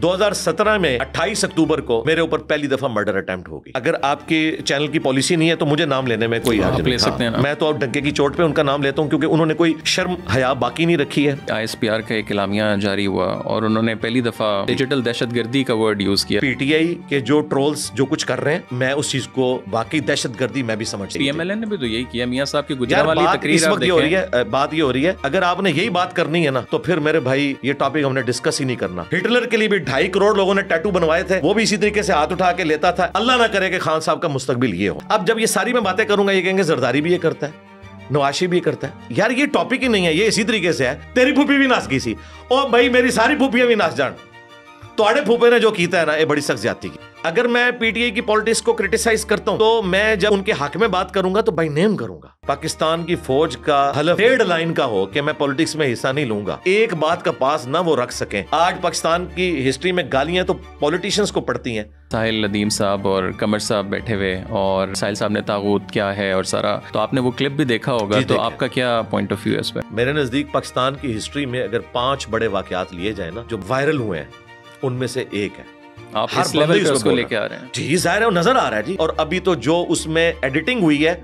2017 में 28 अक्टूबर को मेरे ऊपर पहली दफा मर्डर अटेम्प्ट होगी अगर आपके चैनल की पॉलिसी नहीं है तो मुझे नाम लेने में कोई आप ले सकते हैं हाँ, मैं तो अब डंके की चोट पे उनका नाम लेता हूँ क्योंकि उन्होंने कोई शर्म हया बाकी नहीं रखी है आई का एक इलामिया जारी हुआ और उन्होंने पहली दफा डिजिटल दहशत का वर्ड यूज किया पीटीआई के जो ट्रोल्स जो कुछ कर रहे हैं मैं उस चीज को बाकी दहशत मैं भी समझ पीएमएलएन ने भी तो यही किया मियाँ साहब की गुजरा वाली तकरीर हो रही है बात ये हो रही है अगर आपने यही बात करनी है ना तो फिर मेरे भाई ये टॉपिक हमने डिस्कस ही नहीं करना हिटलर के लिए भी ढाई करोड़ लोगों ने टैटू बनवाए थे वो भी इसी तरीके से हाथ उठा के लेता था अल्लाह ना करे कि खान साहब का मुस्तबिल ये हो अब जब ये सारी मैं बातें करूंगा ये कहेंगे जरदारी भी ये करता है नवाशी भी करता है यार ये टॉपिक ही नहीं है ये इसी तरीके से है तेरी फूफी भी नाश की सी और भाई मेरी सारी फूफियां भी नाच जान तो फूफे ने जो किया है ना ये बड़ी सख्त जाती की अगर मैं पीटीआई की पॉलिटिक्स को क्रिटिसाइज करता हूँ तो मैं जब उनके हक में बात करूंगा तो बाई नेम करूंगा पाकिस्तान की फौज का हलफ डेढ़ लाइन का हो कि मैं पॉलिटिक्स में हिस्सा नहीं लूंगा एक बात का पास ना वो रख सके आज पाकिस्तान की हिस्ट्री में गालियां तो पॉलिटिशियंस को पड़ती हैं साहिल नदीम साहब और कमर साहब बैठे हुए और साहिल साहब ने तागूत क्या है और सारा तो आपने वो क्लिप भी देखा होगा तो आपका क्या पॉइंट ऑफ व्यू है इसमें मेरे नजदीक पाकिस्तान की हिस्ट्री में अगर पांच बड़े वाकत लिए जाए ना जो वायरल हुए हैं उनमें से एक है आप हर लेवल पे उसको लेके आ रहे हैं जी जाहिर है नजर आ रहा है जी और अभी तो जो उसमें एडिटिंग हुई है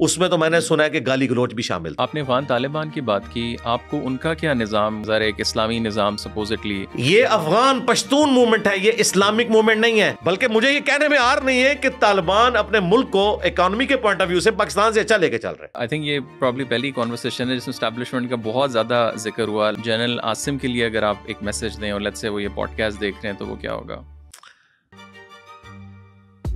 उसमें तो मैंने सुना है कि गाली गलोच भी शामिल आपने अफगान तालिबान की बात की आपको उनका क्या निज़ाम ज़रा एक इस्लामी निज़ाम सपोजिटली ये अफगान पश्तून मूवमेंट है ये इस्लामिक मूवमेंट नहीं है बल्कि मुझे ये कहने में आर नहीं है कि तालिबान अपने मुल्क को इकोनॉमी के पॉइंट ऑफ व्यू से पाकिस्तान से अच्छा लेके चल रहे हैं आई थिंक ये प्रॉब्लम पहली कॉन्वर्सेशन है जिसमें स्टैब्लिशमेंट का बहुत ज़्यादा जिक्र हुआ जनरल आसिम के लिए अगर आप एक मैसेज दें और लत से वो ये पॉडकास्ट देख रहे हैं तो वो क्या होगा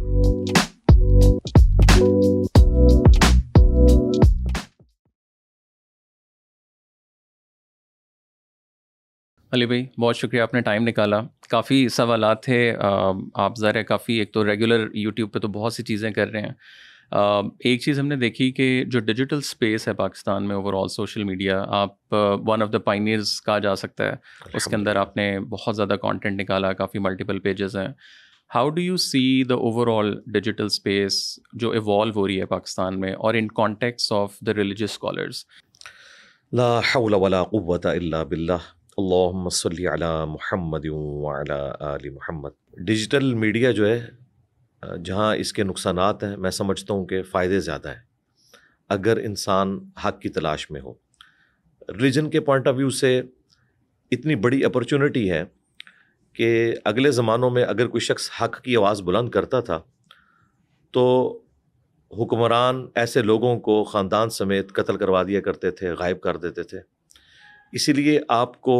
अली भाई बहुत शुक्रिया आपने टाइम निकाला काफ़ी सवाल थे आप ज़रा काफ़ी एक तो रेगुलर यूट्यूब पे तो बहुत सी चीज़ें कर रहे हैं एक चीज़ हमने देखी कि जो डिजिटल स्पेस है पाकिस्तान में ओवरऑल सोशल मीडिया आप वन ऑफ द पाइनियर्स कहा जा सकता है उसके अंदर आपने बहुत ज़्यादा कंटेंट निकाला काफ़ी मल्टीपल पेजेस हैं how do you see the overall digital space जो इवॉल्व हो रही है पाकिस्तान में और in contexts of the religious scholars Mohammad digital media जो है जहाँ इसके नुकसान हैं मैं समझता हूँ कि फ़ायदे ज़्यादा हैं अगर इंसान हक की तलाश में हो रिलीजन के पॉइंट ऑफ व्यू से इतनी बड़ी अपॉर्चुनिटी है कि अगले ज़मानों में अगर कोई शख्स हक की आवाज़ बुलंद करता था तो हुक्मरान ऐसे लोगों को ख़ानदान समेत कत्ल करवा दिया करते थे गायब कर देते थे इसीलिए आपको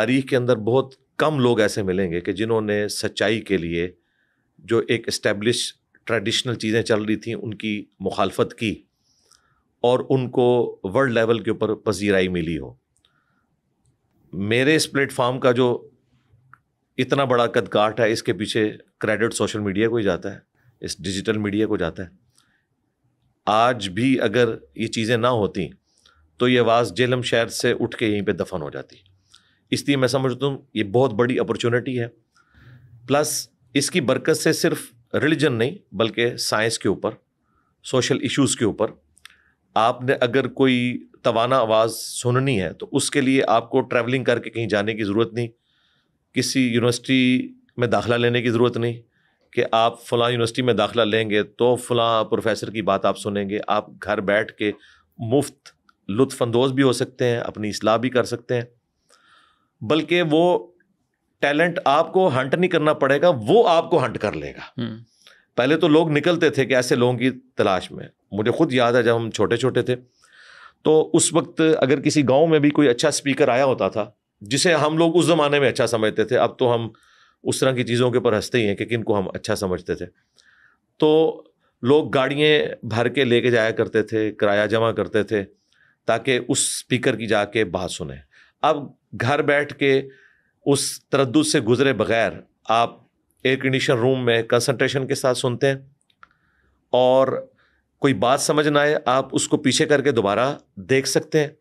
तारीख़ के अंदर बहुत कम लोग ऐसे मिलेंगे कि जिन्होंने सच्चाई के लिए जो एक इस्टेब्लिश ट्रेडिशनल चीज़ें चल रही थी उनकी मुखालफत की और उनको वर्ल्ड लेवल के ऊपर पजीराई मिली हो मेरे इस प्लेटफार्म का जो इतना बड़ा कदकाठ है इसके पीछे क्रेडिट सोशल मीडिया को ही जाता है इस डिजिटल मीडिया को जाता है आज भी अगर ये चीज़ें ना होती तो ये आवाज़ जेलम शहर से उठ के यहीं पे दफन हो जाती इसलिए मैं समझता हूँ ये बहुत बड़ी अपॉर्चुनिटी है प्लस इसकी बरकत से सिर्फ रिलीजन नहीं बल्कि साइंस के ऊपर सोशल इश्यूज़ के ऊपर आपने अगर कोई तवाना आवाज़ सुननी है तो उसके लिए आपको ट्रैवलिंग करके कहीं जाने की ज़रूरत नहीं किसी यूनिवर्सिटी में दाखिला लेने की ज़रूरत नहीं कि आप फलां यूनिवर्सिटी में दाखिला लेंगे तो फलां प्रोफेसर की बात आप सुनेंगे आप घर बैठ के मुफ्त लुफानंदोज भी हो सकते हैं अपनी असलाह भी कर सकते हैं बल्कि वो टैलेंट आपको हंट नहीं करना पड़ेगा वो आपको हंट कर लेगा हम्म। पहले तो लोग निकलते थे कि ऐसे लोगों की तलाश में मुझे खुद याद है जब हम छोटे छोटे थे तो उस वक्त अगर किसी गांव में भी कोई अच्छा स्पीकर आया होता था जिसे हम लोग उस ज़माने में अच्छा समझते थे अब तो हम उस तरह की चीज़ों के ऊपर हंसते ही हैं कि किन को हम अच्छा समझते थे तो लोग गाड़ियाँ भर के लेके जाया करते थे किराया जमा करते थे ताकि उस स्पीकर की जाके बात सुने अब घर बैठ के उस तरद से गुज़रे बगैर आप एयर कंडीशन रूम में कंसंट्रेशन के साथ सुनते हैं और कोई बात समझ ना आए आप उसको पीछे करके दोबारा देख सकते हैं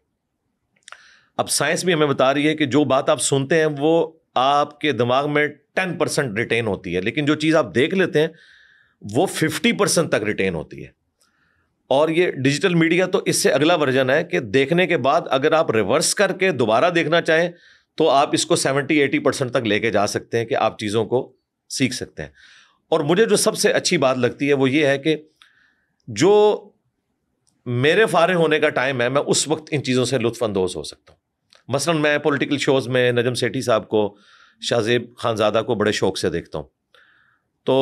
अब साइंस भी हमें बता रही है कि जो बात आप सुनते हैं वो आपके दिमाग में टेन परसेंट रिटेन होती है लेकिन जो चीज़ आप देख लेते हैं वो फिफ्टी परसेंट तक रिटेन होती है और ये डिजिटल मीडिया तो इससे अगला वर्जन है कि देखने के बाद अगर आप रिवर्स करके दोबारा देखना चाहें तो आप इसको सेवेंटी एटी परसेंट तक लेके जा सकते हैं कि आप चीज़ों को सीख सकते हैं और मुझे जो सबसे अच्छी बात लगती है वो ये है कि जो मेरे फारे होने का टाइम है मैं उस वक्त इन चीज़ों से लुत्फानंदोज़ हो सकता हूँ मसलन मैं पॉलिटिकल शोज़ में नजम सेठी साहब को शाहजेब खानजादा को बड़े शौक से देखता हूँ तो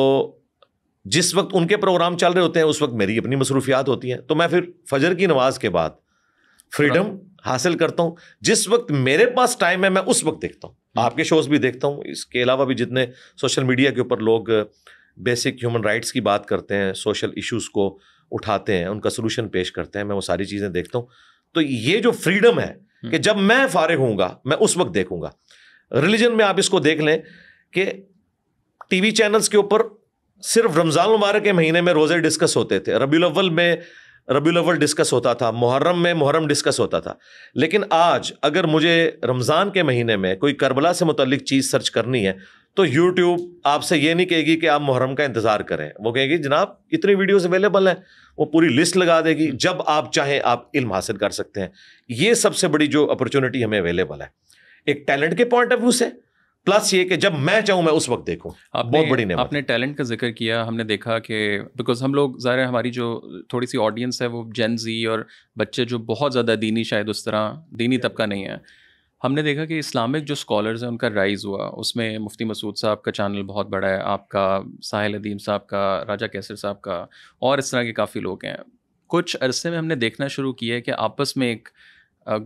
जिस वक्त उनके प्रोग्राम चल रहे होते हैं उस वक्त मेरी अपनी मसरूफियात होती हैं तो मैं फिर फजर की नमाज के बाद फ्रीडम हासिल करता हूँ जिस वक्त मेरे पास टाइम है मैं उस वक्त देखता हूँ हम्म। आपके शोज भी देखता हूँ इसके अलावा भी जितने सोशल मीडिया के ऊपर लोग बेसिक ह्यूमन राइट्स की बात करते हैं सोशल इश्यूज़ को उठाते हैं उनका सोल्यूशन पेश करते हैं मैं वो सारी चीज़ें देखता हूँ तो ये जो फ्रीडम है कि हम्म। जब मैं फारिग हूंगा मैं उस वक्त देखूंगा रिलीजन में आप इसको देख लें कि टीवी चैनल्स के ऊपर सिर्फ रमज़ान मुबारक के महीने में रोज़े डिस्कस होते थे रबी अव्वल में रबी अव्वल डिस्कस होता था मुहर्रम में मुहर्रम डिस्कस होता था लेकिन आज अगर मुझे रमज़ान के महीने में कोई करबला से मुतलिक चीज़ सर्च करनी है तो यूट्यूब आपसे ये नहीं कहेगी कि आप मुहर्रम का इंतज़ार करें वो कहेगी जनाब इतनी वीडियोज़ अवेलेबल हैं वो पूरी लिस्ट लगा देगी जब आप चाहें आप इल्म हासिल कर सकते हैं ये सबसे बड़ी जो अपॉर्चुनिटी हमें अवेलेबल है एक टैलेंट के पॉइंट ऑफ व्यू से प्लस ये कि जब मैं चाहूँ मैं उस वक्त देखूँ बहुत बड़ी नेमत आपने टैलेंट का जिक्र किया हमने देखा कि बिकॉज हम लोग ज़ाहिर हमारी जो थोड़ी सी ऑडियंस है वो जेन जी और बच्चे जो बहुत ज़्यादा दीनी शायद उस तरह दीनी तबका नहीं है हमने देखा कि इस्लामिक जो स्कॉलर्स हैं उनका राइज़ हुआ उसमें मुफ्ती मसूद साहब का चैनल बहुत बड़ा है आपका साहिल अदीम साहब का राजा कैसर साहब का और इस तरह के काफ़ी लोग हैं कुछ अरसे में हमने देखना शुरू किया है कि आपस में एक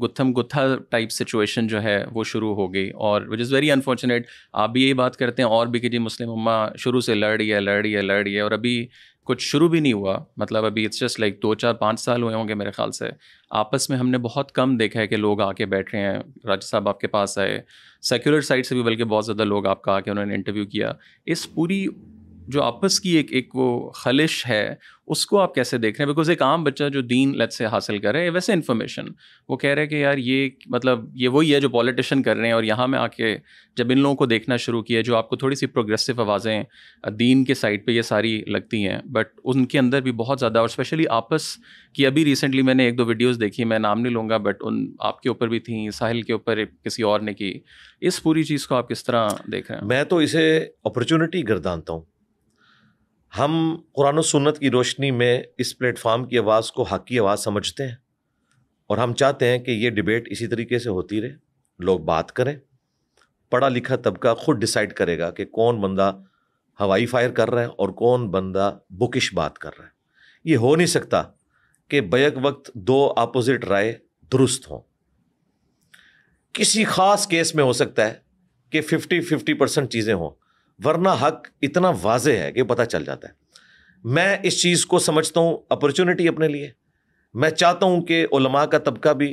गुत्थम गुत्था टाइप सिचुएशन जो है वो शुरू हो गई और विच इज़ वेरी अनफॉर्चुनेट आप भी यही बात करते हैं और भी कि जी मुस्लिम अम्मा शुरू से लड़ रही है लड़ रही है लड़ रही है और अभी कुछ शुरू भी नहीं हुआ मतलब अभी इट्स जस्ट लाइक दो चार पाँच साल हुए होंगे मेरे ख्याल से आपस में हमने बहुत कम देखा है कि लोग आके बैठ रहे हैं राज साहब आपके पास आए सेक्युलर साइड से भी बल्कि बहुत ज़्यादा लोग आपका आके उन्होंने इंटरव्यू किया इस पूरी जो आपस की एक एक वो खलिश है उसको आप कैसे देख रहे हैं बिकॉज एक आम बच्चा जो दीन लत से हासिल कर रहा है वैसे इन्फॉर्मेशन वो कह रहे हैं कि यार ये मतलब ये वही है जो पॉलिटिशन कर रहे हैं और यहाँ मैं आके जब इन लोगों को देखना शुरू किया जो आपको थोड़ी सी प्रोग्रेसिव आवाज़ें दीन के साइड पर ये सारी लगती हैं बट उनके अंदर भी बहुत ज़्यादा और स्पेशली आपस की अभी रिसेंटली मैंने एक दो वीडियोज़ देखी मैं नाम नहीं लूँगा बट उन आपके ऊपर भी थी साहिल के ऊपर किसी और ने की इस पूरी चीज़ को आप किस तरह देख रहे हैं मैं तो इसे अपॉर्चुनिटी गर्दानता हूँ हम कुरान सुन्नत की रोशनी में इस प्लेटफार्म की आवाज़ को हक की आवाज़ समझते हैं और हम चाहते हैं कि ये डिबेट इसी तरीके से होती रहे लोग बात करें पढ़ा लिखा तबका खुद डिसाइड करेगा कि कौन बंदा हवाई फायर कर रहा है और कौन बंदा बुकिश बात कर रहा है ये हो नहीं सकता कि बैक वक्त दो आपोजिट राय दुरुस्त हों किसी ख़ास केस में हो सकता है कि फिफ्टी फिफ्टी परसेंट चीज़ें हों वरना हक इतना वाज है कि पता चल जाता है मैं इस चीज़ को समझता हूँ अपॉर्चुनिटी अपने लिए मैं चाहता हूँ कि उलमा का तबका भी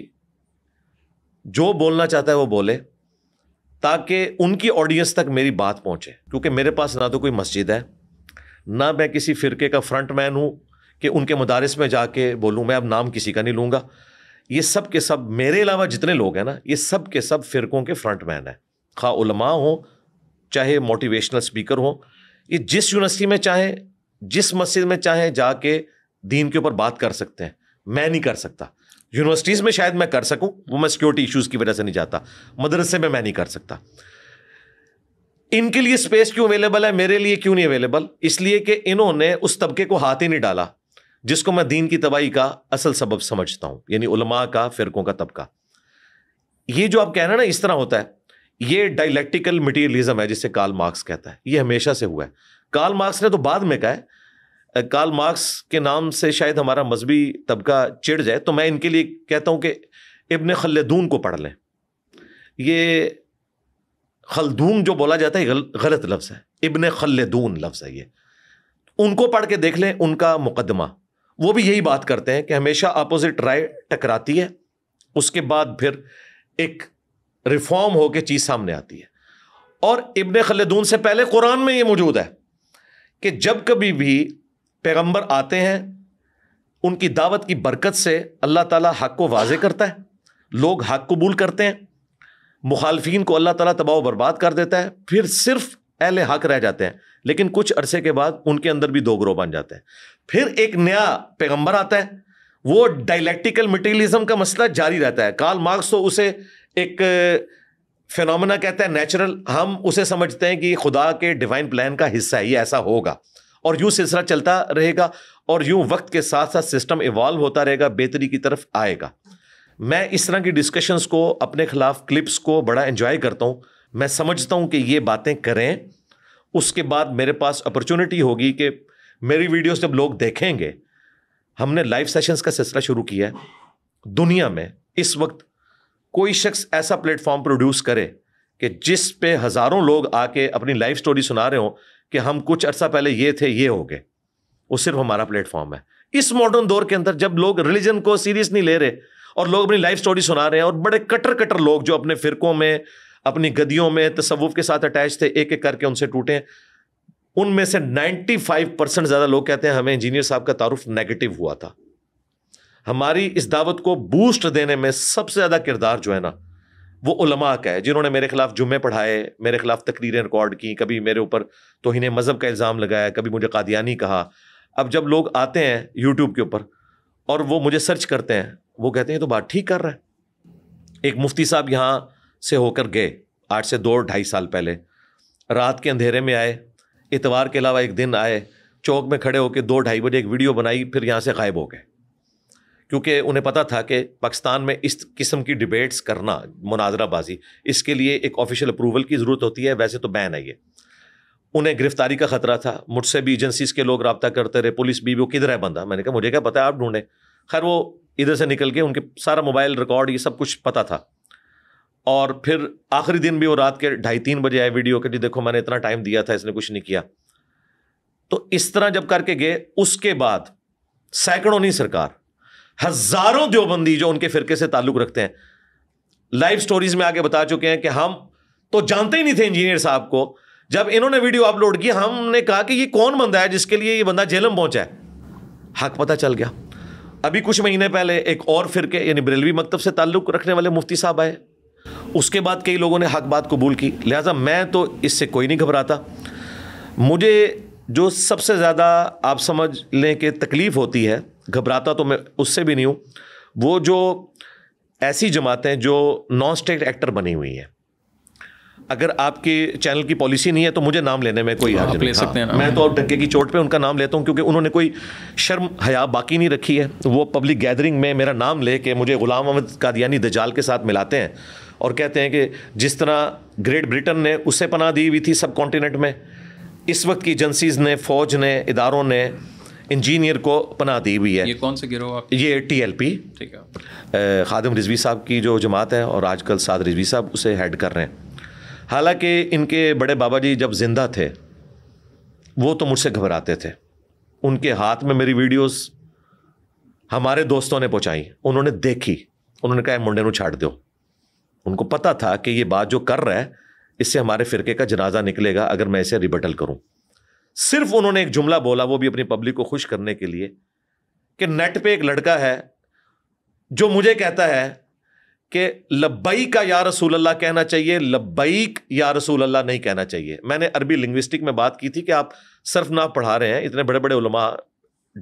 जो बोलना चाहता है वो बोले ताकि उनकी ऑडियंस तक मेरी बात पहुँचे क्योंकि मेरे पास ना तो कोई मस्जिद है ना मैं किसी फ़िरके का फ्रंट मैन हूँ कि उनके मदारस में जाके बोलूँ मैं अब नाम किसी का नहीं लूँगा ये सब के सब मेरे अलावा जितने लोग हैं ना ये सब के सब फ़िरकों के फ्रंट मैन हैं खा उलमा हों चाहे मोटिवेशनल स्पीकर हों ये जिस यूनिवर्सिटी में चाहे जिस मस्जिद में चाहे जाके दीन के ऊपर बात कर सकते हैं मैं नहीं कर सकता यूनिवर्सिटीज़ में शायद मैं कर सकूं वो मैं सिक्योरिटी इश्यूज़ की वजह से नहीं जाता मदरसे में मैं नहीं कर सकता इनके लिए स्पेस क्यों अवेलेबल है मेरे लिए क्यों नहीं अवेलेबल इसलिए कि इन्होंने उस तबके को हाथ ही नहीं डाला जिसको मैं दीन की तबाही का असल सबब समझता हूं यानी उलमा का फिरकों का तबका ये जो आप कह रहे हैं ना इस तरह होता है ये डायलैक्टिकल मटीरियलिज्म है जिसे कार्ल मार्क्स कहता है ये हमेशा से हुआ है कार्ल मार्क्स ने तो बाद में कहा है कार्ल मार्क्स के नाम से शायद हमारा मजहबी तबका चिढ़ जाए तो मैं इनके लिए कहता हूँ कि इबन खलदून को पढ़ लें ये खलदून जो बोला जाता है गल, गलत लफ्ज़ है इबन खलदून लफ्ज़ है ये उनको पढ़ के देख लें उनका मुकदमा वो भी यही बात करते हैं कि हमेशा अपोजिट राय टकराती है उसके बाद फिर एक रिफॉर्म होकर चीज़ सामने आती है और इबन खलदून से पहले कुरान में ये मौजूद है कि जब कभी भी पैगंबर आते हैं उनकी दावत की बरकत से अल्लाह ताला हक को वाजे करता है लोग हक कबूल करते हैं मुखालफी को अल्लाह ताला तबाह बर्बाद कर देता है फिर सिर्फ अहल हक रह जाते हैं लेकिन कुछ अरसे के बाद उनके अंदर भी दो ग्रोह बन जाते हैं फिर एक नया पैगंबर आता है वो डायलैक्टिकल मटेरियलिज्म का मसला जारी रहता है काल मार्क्स तो उसे एक फिनोमेना कहता है नेचुरल हम उसे समझते हैं कि खुदा के डिवाइन प्लान का हिस्सा है ये ऐसा होगा और यूँ सिलसिला चलता रहेगा और यूँ वक्त के साथ साथ सिस्टम इवॉल्व होता रहेगा बेहतरी की तरफ आएगा मैं इस तरह की डिस्कशंस को अपने खिलाफ क्लिप्स को बड़ा इन्जॉय करता हूँ मैं समझता हूँ कि ये बातें करें उसके बाद मेरे पास अपॉर्चुनिटी होगी कि मेरी वीडियोस जब लोग देखेंगे हमने लाइव सेशंस का सिलसिला शुरू किया है दुनिया में इस वक्त कोई शख्स ऐसा प्लेटफॉर्म प्रोड्यूस करे कि जिस पे हज़ारों लोग आके अपनी लाइफ स्टोरी सुना रहे हो कि हम कुछ अर्सा पहले ये थे ये हो गए वो सिर्फ हमारा प्लेटफॉर्म है इस मॉडर्न दौर के अंदर जब लोग रिलीजन को सीरियस नहीं ले रहे और लोग अपनी लाइफ स्टोरी सुना रहे हैं और बड़े कटर कटर लोग जो अपने फिरकों में अपनी गदियों में तसवुफ के साथ अटैच थे एक एक करके उनसे टूटे उनमें से 95 परसेंट ज़्यादा लोग कहते हैं हमें इंजीनियर साहब का तारुफ नेगेटिव हुआ था हमारी इस दावत को बूस्ट देने में सबसे ज़्यादा किरदार जो है ना वो उलमा का है जिन्होंने मेरे खिलाफ जुम्मे पढ़ाए मेरे खिलाफ तकरीरें रिकॉर्ड की कभी मेरे ऊपर तोहन मज़हब का इल्ज़ाम लगाया कभी मुझे कादियानी कहा अब जब लोग आते हैं यूट्यूब के ऊपर और वो मुझे सर्च करते हैं वो कहते हैं तो बात ठीक कर रहा है एक मुफ्ती साहब यहाँ से होकर गए आठ से दो ढाई साल पहले रात के अंधेरे में आए इतवार के अलावा एक दिन आए चौक में खड़े होकर दो ढाई बजे एक वीडियो बनाई फिर यहाँ से गायब हो गए क्योंकि उन्हें पता था कि पाकिस्तान में इस किस्म की डिबेट्स करना मुनाजराबाजी इसके लिए एक ऑफिशियल अप्रूवल की ज़रूरत होती है वैसे तो बैन है ये उन्हें गिरफ्तारी का खतरा था मुझसे भी एजेंसीज के लोग रबता करते रहे पुलिस भी वो किधर है बंदा मैंने कहा मुझे क्या पता है आप ढूंढें खैर वो इधर से निकल के उनके सारा मोबाइल रिकॉर्ड ये सब कुछ पता था और फिर आखिरी दिन भी वो रात के ढाई तीन बजे आए वीडियो के जी देखो मैंने इतना टाइम दिया था इसने कुछ नहीं किया तो इस तरह जब करके गए उसके बाद सैकड़ों नहीं सरकार हजारों देवबंदी जो उनके फिरके से ताल्लुक रखते हैं लाइव स्टोरीज में आगे बता चुके हैं कि हम तो जानते ही नहीं थे इंजीनियर साहब को जब इन्होंने वीडियो अपलोड किया हमने कहा कि ये कौन बंदा है जिसके लिए ये बंदा जेलम पहुंचा है हक पता चल गया अभी कुछ महीने पहले एक और फिरके यानी बरेलवी मकतब से ताल्लुक रखने वाले मुफ्ती साहब आए उसके बाद कई लोगों ने हक बात कबूल की लिहाजा मैं तो इससे कोई नहीं घबराता मुझे जो सबसे ज़्यादा आप समझ लें कि तकलीफ़ होती है घबराता तो मैं उससे भी नहीं हूँ वो जो ऐसी जमातें जो नॉन स्टेट एक्टर बनी हुई हैं अगर आपके चैनल की पॉलिसी नहीं है तो मुझे नाम लेने में कोई आप ले सकते हैं हाँ, मैं तो अब डंके की चोट पे उनका नाम लेता हूँ क्योंकि उन्होंने कोई शर्म हया बाकी नहीं रखी है वो पब्लिक गैदरिंग में मेरा नाम ले के मुझे गुलाम अहमद कादियानी दजाल के साथ मिलाते हैं और कहते हैं कि जिस तरह ग्रेट ब्रिटेन ने उससे पनाह दी हुई थी सब कॉन्टिनेंट में इस वक्त की एजेंसीज ने फौज ने इदारों ने इंजीनियर को पना दी हुई है ये कौन से गिरोह आप ये टी एल पी ठीक है खादम रिजवी साहब की जो जमात है और आजकल साद रिजवी साहब उसे हेड कर रहे हैं हालांकि इनके बड़े बाबा जी जब जिंदा थे वो तो मुझसे घबराते थे उनके हाथ में मेरी वीडियोस हमारे दोस्तों ने पहुँचाई उन्होंने देखी उन्होंने कहा मुंडे को छाड़ दो उनको पता था कि ये बात जो कर रहा है इससे हमारे फिरके का जनाजा निकलेगा अगर मैं इसे रिबटल करूं सिर्फ उन्होंने एक जुमला बोला वो भी अपनी पब्लिक को खुश करने के लिए कि नेट पे एक लड़का है जो मुझे कहता है कि लब्बई का या रसूल अल्लाह कहना चाहिए लब्बई या रसूल अल्लाह नहीं कहना चाहिए मैंने अरबी लिंग्विस्टिक में बात की थी कि आप सिर्फ ना पढ़ा रहे हैं इतने बड़े बड़े उलमा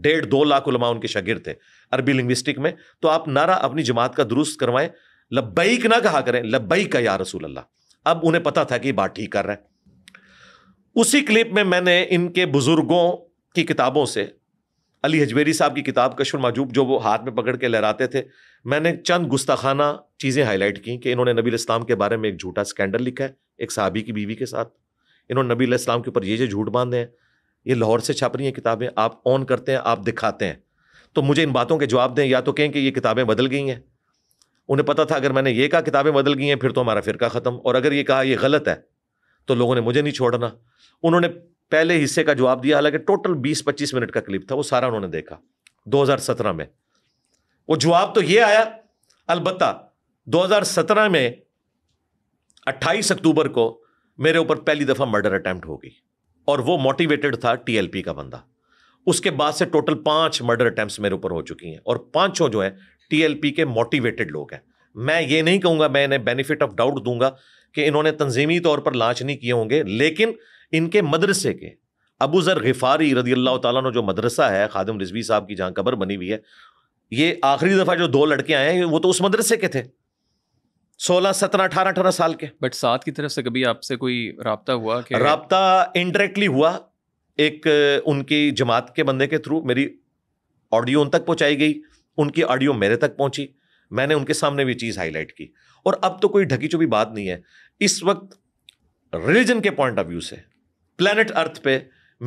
डेढ़ दो लाख उलमा उनके शागिर थे अरबी लिंग्विस्टिक में तो आप नारा अपनी जमात का दुरुस्त करवाएं लब्बईक ना कहा करें लब्बई का या रसूल अल्लाह अब उन्हें पता था कि बात ठीक कर रहे है उसी क्लिप में मैंने इनके बुजुर्गों की किताबों से अली हजवेरी साहब की किताब कशुर माजूब जो वो हाथ में पकड़ के लहराते थे मैंने चंद गुस्ताखाना चीज़ें हाईलाइट की कि इन्होंने नबी इस्लाम के बारे में एक झूठा स्कैंडल लिखा है एक साहबी की बीवी के साथ इन्होंने नबी इस्लाम के ऊपर ये जो झूठ बांधे हैं ये लाहौर से छाप रही हैं किताबें आप ऑन करते हैं आप दिखाते हैं तो मुझे इन बातों के जवाब दें या तो कहें कि ये किताबें बदल गई हैं उन्हें पता था अगर मैंने ये कहा किताबें बदल गई हैं फिर तो हमारा फ़िरका ख़त्म और अगर ये कहा ये गलत है तो लोगों ने मुझे नहीं छोड़ना उन्होंने पहले हिस्से का जवाब दिया हालांकि टोटल 20-25 मिनट का क्लिप था वो सारा उन्होंने देखा 2017 में वो जवाब तो ये आया अलबत् 2017 में 28 अक्टूबर को मेरे ऊपर पहली दफ़ा मर्डर अटैम्प्ट हो गई और वो मोटिवेटेड था टीएलपी का बंदा उसके बाद से टोटल पांच मर्डर अटैम्प्ट मेरे ऊपर हो चुकी हैं और पांचों जो है टीएलपी के मोटिवेटेड लोग हैं मैं ये नहीं कहूँगा मैं इन्हें बेनिफिट ऑफ डाउट दूंगा कि इन्होंने तंजीमी तौर पर लांच नहीं किए होंगे लेकिन इनके मदरसे के अबू ज़र गफ़ारी रदी अल्लाह तुम जो मदरसा है खादम रिजवी साहब की जहाँ कबर बनी हुई है ये आखिरी दफ़ा जो दो लड़के आए हैं वो तो उस मदरसे के थे सोलह सत्रह अठारह अठारह साल के बट साथ की तरफ से कभी आपसे कोई रबता हुआ कि रबता इनडायरेक्टली हुआ एक उनकी जमात के बंदे के थ्रू मेरी ऑडियो उन तक पहुँचाई गई उनकी ऑडियो मेरे तक पहुंची मैंने उनके सामने भी चीज़ हाईलाइट की और अब तो कोई ढकी चुपी बात नहीं है इस वक्त रिलीजन के पॉइंट ऑफ व्यू से प्लानट अर्थ पे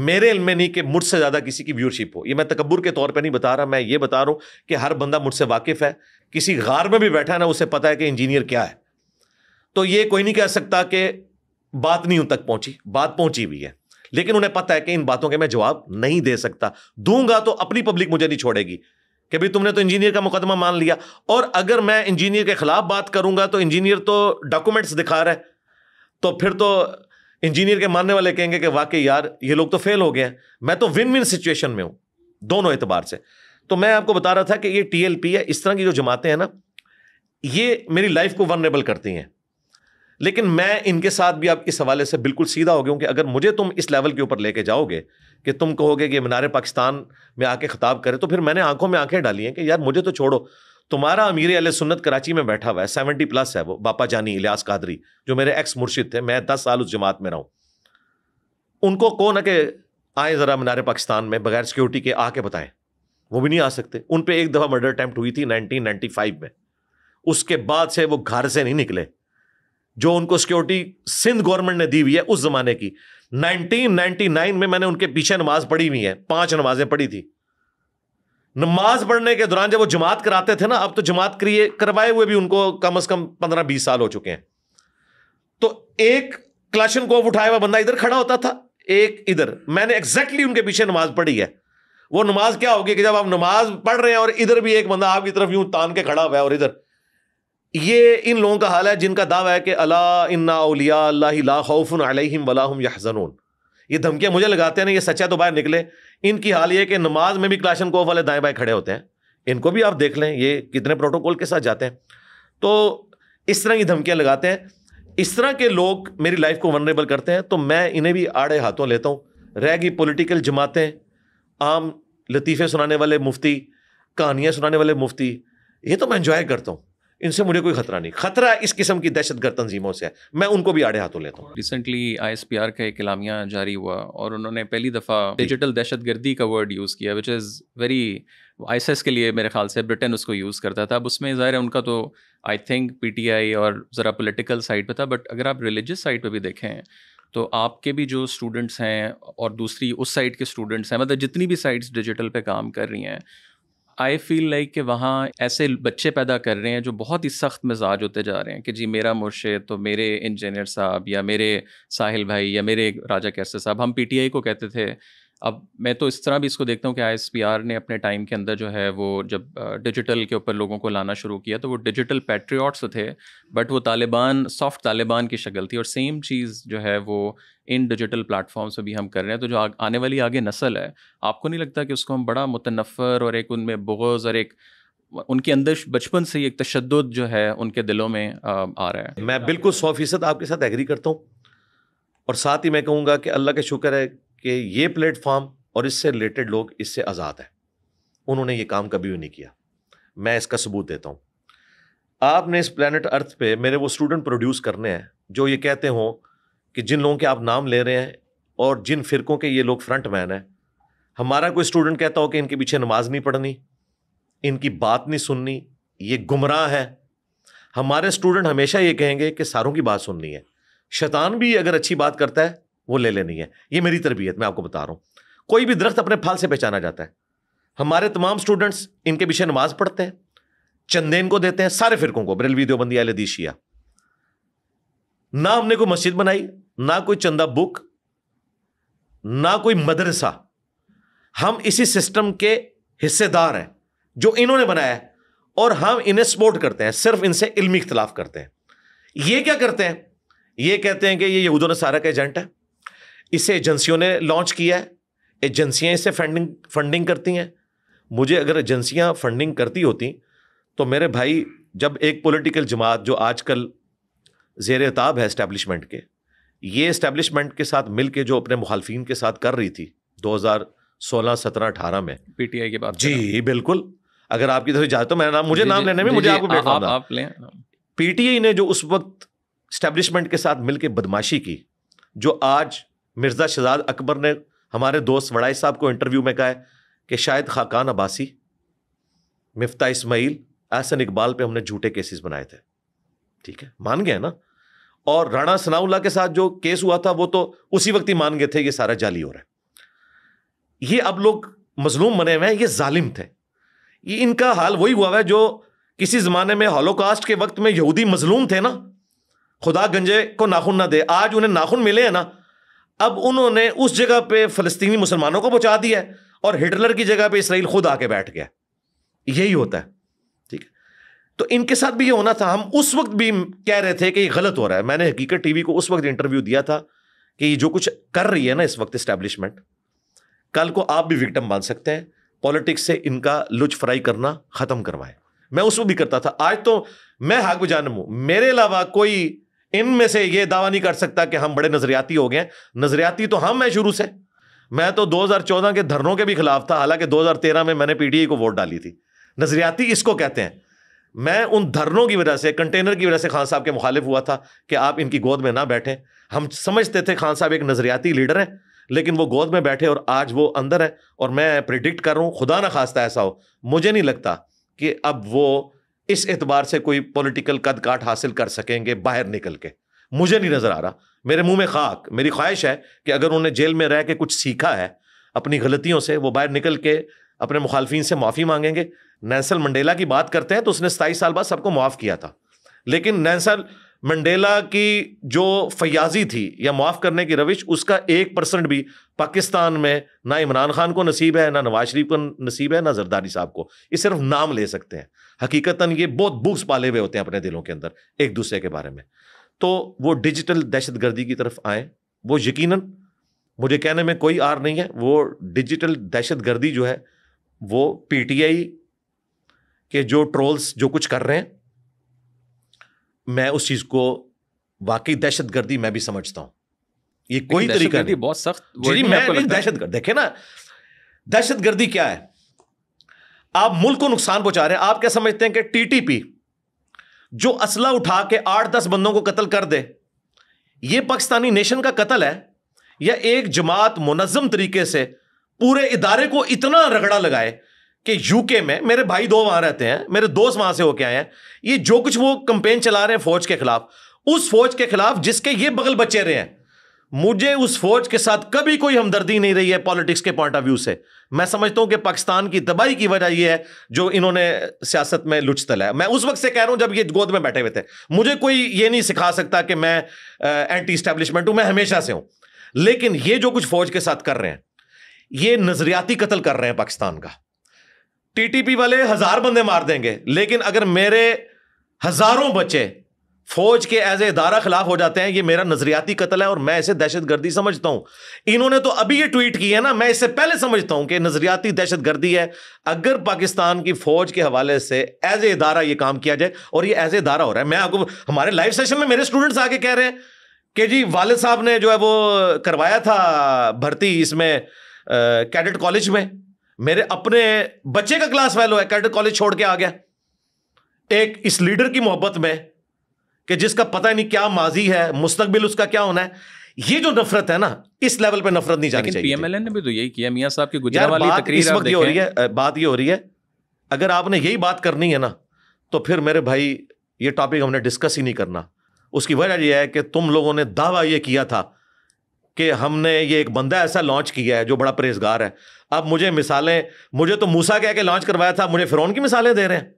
मेरे इल में नहीं कि मुझसे ज़्यादा किसी की व्यूरशिप हो ये मैं तकबर के तौर पे नहीं बता रहा मैं ये बता रहा हूँ कि हर बंदा मुझसे वाकिफ़ है किसी गार में भी बैठा है ना उसे पता है कि इंजीनियर क्या है तो ये कोई नहीं कह सकता कि बात नहीं उन तक पहुंची बात पहुंची हुई है लेकिन उन्हें पता है कि इन बातों के मैं जवाब नहीं दे सकता दूंगा तो अपनी पब्लिक मुझे नहीं छोड़ेगी कि भाई तुमने तो इंजीनियर का मुकदमा मान लिया और अगर मैं इंजीनियर के खिलाफ बात करूंगा तो इंजीनियर तो डॉक्यूमेंट्स दिखा रहा है तो फिर तो इंजीनियर के मानने वाले कहेंगे कि वाकई यार ये लोग तो फेल हो गए हैं मैं तो विन विन सिचुएशन में हूं दोनों एतबार से तो मैं आपको बता रहा था कि ये टीएलपी है इस तरह की जो जमातें हैं ना ये मेरी लाइफ को वनरेबल करती हैं लेकिन मैं इनके साथ भी आप इस हवाले से बिल्कुल सीधा हो गया हूं कि अगर मुझे तुम इस लेवल के ऊपर लेके जाओगे कि तुम कहोगे कि मीनार पाकिस्तान में आके खिताब करे तो फिर मैंने आंखों में आंखें डाली हैं कि यार मुझे तो छोड़ो तुम्हारा अमीर अल सुन्नत कराची में बैठा हुआ है सेवेंटी प्लस है वो बापा जानी इलियास कादरी जो मेरे एक्स मुर्शिद थे मैं दस साल उस जमात में रहा उनको कौन है के आए ज़रा मीनार पाकिस्तान में बगैर सिक्योरिटी के आके बताएं वो भी नहीं आ सकते उन पर एक दफ़ा मर्डर अटैम्प्ट हुई थी नाइनटीन में उसके बाद से वो घर से नहीं निकले जो उनको सिक्योरिटी सिंध गवर्नमेंट ने दी हुई है उस ज़माने की 1999 में मैंने उनके पीछे नमाज पढ़ी हुई है पांच नमाजें पढ़ी थी नमाज पढ़ने के दौरान जब वो जमात कराते थे ना अब तो जमात करिए करवाए हुए भी उनको कम से कम पंद्रह बीस साल हो चुके हैं तो एक क्लाशन को उठाया हुआ बंदा इधर खड़ा होता था एक इधर मैंने एग्जैक्टली उनके पीछे नमाज पढ़ी है वो नमाज क्या होगी कि जब आप नमाज पढ़ रहे हैं और इधर भी एक बंदा आपकी तरफ यूं तान के खड़ा हुआ है और इधर ये इन लोगों का हाल है जिनका दावा है कि अला इन्ना उलिया अल्लाह ला खौफ़ अलहम वलाम यहजनून ये धमकियाँ मुझे लगाते हैं ना ये सच्चा तो बाहर निकले इनकी हाल ये कि नमाज में भी क्लाशन कोफ वाले दाएँ बाएँ खड़े होते हैं इनको भी आप देख लें ये कितने प्रोटोकॉल के साथ जाते हैं तो इस तरह की धमकियाँ लगाते हैं इस तरह के लोग मेरी लाइफ को वनरेबल करते हैं तो मैं इन्हें भी आड़े हाथों लेता हूँ रह गई पोलिटिकल जमातें आम लतीफ़े सुनाने वाले मुफ्ती कहानियाँ सुनाने वाले मुफ्ती ये तो मैं इन्जॉय करता हूँ इनसे मुझे कोई खतरा नहीं खतरा इस किस्म की दहशतगर्द तंजीमों से है मैं उनको भी आड़े हाथों लेता हूँ recently I S P R का एक इलामिया जारी हुआ और उन्होंने पहली दफ़ा डिजिटल दहशत गर्दी का वर्ड यूज़ किया विच इज़ वेरी एस के लिए मेरे ख्याल से ब्रिटेन उसको यूज़ करता था अब उसमें ज़ाहिर है उनका तो आई थिंक आई और ज़रा पोलिटिकल साइड पर था बट अगर आप रिलीजियस साइड पर भी देखें तो आपके भी जो स्टूडेंट्स हैं और दूसरी उस साइड के स्टूडेंट्स हैं मतलब जितनी भी साइड्स डिजिटल पे काम कर रही हैं आई फील लाइक कि वहाँ ऐसे बच्चे पैदा कर रहे हैं जो बहुत ही सख्त मिजाज होते जा रहे हैं कि जी मेरा मुर्शे तो मेरे इंजीनियर साहब या मेरे साहिल भाई या मेरे राजा कैसे साहब हम आई को कहते थे अब मैं तो इस तरह भी इसको देखता हूँ कि आई ने अपने टाइम के अंदर जो है वो जब डिजिटल के ऊपर लोगों को लाना शुरू किया तो वो डिजिटल पैट्रियाट्स थे बट वो तालिबान सॉफ्ट तालिबान की शक्ल थी और सेम चीज़ जो है वो इन डिजिटल प्लेटफॉर्म्स पर भी हम कर रहे हैं तो जो आ, आने वाली आगे नस्ल है आपको नहीं लगता कि उसको हम बड़ा मुतनफ़र और एक उनमें बोझ और एक उनके अंदर बचपन से ही एक तशद जो है उनके दिलों में आ रहा है मैं बिल्कुल सौ फीसद आपके साथ एग्री करता हूँ और साथ ही मैं कहूँगा कि अल्लाह का शुक्र है कि ये प्लेटफॉर्म और इससे रिलेटेड लोग इससे आज़ाद हैं उन्होंने ये काम कभी भी नहीं किया मैं इसका सबूत देता हूँ आपने इस प्लानट अर्थ पे मेरे वो स्टूडेंट प्रोड्यूस करने हैं जो ये कहते हों कि जिन लोगों के आप नाम ले रहे हैं और जिन फिरकों के ये लोग फ्रंट मैन हैं हमारा कोई स्टूडेंट कहता हो कि इनके पीछे नमाज नहीं पढ़नी इनकी बात नहीं सुननी ये गुमराह है हमारे स्टूडेंट हमेशा ये कहेंगे कि सारों की बात सुननी है शैतान भी अगर अच्छी बात करता है वो ले लेनी है ये मेरी तरबियत मैं आपको बता रहा हूँ कोई भी दरख्त अपने फल से पहचाना जाता है हमारे तमाम स्टूडेंट्स इनके पीछे नमाज पढ़ते हैं चंदेन को देते हैं सारे फिरकों को बरेलवी देवबंदी दिशिया ना हमने कोई मस्जिद बनाई ना कोई चंदा बुक ना कोई मदरसा हम इसी सिस्टम के हिस्सेदार हैं जो इन्होंने बनाया और हम इन्हें सपोर्ट करते हैं सिर्फ इनसे इल्मी इख्तलाफ करते हैं ये क्या करते हैं ये कहते हैं कि ये यहूदों ने सारा का एजेंट है इसे एजेंसियों ने लॉन्च किया है एजेंसियाँ इसे फंडिंग फंडिंग करती हैं मुझे अगर एजेंसियाँ फंडिंग करती होती तो मेरे भाई जब एक पॉलिटिकल जमात जो आजकल जेर ताब है इस्टेब्लिशमेंट के ये इस्टेब्लिशमेंट के साथ मिल के जो अपने मुखालफिन के साथ कर रही थी 2016 17 18 में पीटीआई के बाद जी बिल्कुल अगर आपकी तरफ जाए तो मेरा नाम मुझे नाम लेने में मुझे आपको आप, आप लें पीटीआई हाँ। ने जो उस वक्त स्टैब्लिशमेंट के साथ मिलकर बदमाशी की जो आज मिर्ज़ा शहजाद अकबर ने हमारे दोस्त वड़ाई साहब को इंटरव्यू में कहा है कि शायद खाकान अब्बासी मिफ्ता इसमाइल एहसन इकबाल पे हमने झूठे केसेस बनाए थे ठीक है मान गए ना और राणा सनाउल्ला के साथ जो केस हुआ था वो तो उसी वक्त ही मान गए थे ये सारा जाली हो रहा है ये अब लोग मजलूम बने हुए हैं ये जालिम थे ये इनका हाल वही हुआ है जो किसी ज़माने में हॉलोकास्ट के वक्त में यहूदी मजलूम थे ना खुदा गंजे को नाखून ना दे आज उन्हें नाखून मिले हैं ना अब उन्होंने उस जगह पे फ़लस्तीनी मुसलमानों को पहुंचा दिया है और हिटलर की जगह पे इसराइल खुद आके बैठ गया यही होता है ठीक है तो इनके साथ भी ये होना था हम उस वक्त भी कह रहे थे कि ये गलत हो रहा है मैंने हकीकत टीवी को उस वक्त इंटरव्यू दिया था कि ये जो कुछ कर रही है ना इस वक्त इस्टेब्लिशमेंट कल को आप भी विक्टम बन सकते हैं पॉलिटिक्स से इनका लुच फ्राई करना ख़त्म करवाए मैं उसको भी करता था आज तो मैं हाक जानम मेरे अलावा कोई इन में से ये दावा नहीं कर सकता कि हम बड़े नजरियाती हो गए नजरियाती तो हम हैं शुरू से मैं तो 2014 के धरनों के भी खिलाफ था हालांकि 2013 में मैंने पीटीआई को वोट डाली थी नजरियाती इसको कहते हैं मैं उन धरनों की वजह से कंटेनर की वजह से खान साहब के मुखालिफ हुआ था कि आप इनकी गोद में ना बैठें हम समझते थे खान साहब एक नजरियाती लीडर हैं लेकिन वो गोद में बैठे और आज वो अंदर है और मैं प्रिडिक्ट कर रहा हूँ खुदा ना खास्ता ऐसा हो मुझे नहीं लगता कि अब वो इस एतबार से कोई पॉलिटिकल कद काट हासिल कर सकेंगे बाहर निकल के मुझे नहीं नज़र आ रहा मेरे मुंह में खाक मेरी ख्वाहिश है कि अगर उन्होंने जेल में रह के कुछ सीखा है अपनी गलतियों से वो बाहर निकल के अपने मुखालफी से माफ़ी मांगेंगे नैसल मंडेला की बात करते हैं तो उसने सताईस साल बाद सबको माफ़ किया था लेकिन नैसल मंडेला की जो फयाजी थी या माफ़ करने की रविश उसका एक परसेंट भी पाकिस्तान में ना इमरान खान को नसीब है ना नवाज शरीफ को नसीब है ना जरदारी साहब को ये सिर्फ नाम ले सकते हैं हकीकतन ये बहुत बुक्स पाले हुए होते हैं अपने दिलों के अंदर एक दूसरे के बारे में तो वो डिजिटल दहशत गर्दी की तरफ आए वो यकीन मुझे कहने में कोई आर नहीं है वो डिजिटल दहशत गर्दी जो है वो पीटीआई के जो ट्रोल्स जो कुछ कर रहे हैं मैं उस चीज़ को वाकई दहशत गर्दी मैं भी समझता हूं ये कोई तरीका नहीं बहुत सख्त दहशत गर्द देखे ना दहशत गर्दी क्या है आप मुल्क को नुकसान पहुंचा रहे हैं आप क्या समझते हैं कि टीटीपी जो असला उठा के आठ दस बंदों को कत्ल कर दे ये पाकिस्तानी नेशन का कत्ल है या एक जमात मुनज़म तरीके से पूरे इदारे को इतना रगड़ा लगाए कि यूके में मेरे भाई दो वहाँ रहते हैं मेरे दोस्त वहां से होके आए हैं ये जो कुछ वो कंपेन चला रहे हैं फौज के खिलाफ उस फौज के खिलाफ जिसके ये बगल बचे रहे हैं मुझे उस फौज के साथ कभी कोई हमदर्दी नहीं रही है पॉलिटिक्स के पॉइंट ऑफ व्यू से मैं समझता हूं कि पाकिस्तान की तबाही की वजह यह है जो इन्होंने सियासत में लुच है मैं उस वक्त से कह रहा हूं जब ये गोद में बैठे हुए थे मुझे कोई ये नहीं सिखा सकता कि मैं एंटी स्टैब्लिशमेंट हूं मैं हमेशा से हूं लेकिन ये जो कुछ फौज के साथ कर रहे हैं ये नजरियाती कत्ल कर रहे हैं पाकिस्तान का टी वाले हजार बंदे मार देंगे लेकिन अगर मेरे हजारों बच्चे फौज के एज ए इदारा खिलाफ हो जाते हैं ये मेरा नजरियाती कतल है और मैं इसे दहशत गर्दी समझता हूं इन्होंने तो अभी ये ट्वीट की है ना मैं इससे पहले समझता हूं कि नजरियाती दहशत गर्दी है अगर पाकिस्तान की फौज के हवाले से एज ए इदारा ये काम किया जाए और यह एज ए इदारा हो रहा है मैं आपको हमारे लाइव सेशन में मेरे स्टूडेंट्स आके कह रहे हैं कि जी वालिद साहब ने जो है वो करवाया था भर्ती इसमें कैडेट कॉलेज में मेरे अपने बच्चे का क्लास फेलो है कैडेट कॉलेज छोड़ के आ गया एक इस लीडर की मोहब्बत में कि जिसका पता नहीं क्या माजी है मुस्तबिल उसका क्या होना है ये जो नफरत है ना इस लेवल पे नफरत नहीं जानी चाहिए पीएमएलएन ने भी तो यही किया मियां साहब की गुजरात वाली तकरीर इस वक्त ये हो रही है बात ये हो रही है अगर आपने यही बात करनी है ना तो फिर मेरे भाई ये टॉपिक हमने डिस्कस ही नहीं करना उसकी वजह यह है कि तुम लोगों ने दावा यह किया था कि हमने ये एक बंदा ऐसा लॉन्च किया है जो बड़ा परहेजगार है अब मुझे मिसालें मुझे तो मूसा कह के लॉन्च करवाया था मुझे फिरौन की मिसालें दे रहे हैं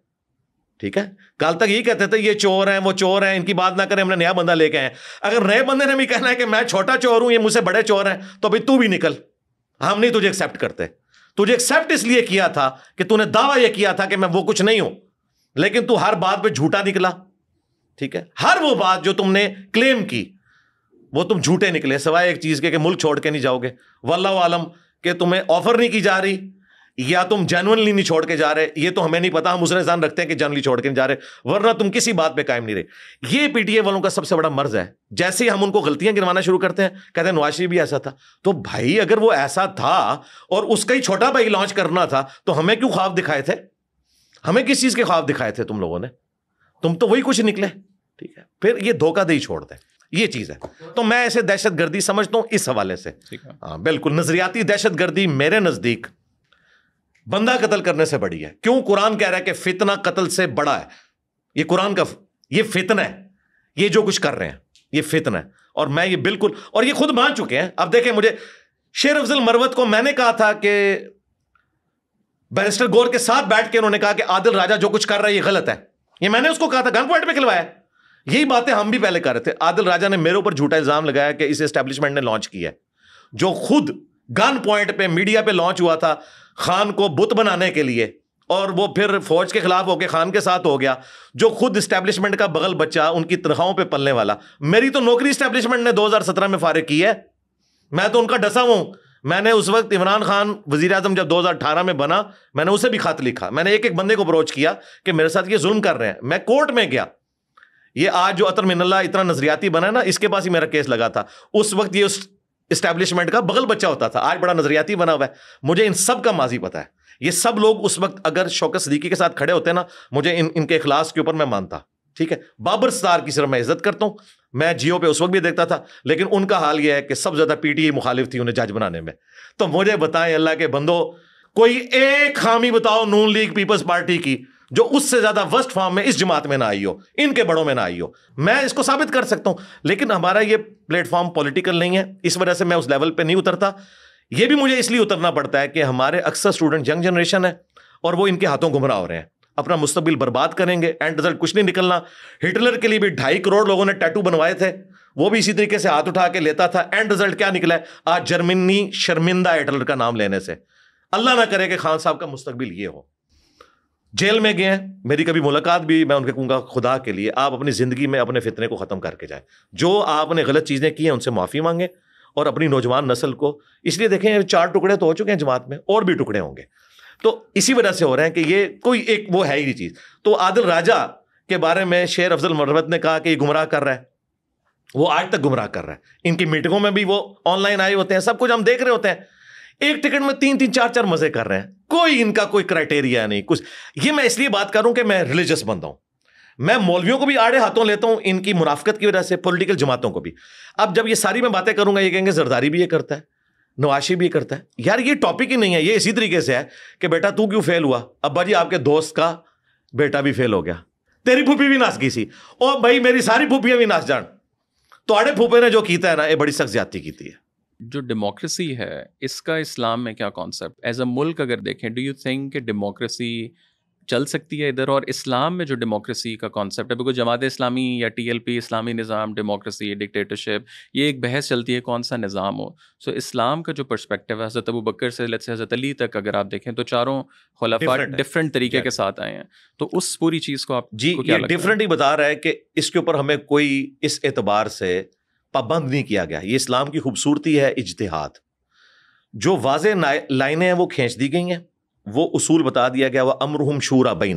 ठीक है कल तक यही कहते थे ये चोर हैं वो चोर हैं इनकी बात ना करें हमने नया बंदा लेके आए अगर नए बंदे ने भी कहना है कि मैं छोटा चोर हूं ये मुझसे बड़े चोर हैं तो भाई तू भी निकल हम नहीं तुझे एक्सेप्ट करते तुझे एक्सेप्ट इसलिए किया था कि तूने दावा यह किया था कि मैं वो कुछ नहीं हूं लेकिन तू हर बात पर झूठा निकला ठीक है हर वो बात जो तुमने क्लेम की वो तुम झूठे निकले सिवाय एक चीज के कि मुल्क छोड़ के नहीं जाओगे वल्ला आलम के तुम्हें ऑफर नहीं की जा रही या तुम जेनुअनली नहीं छोड़ के जा रहे ये तो हमें नहीं पता हम उस रजान रखते हैं कि जेनुअनली छोड़ के नहीं जा रहे वरना तुम किसी बात पे कायम नहीं रहे ये पीटीए वालों का सबसे बड़ा मर्ज है जैसे ही हम उनको गलतियां गिरवाना शुरू करते हैं कहते हैं नवाशी भी ऐसा था तो भाई अगर वो ऐसा था और उसका ही छोटा भाई लॉन्च करना था तो हमें क्यों ख्वाब दिखाए थे हमें किस चीज़ के ख्वाब दिखाए थे तुम लोगों ने तुम तो वही कुछ निकले ठीक है फिर ये धोखा दे छोड़ दे ये चीज़ है तो मैं ऐसे दहशत गर्दी समझता हूँ इस हवाले से हाँ बिल्कुल नजरियाती दहशतगर्दी मेरे नज़दीक बंदा कत्ल करने से बड़ी है क्यों कुरान कह रहा है कि फितना कत्ल से बड़ा है ये कुरान का ये फितना है ये जो कुछ कर रहे हैं ये फितना है और मैं ये बिल्कुल और ये खुद मान चुके हैं अब देखें मुझे शेर अफजल मरवत को मैंने कहा था कि बैरिस्टर गौर के साथ बैठ के उन्होंने कहा कि आदिल राजा जो कुछ कर रहा है ये गलत है ये मैंने उसको कहा था गन पॉइंट पे खिलवाया यही बातें हम भी पहले कर रहे थे आदिल राजा ने मेरे ऊपर झूठा इल्जाम लगाया कि इस एस्टेब्लिशमेंट ने लॉन्च किया है जो खुद गन पॉइंट पे मीडिया पे लॉन्च हुआ था खान को बुत बनाने के लिए और वो फिर फौज के खिलाफ होके खान के साथ हो गया जो खुद इस्टेब्लिशमेंट का बगल बच्चा उनकी तनख्वाहों पे पलने वाला मेरी तो नौकरी इस्टेब्लिशमेंट ने 2017 में फारिग की है मैं तो उनका डसा हूं मैंने उस वक्त इमरान खान वजी अजम जब 2018 में बना मैंने उसे भी खत लिखा मैंने एक एक बंदे को अप्रोच किया कि मेरे साथ ये जुल्म कर रहे हैं मैं कोर्ट में गया ये आज जो अतर मिनल्ला इतना नजरियाती बना ना इसके पास ही मेरा केस लगा था उस वक्त ये उस इस्टेब्लिशमेंट का बगल बच्चा होता था आज बड़ा नजरियाती बना हुआ है मुझे इन सब का माजी पता है ये सब लोग उस वक्त अगर शौकत सदीकी के साथ खड़े होते ना मुझे इन इनके अखलास के ऊपर मैं मानता ठीक है बाबर सार की सिर्फ मैं इज्जत करता हूँ मैं जियो पे उस वक्त भी देखता था लेकिन उनका हाल यह है कि सबसे ज़्यादा पीटीए मुखालिफ थी उन्हें जज बनाने में तो मुझे बताएं अल्लाह के बंदो कोई एक खामी बताओ नून लीग पीपल्स पार्टी की जो उससे ज्यादा वर्स्ट फॉर्म में इस जमात में ना आई हो इनके बड़ों में ना आई हो मैं इसको साबित कर सकता हूं लेकिन हमारा ये प्लेटफॉर्म पॉलिटिकल नहीं है इस वजह से मैं उस लेवल पर नहीं उतरता ये भी मुझे इसलिए उतरना पड़ता है कि हमारे अक्सर स्टूडेंट यंग जनरेशन है और वो इनके हाथों गुमराह हो रहे हैं अपना मुस्तबिल बर्बाद करेंगे एंड रिजल्ट कुछ नहीं निकलना हिटलर के लिए भी ढाई करोड़ लोगों ने टैटू बनवाए थे वो भी इसी तरीके से हाथ उठा के लेता था एंड रिजल्ट क्या निकला है आज जर्मनी शर्मिंदा हिटलर का नाम लेने से अल्लाह ना करे कि खान साहब का मुस्तबिल ये हो जेल में गए हैं मेरी कभी मुलाकात भी मैं उनके कहूँगा खुदा के लिए आप अपनी ज़िंदगी में अपने फितने को ख़त्म करके जाएं जो आपने गलत चीज़ें की हैं उनसे माफ़ी मांगें और अपनी नौजवान नस्ल को इसलिए देखें चार टुकड़े तो हो चुके हैं जमात में और भी टुकड़े होंगे तो इसी वजह से हो रहे हैं कि ये कोई एक वो है ही नहीं चीज़ तो आदिल राजा के बारे में शेर अफजल मरवत ने कहा कि ये गुमराह कर रहा है वो आज तक गुमराह कर रहा है इनकी मीटिंगों में भी वो ऑनलाइन आए होते हैं सब कुछ हम देख रहे होते हैं एक टिकट में तीन तीन चार चार मजे कर रहे हैं कोई इनका कोई क्राइटेरिया नहीं कुछ ये मैं इसलिए बात कर रहा हूं कि मैं रिलीजियस बंदा हूं मैं मौलवियों को भी आड़े हाथों लेता हूं इनकी मुनाफ्त की वजह से पॉलिटिकल जमातों को भी अब जब ये सारी मैं बातें करूंगा ये कहेंगे जरदारी भी ये करता है नवाशी भी करता है यार ये टॉपिक ही नहीं है ये इसी तरीके से है कि बेटा तू क्यों फेल हुआ अब्बा जी आपके दोस्त का बेटा भी फेल हो गया तेरी फूफी भी नाच की सी और भाई मेरी सारी फूफियां भी नाच जान तो आड़े फूफे ने जो कीता है ना ये बड़ी सख्त ज्यादा की है जो डेमोक्रेसी है इसका इस्लाम में क्या कॉन्सेप्ट एज अ मुल्क अगर देखें डू यू थिंक कि डेमोक्रेसी चल सकती है इधर और इस्लाम में जो डेमोक्रेसी का कॉन्सेप्ट है बिकॉज जमात इस्लामी या टी इस्लामी निज़ाम डेमोक्रेसी डिक्टेटरशिप ये एक बहस चलती है कौन सा निज़ाम हो सो so, इस्लाम का जो परस्पेक्टिव है हज़रत अबू बकर से लत हज़रत अली तक अगर आप देखें तो चारों खलाफा डिफरेंट तरीके के साथ आए हैं तो उस पूरी चीज़ को आप जी डिफरेंट ही बता रहा है कि इसके ऊपर हमें कोई इस एतबार से पाबंद नहीं किया गया ये इस्लाम की खूबसूरती है इजतहाद जो वाज लाइनें हैं वो खींच दी गई हैं वो उसूल बता दिया गया वह हम शूरा बई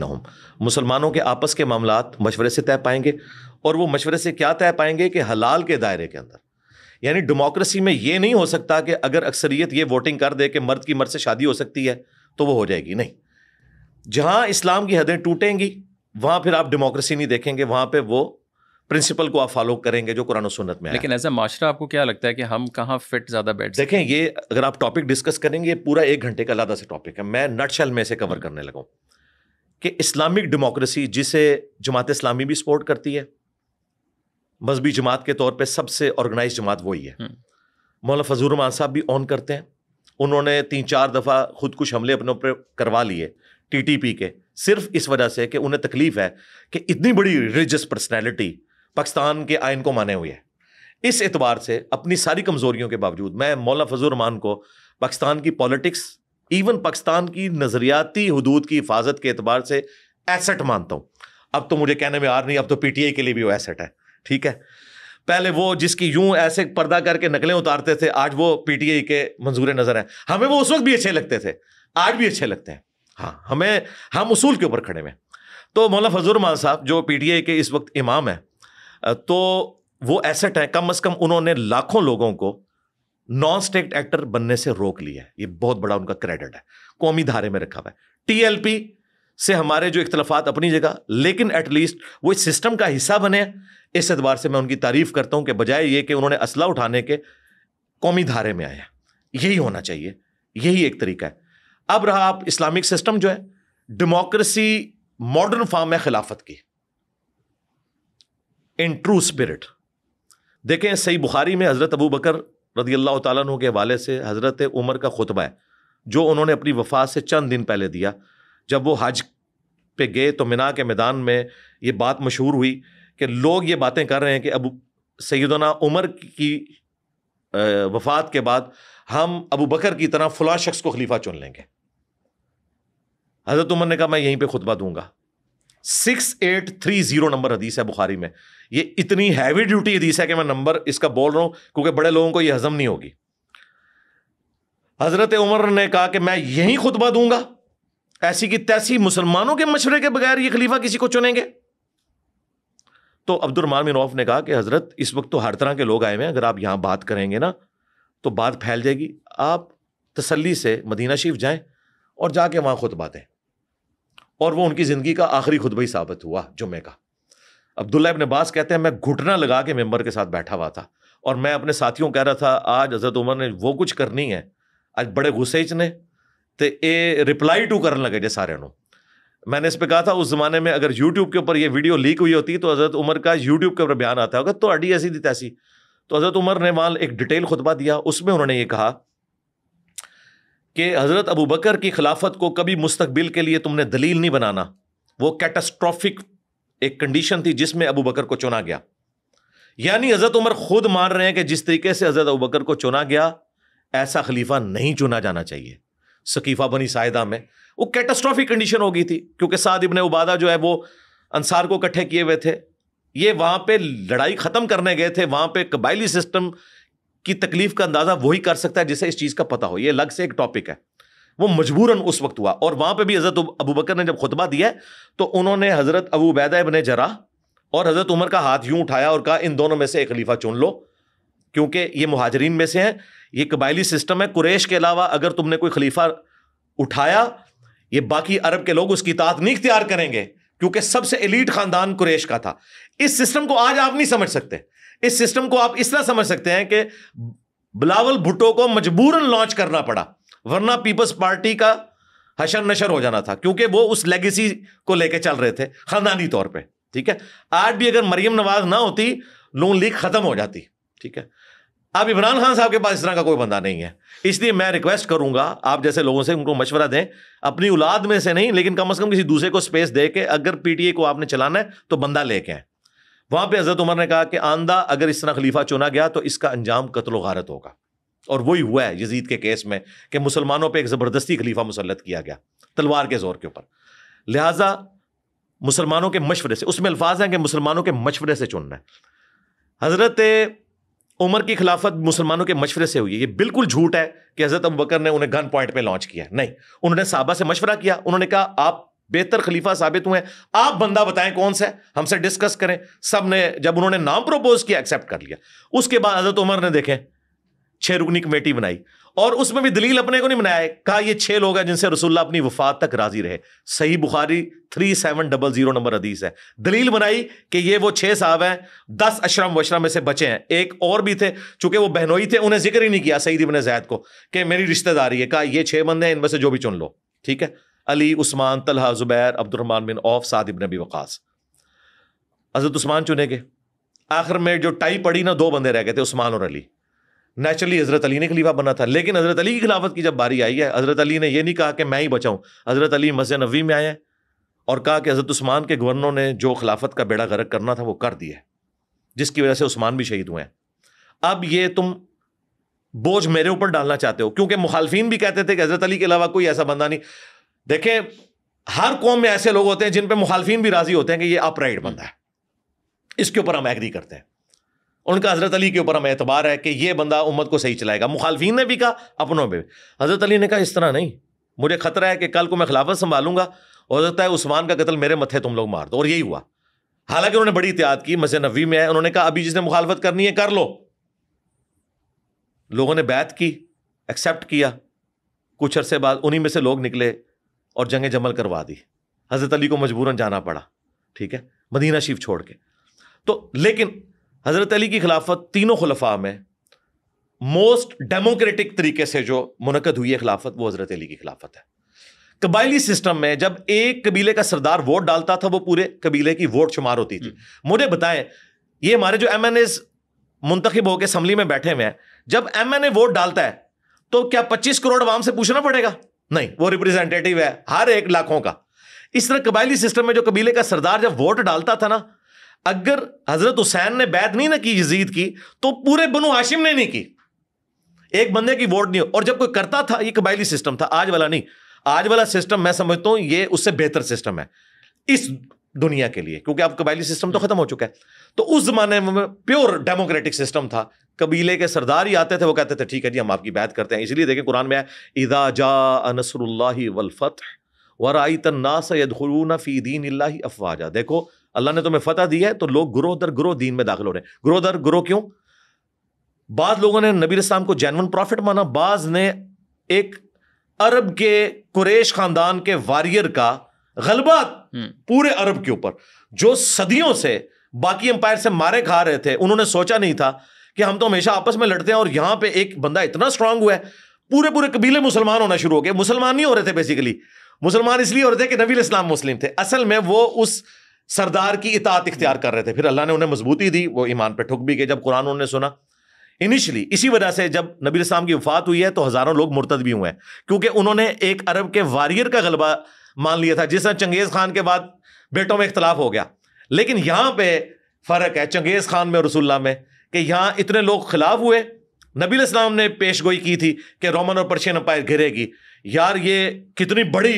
मुसलमानों के आपस के मामला मशवरे से तय पाएंगे और वो मशवरे से क्या तय पाएंगे कि हलाल के दायरे के अंदर यानी डेमोक्रेसी में ये नहीं हो सकता कि अगर अक्सरियत ये वोटिंग कर दे कि मर्द की मर्द से शादी हो सकती है तो वो हो जाएगी नहीं जहाँ इस्लाम की हदें टूटेंगी वहाँ फिर आप डेमोक्रेसी नहीं देखेंगे वहाँ पर वो प्रिंसिपल को आप फॉलो करेंगे जो कुरान सुन्नत में लेकिन एज ए माशरा आपको क्या लगता है कि हम कहाँ फिट ज़्यादा बैठ देखें ये अगर आप टॉपिक डिस्कस करेंगे पूरा एक घंटे का अलादा से टॉपिक है मैं नटशल में इसे कवर हम्म। करने लगा कि इस्लामिक डेमोक्रेसी जिसे जमात इस्लामी भी सपोर्ट करती है मजहबी जमात के तौर पर सबसे ऑर्गेनाइज जमात वही है हम्म। मौलाना फजूर रमान साहब भी ऑन करते हैं उन्होंने तीन चार दफ़ा खुद कुछ हमले अपने ऊपर करवा लिए टी टी पी के सिर्फ इस वजह से कि उन्हें तकलीफ है कि इतनी बड़ी रिलीजियस पर्सनैलिटी पाकिस्तान के आयन को माने हुए हैं इस एतबार से अपनी सारी कमज़ोरियों के बावजूद मैं मौला रमान को पाकिस्तान की पॉलिटिक्स इवन पाकिस्तान की नज़रियाती हदूद की हिफाजत के एतबार से एसेट मानता हूँ अब तो मुझे कहने में आ नहीं अब तो पी टी आई के लिए भी वो एसेट है ठीक है पहले वो जिसकी यूं ऐसे पर्दा करके नकलें उतारते थे आज वो पी टी आई के मंजूर नजर हैं हमें वो उस वक्त भी अच्छे लगते थे आज भी अच्छे लगते हैं हाँ हमें हम उसूल के ऊपर खड़े हुए तो मौला फजल रमान साहब जो पी टी आई के इस वक्त इमाम हैं तो वो एसेट है कम अज कम उन्होंने लाखों लोगों को नॉन स्टेट एक्टर बनने से रोक लिया है ये बहुत बड़ा उनका क्रेडिट है कौमी धारे में रखा हुआ है टीएलपी से हमारे जो इख्तलाफात अपनी जगह लेकिन एटलीस्ट वो इस सिस्टम का हिस्सा बने इस एतबार से मैं उनकी तारीफ करता हूं कि बजाय ये कि उन्होंने असला उठाने के कौमी धारे में आया यही होना चाहिए यही एक तरीका है अब रहा आप इस्लामिक सिस्टम जो है डेमोक्रेसी मॉडर्न फॉर्म है खिलाफत की इन ट्रू स्पिरिट देखें सही बुखारी में हज़रत अबू बकर रदी अल्लाह तु के हवाले से हज़रत उमर का खुतबा है जो उन्होंने अपनी वफात से चंद दिन पहले दिया जब वो हज पे गए तो मिना के मैदान में ये बात मशहूर हुई कि लोग ये बातें कर रहे हैं कि अब सैदाना उमर की वफात के बाद हम अबू बकर की तरह फ़लाँ शख्स को खलीफा चुन लेंगे हज़रत उमर ने कहा मैं यहीं पर खुतबा दूंगा six eight three zero number हदीस है बुखारी में ये इतनी हैवी ड्यूटी हदीस है कि मैं नंबर इसका बोल रहा हूँ क्योंकि बड़े लोगों को ये हजम नहीं होगी हज़रत उमर ने कहा कि मैं यही खुतबा दूंगा ऐसी की तैसी मुसलमानों के मशवरे के बगैर ये खलीफा किसी को चुनेंगे तो अब्दुलरमान बिन ने कहा कि हज़रत इस वक्त तो हर तरह के लोग आए हुए हैं अगर आप यहाँ बात करेंगे ना तो बात फैल जाएगी आप तसल्ली से मदीना शरीफ जाएं और जाके वहाँ खुतबा दें और वो उनकी ज़िंदगी का आखिरी खुतबा ही साबित हुआ जुम्मे का अब्दुल्ला इबन बास कहते हैं मैं घुटना लगा के मेम्बर के साथ बैठा हुआ था और मैं अपने साथियों कह रहा था आज हज़रत उमर ने वो कुछ करनी है आज बड़े ਗੁੱਸੇ 'ਚ ਨੇ ਤੇ ਇਹ ਰਿਪਲਾਈ ਟੂ ਕਰਨ ਲੱਗੇ ਜੇ ਸਾਰਿਆਂ ਨੂੰ मैंने इस पर कहा था उस जमाने में अगर यूट्यूब के ऊपर ये वीडियो लीक हुई होती तो हज़रत उमर का यूट्यूब के ऊपर बयान आता होगा तो अडी ऐसी दी तैसी तो हज़रत उमर ने माल एक डिटेल खुतबा दिया उसमें उन्होंने ये कहा कि हज़रत अबू बकर की खिलाफत को कभी मुस्तबिल के लिए तुमने दलील नहीं बनाना वो कैटास्ट्रॉफिक एक कंडीशन थी जिसमें अबू बकर को चुना गया यानी हज़रत उमर खुद मान रहे हैं कि जिस तरीके से हज़रत अबू बकर को चुना गया ऐसा खलीफा नहीं चुना जाना चाहिए सकीफ़ा बनी साहिदा में वो कैटास्ट्रॉफिक कंडीशन हो गई थी क्योंकि साद इबन उबादा जो है वो अंसार को इकट्ठे किए हुए थे ये वहाँ पे लड़ाई ख़त्म करने गए थे वहाँ पे कबायली सिस्टम की तकलीफ का अंदाजा वही कर सकता है जिसे इस चीज़ का पता हो यह अलग से एक टॉपिक है वो मजबूरन उस वक्त हुआ और वहां पर भी हज़रत अबू बकर ने जब खुतबा दिया तो उन्होंने हज़रत अबू बैदा बने जरा और हज़रत उमर का हाथ यूं उठाया और कहा इन दोनों में से एक खलीफा चुन लो क्योंकि ये मुहाजरीन में से हैं ये कबायली सिस्टम है कुरेश के अलावा अगर तुमने कोई खलीफा उठाया ये बाकी अरब के लोग उसकी तात नहीं इख्तियार करेंगे क्योंकि सबसे एलीट खानदान कुरेश का था इस सिस्टम को आज आप नहीं समझ सकते इस सिस्टम को आप इस तरह समझ सकते हैं कि बिलावल भुट्टो को मजबूरन लॉन्च करना पड़ा वरना पीपल्स पार्टी का हशर नशर हो जाना था क्योंकि वो उस लेगेसी को लेकर चल रहे थे खानदानी तौर पर ठीक है आज भी अगर मरियम नवाज ना होती नून लीग खत्म हो जाती ठीक है अब इमरान खान साहब के पास इस तरह का कोई बंदा नहीं है इसलिए मैं रिक्वेस्ट करूंगा आप जैसे लोगों से उनको मशवरा दें अपनी औलाद में से नहीं लेकिन कम अज कम किसी दूसरे को स्पेस दे के अगर पीटीए को आपने चलाना है तो बंदा लेके आए वहां पर हजरत उमर ने कहा कि आंदा अगर इस तरह खलीफा चुना गया तो इसका अंजाम कत्ल गारत होगा और वही हुआ है यजीद के केस में कि मुसलमानों पर एक ज़बरदस्ती खलीफा मुसलत किया गया तलवार के ज़ोर के ऊपर लिहाजा मुसलमानों के मशवरे से उसमें अल्फाज हैं कि मुसलमानों के मशवरे से चुनना है हज़रत उमर की खिलाफत मुसलमानों के मशवरे से हुई है ये बिल्कुल झूठ है कि हज़रत अबू बकर ने उन्हें गन पॉइंट पर लॉन्च किया नहीं उन्होंने साबा से मशवरा किया उन्होंने कहा आप बेहतर खलीफा साबित हुए आप बंदा बताएं कौन सा है हमसे डिस्कस करें सब ने जब उन्होंने नाम प्रपोज किया एक्सेप्ट कर लिया उसके बाद हजरत उमर ने देखें छह रुकनी कमेटी बनाई और उसमें भी दलील अपने को नहीं बनाया कहा ये छह लोग हैं जिनसे रसुल्ला अपनी वफात तक राजी रहे सही Bukhari three seven double zero number अदीस है दलील बनाई कि ये वो छह साहब हैं दस अशरम वशरम में से बचे हैं एक और भी थे चूंकि वो बहनोई थे उन्हें जिक्र ही नहीं किया सईद इबन जैद को कि मेरी रिश्तेदारी है कहा ये छह बंदे हैं इनमें से जो भी चुन लो ठीक है Ali Usman Talha Zubair Abdulrahman bin Auf Saad ibn नबी वक़ास हज़रत उस्मान चुने गए आखिर में जो टाई पड़ी ना दो बंदे रह गए थे उस्मान और अली नेचुरली हज़रत अली ने खलीफा बना था लेकिन हज़रत अली की खिलाफत की जब बारी आई है हज़रत अली ने यह नहीं कहा कि मैं ही बचाऊँ हज़रत अली मस्जिद नबी में आए हैं और कहा कि हज़रत उस्मान के गवर्नरों ने जो खिलाफत का बेड़ा गर्क करना था वो कर दिया जिसकी वजह से उस्मान भी शहीद हुए हैं अब ये तुम बोझ मेरे ऊपर डालना चाहते हो क्योंकि मुखालफी भी कहते थे कि हज़रत अली के अलावा कोई ऐसा बंदा नहीं देखें हर कौम में ऐसे लोग होते हैं जिन पर मुखालफी भी राजी होते हैं कि ये अपराइट बंदा है इसके ऊपर हम एग्री करते हैं उनका हज़रत अली के ऊपर हमें एतबार है कि यह बंदा उम्मत को सही चलाएगा मुखालफी ने भी कहा अपनों में हज़रत अली ने कहा इस तरह नहीं मुझे खतरा है कि कल को मैं खिलाफत संभालूंगा हो सकता है उस्मान का कतल मेरे मथे तुम लोग मार दो और यही हुआ हालांकि उन्होंने बड़ी एहतियात की मस्जिद नबी में है उन्होंने कहा अभी जिसने मुखालफत करनी है कर लो लोगों ने बैत की एक्सेप्ट किया कुछ अरसे बाद उन्हीं में से लोग निकले और जंग जमल करवा दी हज़रत अली को मजबूरन जाना पड़ा ठीक है मदीना शरीफ छोड़ के तो लेकिन हज़रत अली की खिलाफत तीनों खलफा में मोस्ट डेमोक्रेटिक तरीके से जो मुनकद हुई है खिलाफत वो हज़रत अली की खिलाफत है कबायली सिस्टम में जब एक कबीले का सरदार वोट डालता था वो पूरे कबीले की वोट शुमार होती थी हम्म। मुझे बताएं ये हमारे जो एम एन एज मुंतखब होकर असम्बली में बैठे हुए हैं जब एम एन ए वोट डालता है तो क्या पच्चीस करोड़ आवाम से पूछना पड़ेगा नहीं वो रिप्रेजेंटेटिव है हर एक लाखों का इस तरह कबायली सिस्टम में जो कबीले का सरदार जब वोट डालता था ना अगर हजरत हुसैन ने बैत नहीं ना की यजीद की तो पूरे बनु हाशिम ने नहीं की एक बंदे की वोट नहीं हो और जब कोई करता था ये कबायली सिस्टम था आज वाला नहीं आज वाला सिस्टम मैं समझता हूं ये उससे बेहतर सिस्टम है इस दुनिया के लिए क्योंकि अब कबायली सिस्टम तो खत्म हो चुका है तो उस जमाने में प्योर डेमोक्रेटिक सिस्टम था कबीले के सरदार ही आते थे वो कहते थे ठीक है जी हम आपकी बैत करते हैं इसलिए देखें कुरान में इदा जा नसरुल्ला वलफ़त वराई तन्ना सैदरून फ़ी दीन अफवाजा देखो अल्लाह ने तुम्हें फतह दी है तो लोग ग्रोह दर ग्रोह दीन में दाखिल हो रहे हैं ग्रोह दर ग्रोह क्यों बाद लोगों ने नबी इस्लाम को जैनवन प्रॉफिट माना बाज ने एक अरब के कुरेश खानदान के वारियर का गलबा हम्म। पूरे अरब के ऊपर जो सदियों से बाकी एम्पायर से मारे खा रहे थे उन्होंने सोचा नहीं था कि हम तो हमेशा आपस में लड़ते हैं और यहां पे एक बंदा इतना स्ट्रांग हुआ है पूरे पूरे कबीले मुसलमान होना शुरू हो गए मुसलमान नहीं हो रहे थे बेसिकली मुसलमान इसलिए हो रहे थे कि नबी इस्लाम मुस्लिम थे असल में वो उस सरदार की इतात इख्तियार कर रहे थे फिर अल्लाह ने उन्हें मजबूती दी वो ईमान पर ठुक भी गए जब कुरान उन्होंने सुना इनिशियली इसी वजह से जब नबी इस्लाम की वफात हुई है तो हज़ारों लोग मुर्तद भी हुए हैं क्योंकि उन्होंने एक अरब के वारियर का गलबा मान लिया था जिस तरह चंगेज़ खान के बाद बेटों में इख्तलाफ हो गया लेकिन यहां पे फ़र्क है चंगेज़ खान में और रसुल्ला में कि यहाँ इतने लोग खिलाफ हुए नबी इस्लाम ने पेश गोई की थी कि रोमन और पर्शियन अंपायर घिरेगी यार ये कितनी बड़ी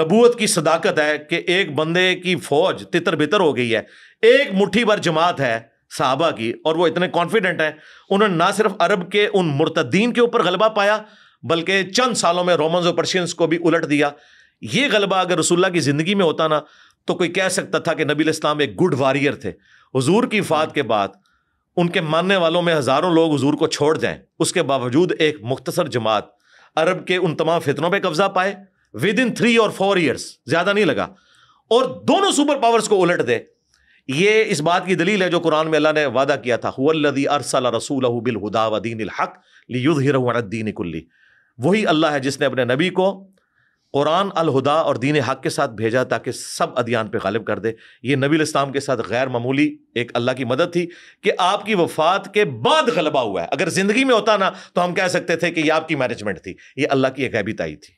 नबूत की सदाकत है कि एक बंदे की फौज तितर बितर हो गई है एक मुट्ठी भर जमात है साहबा की और वो इतने कॉन्फिडेंट हैं उन्होंने ना सिर्फ अरब के उन मुर्तदीन के ऊपर गलबा पाया बल्कि चंद सालों में रोमन और पर्शियंस को भी उलट दिया ये गलबा अगर रसुल्ला की ज़िंदगी में होता ना तो कोई कह सकता था कि नबी इस्लाम एक गुड वारियर थे हजूर की फात के बाद उनके मानने वालों में हज़ारों लोग हजूर को छोड़ दें उसके बावजूद एक मुख्तसर जमात अरब के उन तमाम फितरों पर कब्जा पाए विद इन थ्री और फोर ईयर्स ज़्यादा नहीं लगा और दोनों सुपर पावर्स को उलट दे ये इस बात की दलील है जो कुरान में अल्लाह ने वादा किया था हुदी अरसल रसूल बिल हुदा हक लियुद्दीन कुल्ली वही अल्लाह है जिसने अपने नबी को कुरान अलहुदा और दीन हक के साथ भेजा ताकि सब अदियान पे गालिब कर दे ये नबी इस्लाम के साथ गैर मामूली एक अल्लाह की मदद थी कि आपकी वफात के बाद गलबा हुआ है अगर ज़िंदगी में होता ना तो हम कह सकते थे कि यह आपकी मैनेजमेंट थी ये अल्लाह की एक आई थी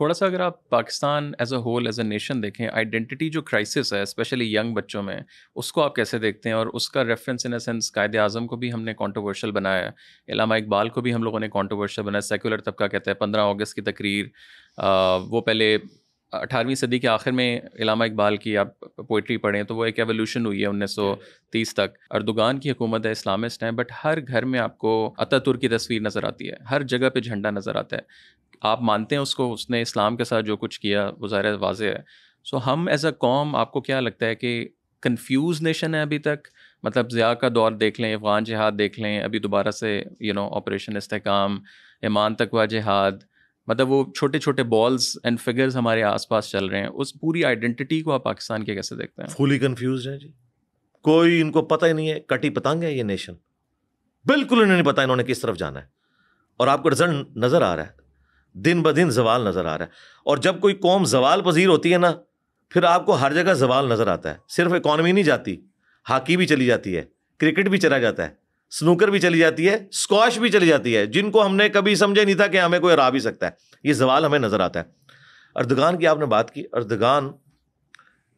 थोड़ा सा अगर आप Pakistan as a whole as a nation देखें आइडेंटिटी जो क्राइसिस है स्पेशली यंग बच्चों में उसको आप कैसे देखते हैं और उसका रेफरेंस इन सेंस कायद आजम को भी हमने कंट्रोवर्शियल बनाया इलामा इकबाल को भी हम लोगों ने कंट्रोवर्शियल बनाया सेकुलर तबका कहता है पंद्रह अगस्त की तकरीर वो पहले अठारहवीं सदी के आखिर में इलामा इकबाल की आप पोइट्री पढ़ें तो वो एक एवोल्यूशन हुई है उन्नीस सौ तीस तक अर्दुगान की हुकूमत है इस्लामिस्ट हैं बट हर घर में आपको अतातुर की तस्वीर नज़र आती है हर जगह पे झंडा नज़र आता है आप मानते हैं उसको उसने इस्लाम के साथ जो कुछ किया वो ज़ाहिर वाज है सो so, हम एज अ कॉम आपको क्या लगता है कि कन्फ्यूज़ नेशन है अभी तक मतलब ज़िया का दौर देख लें अफगान जहाद देख लें अभी दोबारा से यू नो ऑपरेशन इसकाम ईमान तकवा जहाद मतलब वो छोटे छोटे बॉल्स एंड फिगर्स हमारे आसपास चल रहे हैं उस पूरी आइडेंटिटी को आप पाकिस्तान के कैसे देखते हैं फुली कंफ्यूज हैं जी कोई इनको पता ही नहीं है कटी पतंग है ये नेशन बिल्कुल इन्हें नहीं पता इन्होंने किस तरफ जाना है और आपको रिजल्ट नज़र आ रहा है दिन ब दिन जवाल नज़र आ रहा है और जब कोई कौम जवाल पजीर होती है ना फिर आपको हर जगह जवाल नज़र आता है सिर्फ इकॉनमी नहीं जाती हॉकी भी चली जाती है क्रिकेट भी चला जाता है स्नूकर भी चली जाती है स्कॉश भी चली जाती है जिनको हमने कभी समझे नहीं था कि हमें कोई हरा भी सकता है ये सवाल हमें नज़र आता है अर्दगान की आपने बात की अर्दगान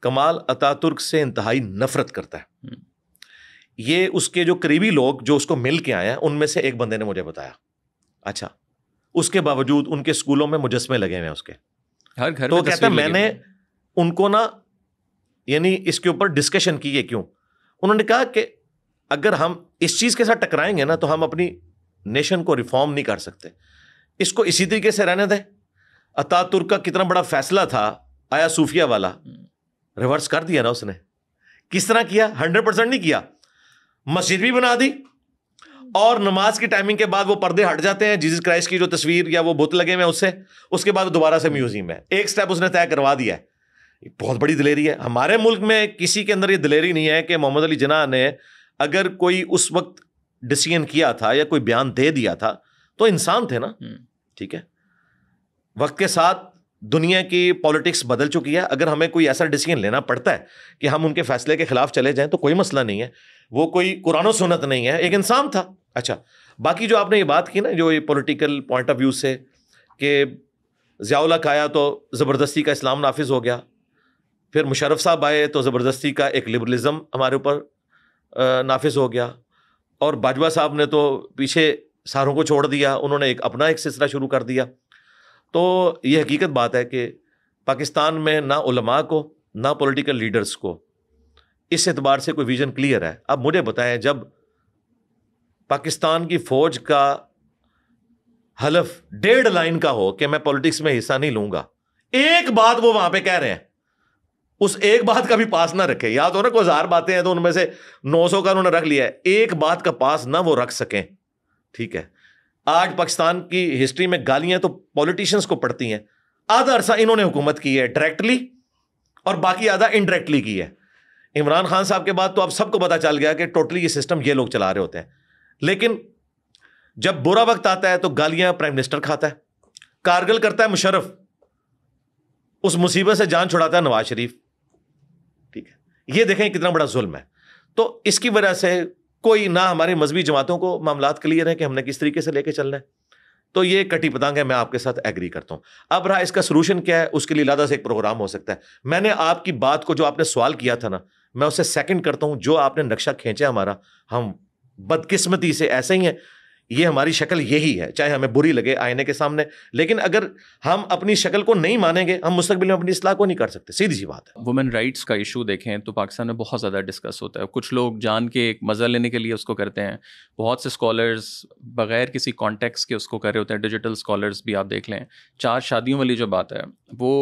कमाल अतातुर्क से इंतहाई नफरत करता है हम्म। ये उसके जो करीबी लोग जो उसको मिल के आए हैं उनमें से एक बंदे ने मुझे बताया अच्छा उसके बावजूद उनके स्कूलों में मुजस्मे लगे हुए हैं उसके हर घर तो कहते मैंने उनको ना यानी इसके ऊपर डिस्कशन की है क्यों उन्होंने कहा कि अगर हम इस चीज़ के साथ टकराएंगे ना तो हम अपनी नेशन को रिफॉर्म नहीं कर सकते इसको इसी तरीके से रहने दें अता तुर्क का कितना बड़ा फैसला था आया सूफिया वाला रिवर्स कर दिया ना उसने किस तरह किया हंड्रेड परसेंट नहीं किया मस्जिद भी बना दी और नमाज की टाइमिंग के बाद वो पर्दे हट जाते हैं जीसस क्राइस्ट की जो तस्वीर या वो बुत लगे हुए उससे उसके बाद दोबारा से म्यूजियम है एक स्टेप उसने तय करवा दिया है बहुत बड़ी दिलेरी है हमारे मुल्क में किसी के अंदर ये दिलेरी नहीं है कि मोहम्मद अली जना ने अगर कोई उस वक्त डिसीजन किया था या कोई बयान दे दिया था तो इंसान थे ना हम्म। ठीक है वक्त के साथ दुनिया की पॉलिटिक्स बदल चुकी है अगर हमें कोई ऐसा डिसीजन लेना पड़ता है कि हम उनके फैसले के खिलाफ चले जाएं तो कोई मसला नहीं है वो कोई कुरान सुनत नहीं है एक इंसान था अच्छा बाकी जो आपने ये बात की ना जो ये पॉलिटिकल पॉइंट ऑफ व्यू से कि ज़ियाउल आया तो ज़बरदस्ती का इस्लाम नाफिज हो गया फिर मुशरफ साहब आए तो ज़बरदस्ती का एक लिबरलिज़म हमारे ऊपर नाफिज हो गया और बाजवा साहब ने तो पीछे सारों को छोड़ दिया उन्होंने एक अपना एक सिलसिला शुरू कर दिया तो ये हकीकत बात है कि पाकिस्तान में ना उलमा को ना पॉलिटिकल लीडर्स को इस एतबार से कोई विज़न क्लियर है अब मुझे बताएं जब पाकिस्तान की फ़ौज का हलफ डेढ़ लाइन का हो कि मैं पॉलिटिक्स में हिस्सा नहीं लूँगा एक बात वो वहाँ पे कह रहे हैं उस एक बात का भी पास ना रखे या तो ना कोई हजार बातें हैं तो उनमें से नौ सौ का उन्होंने रख लिया है एक बात का पास ना वो रख सकें ठीक है आज पाकिस्तान की हिस्ट्री में गालियां तो पॉलिटिशियंस को पड़ती हैं आधा अरसा इन्होंने हुकूमत की है डायरेक्टली और बाकी आधा इनडायरेक्टली की है इमरान खान साहब के बाद तो आप सबको पता चल गया कि टोटली ये सिस्टम ये लोग चला रहे होते हैं लेकिन जब बुरा वक्त आता है तो गालियां प्राइम मिनिस्टर खाता है कारगिल करता है मुशरफ उस मुसीबत से जान छुड़ाता है नवाज शरीफ ये देखें कितना बड़ा जुल्म है तो इसकी वजह से कोई ना हमारे मजहबी जमातों को मामला क्लियर है कि हमने किस तरीके से लेके चलना है तो ये कटी पतंग है मैं आपके साथ एग्री करता हूँ अब रहा इसका सोलूशन क्या है उसके लिए लादा से एक प्रोग्राम हो सकता है मैंने आपकी बात को जो आपने सवाल किया था ना मैं उसे सेकंड करता हूँ जो आपने नक्शा खींचा हमारा हम बदकिस्मती से ऐसे ही हैं ये हमारी शक्ल यही है चाहे हमें बुरी लगे आईने के सामने लेकिन अगर हम अपनी शक्ल को नहीं मानेंगे हम मुस्तबिल में अपनी असलाह को नहीं कर सकते सीधी सी बात है वुमेन राइट्स का इशू देखें तो पाकिस्तान में बहुत ज़्यादा डिस्कस होता है कुछ लोग जान के एक मज़ा लेने के लिए उसको करते हैं बहुत से स्कॉलर्स बगैर किसी कॉन्टेक्स के उसको कर रहे होते हैं डिजिटल स्कॉलर्स भी आप देख लें चार शादियों वाली जो बात है वो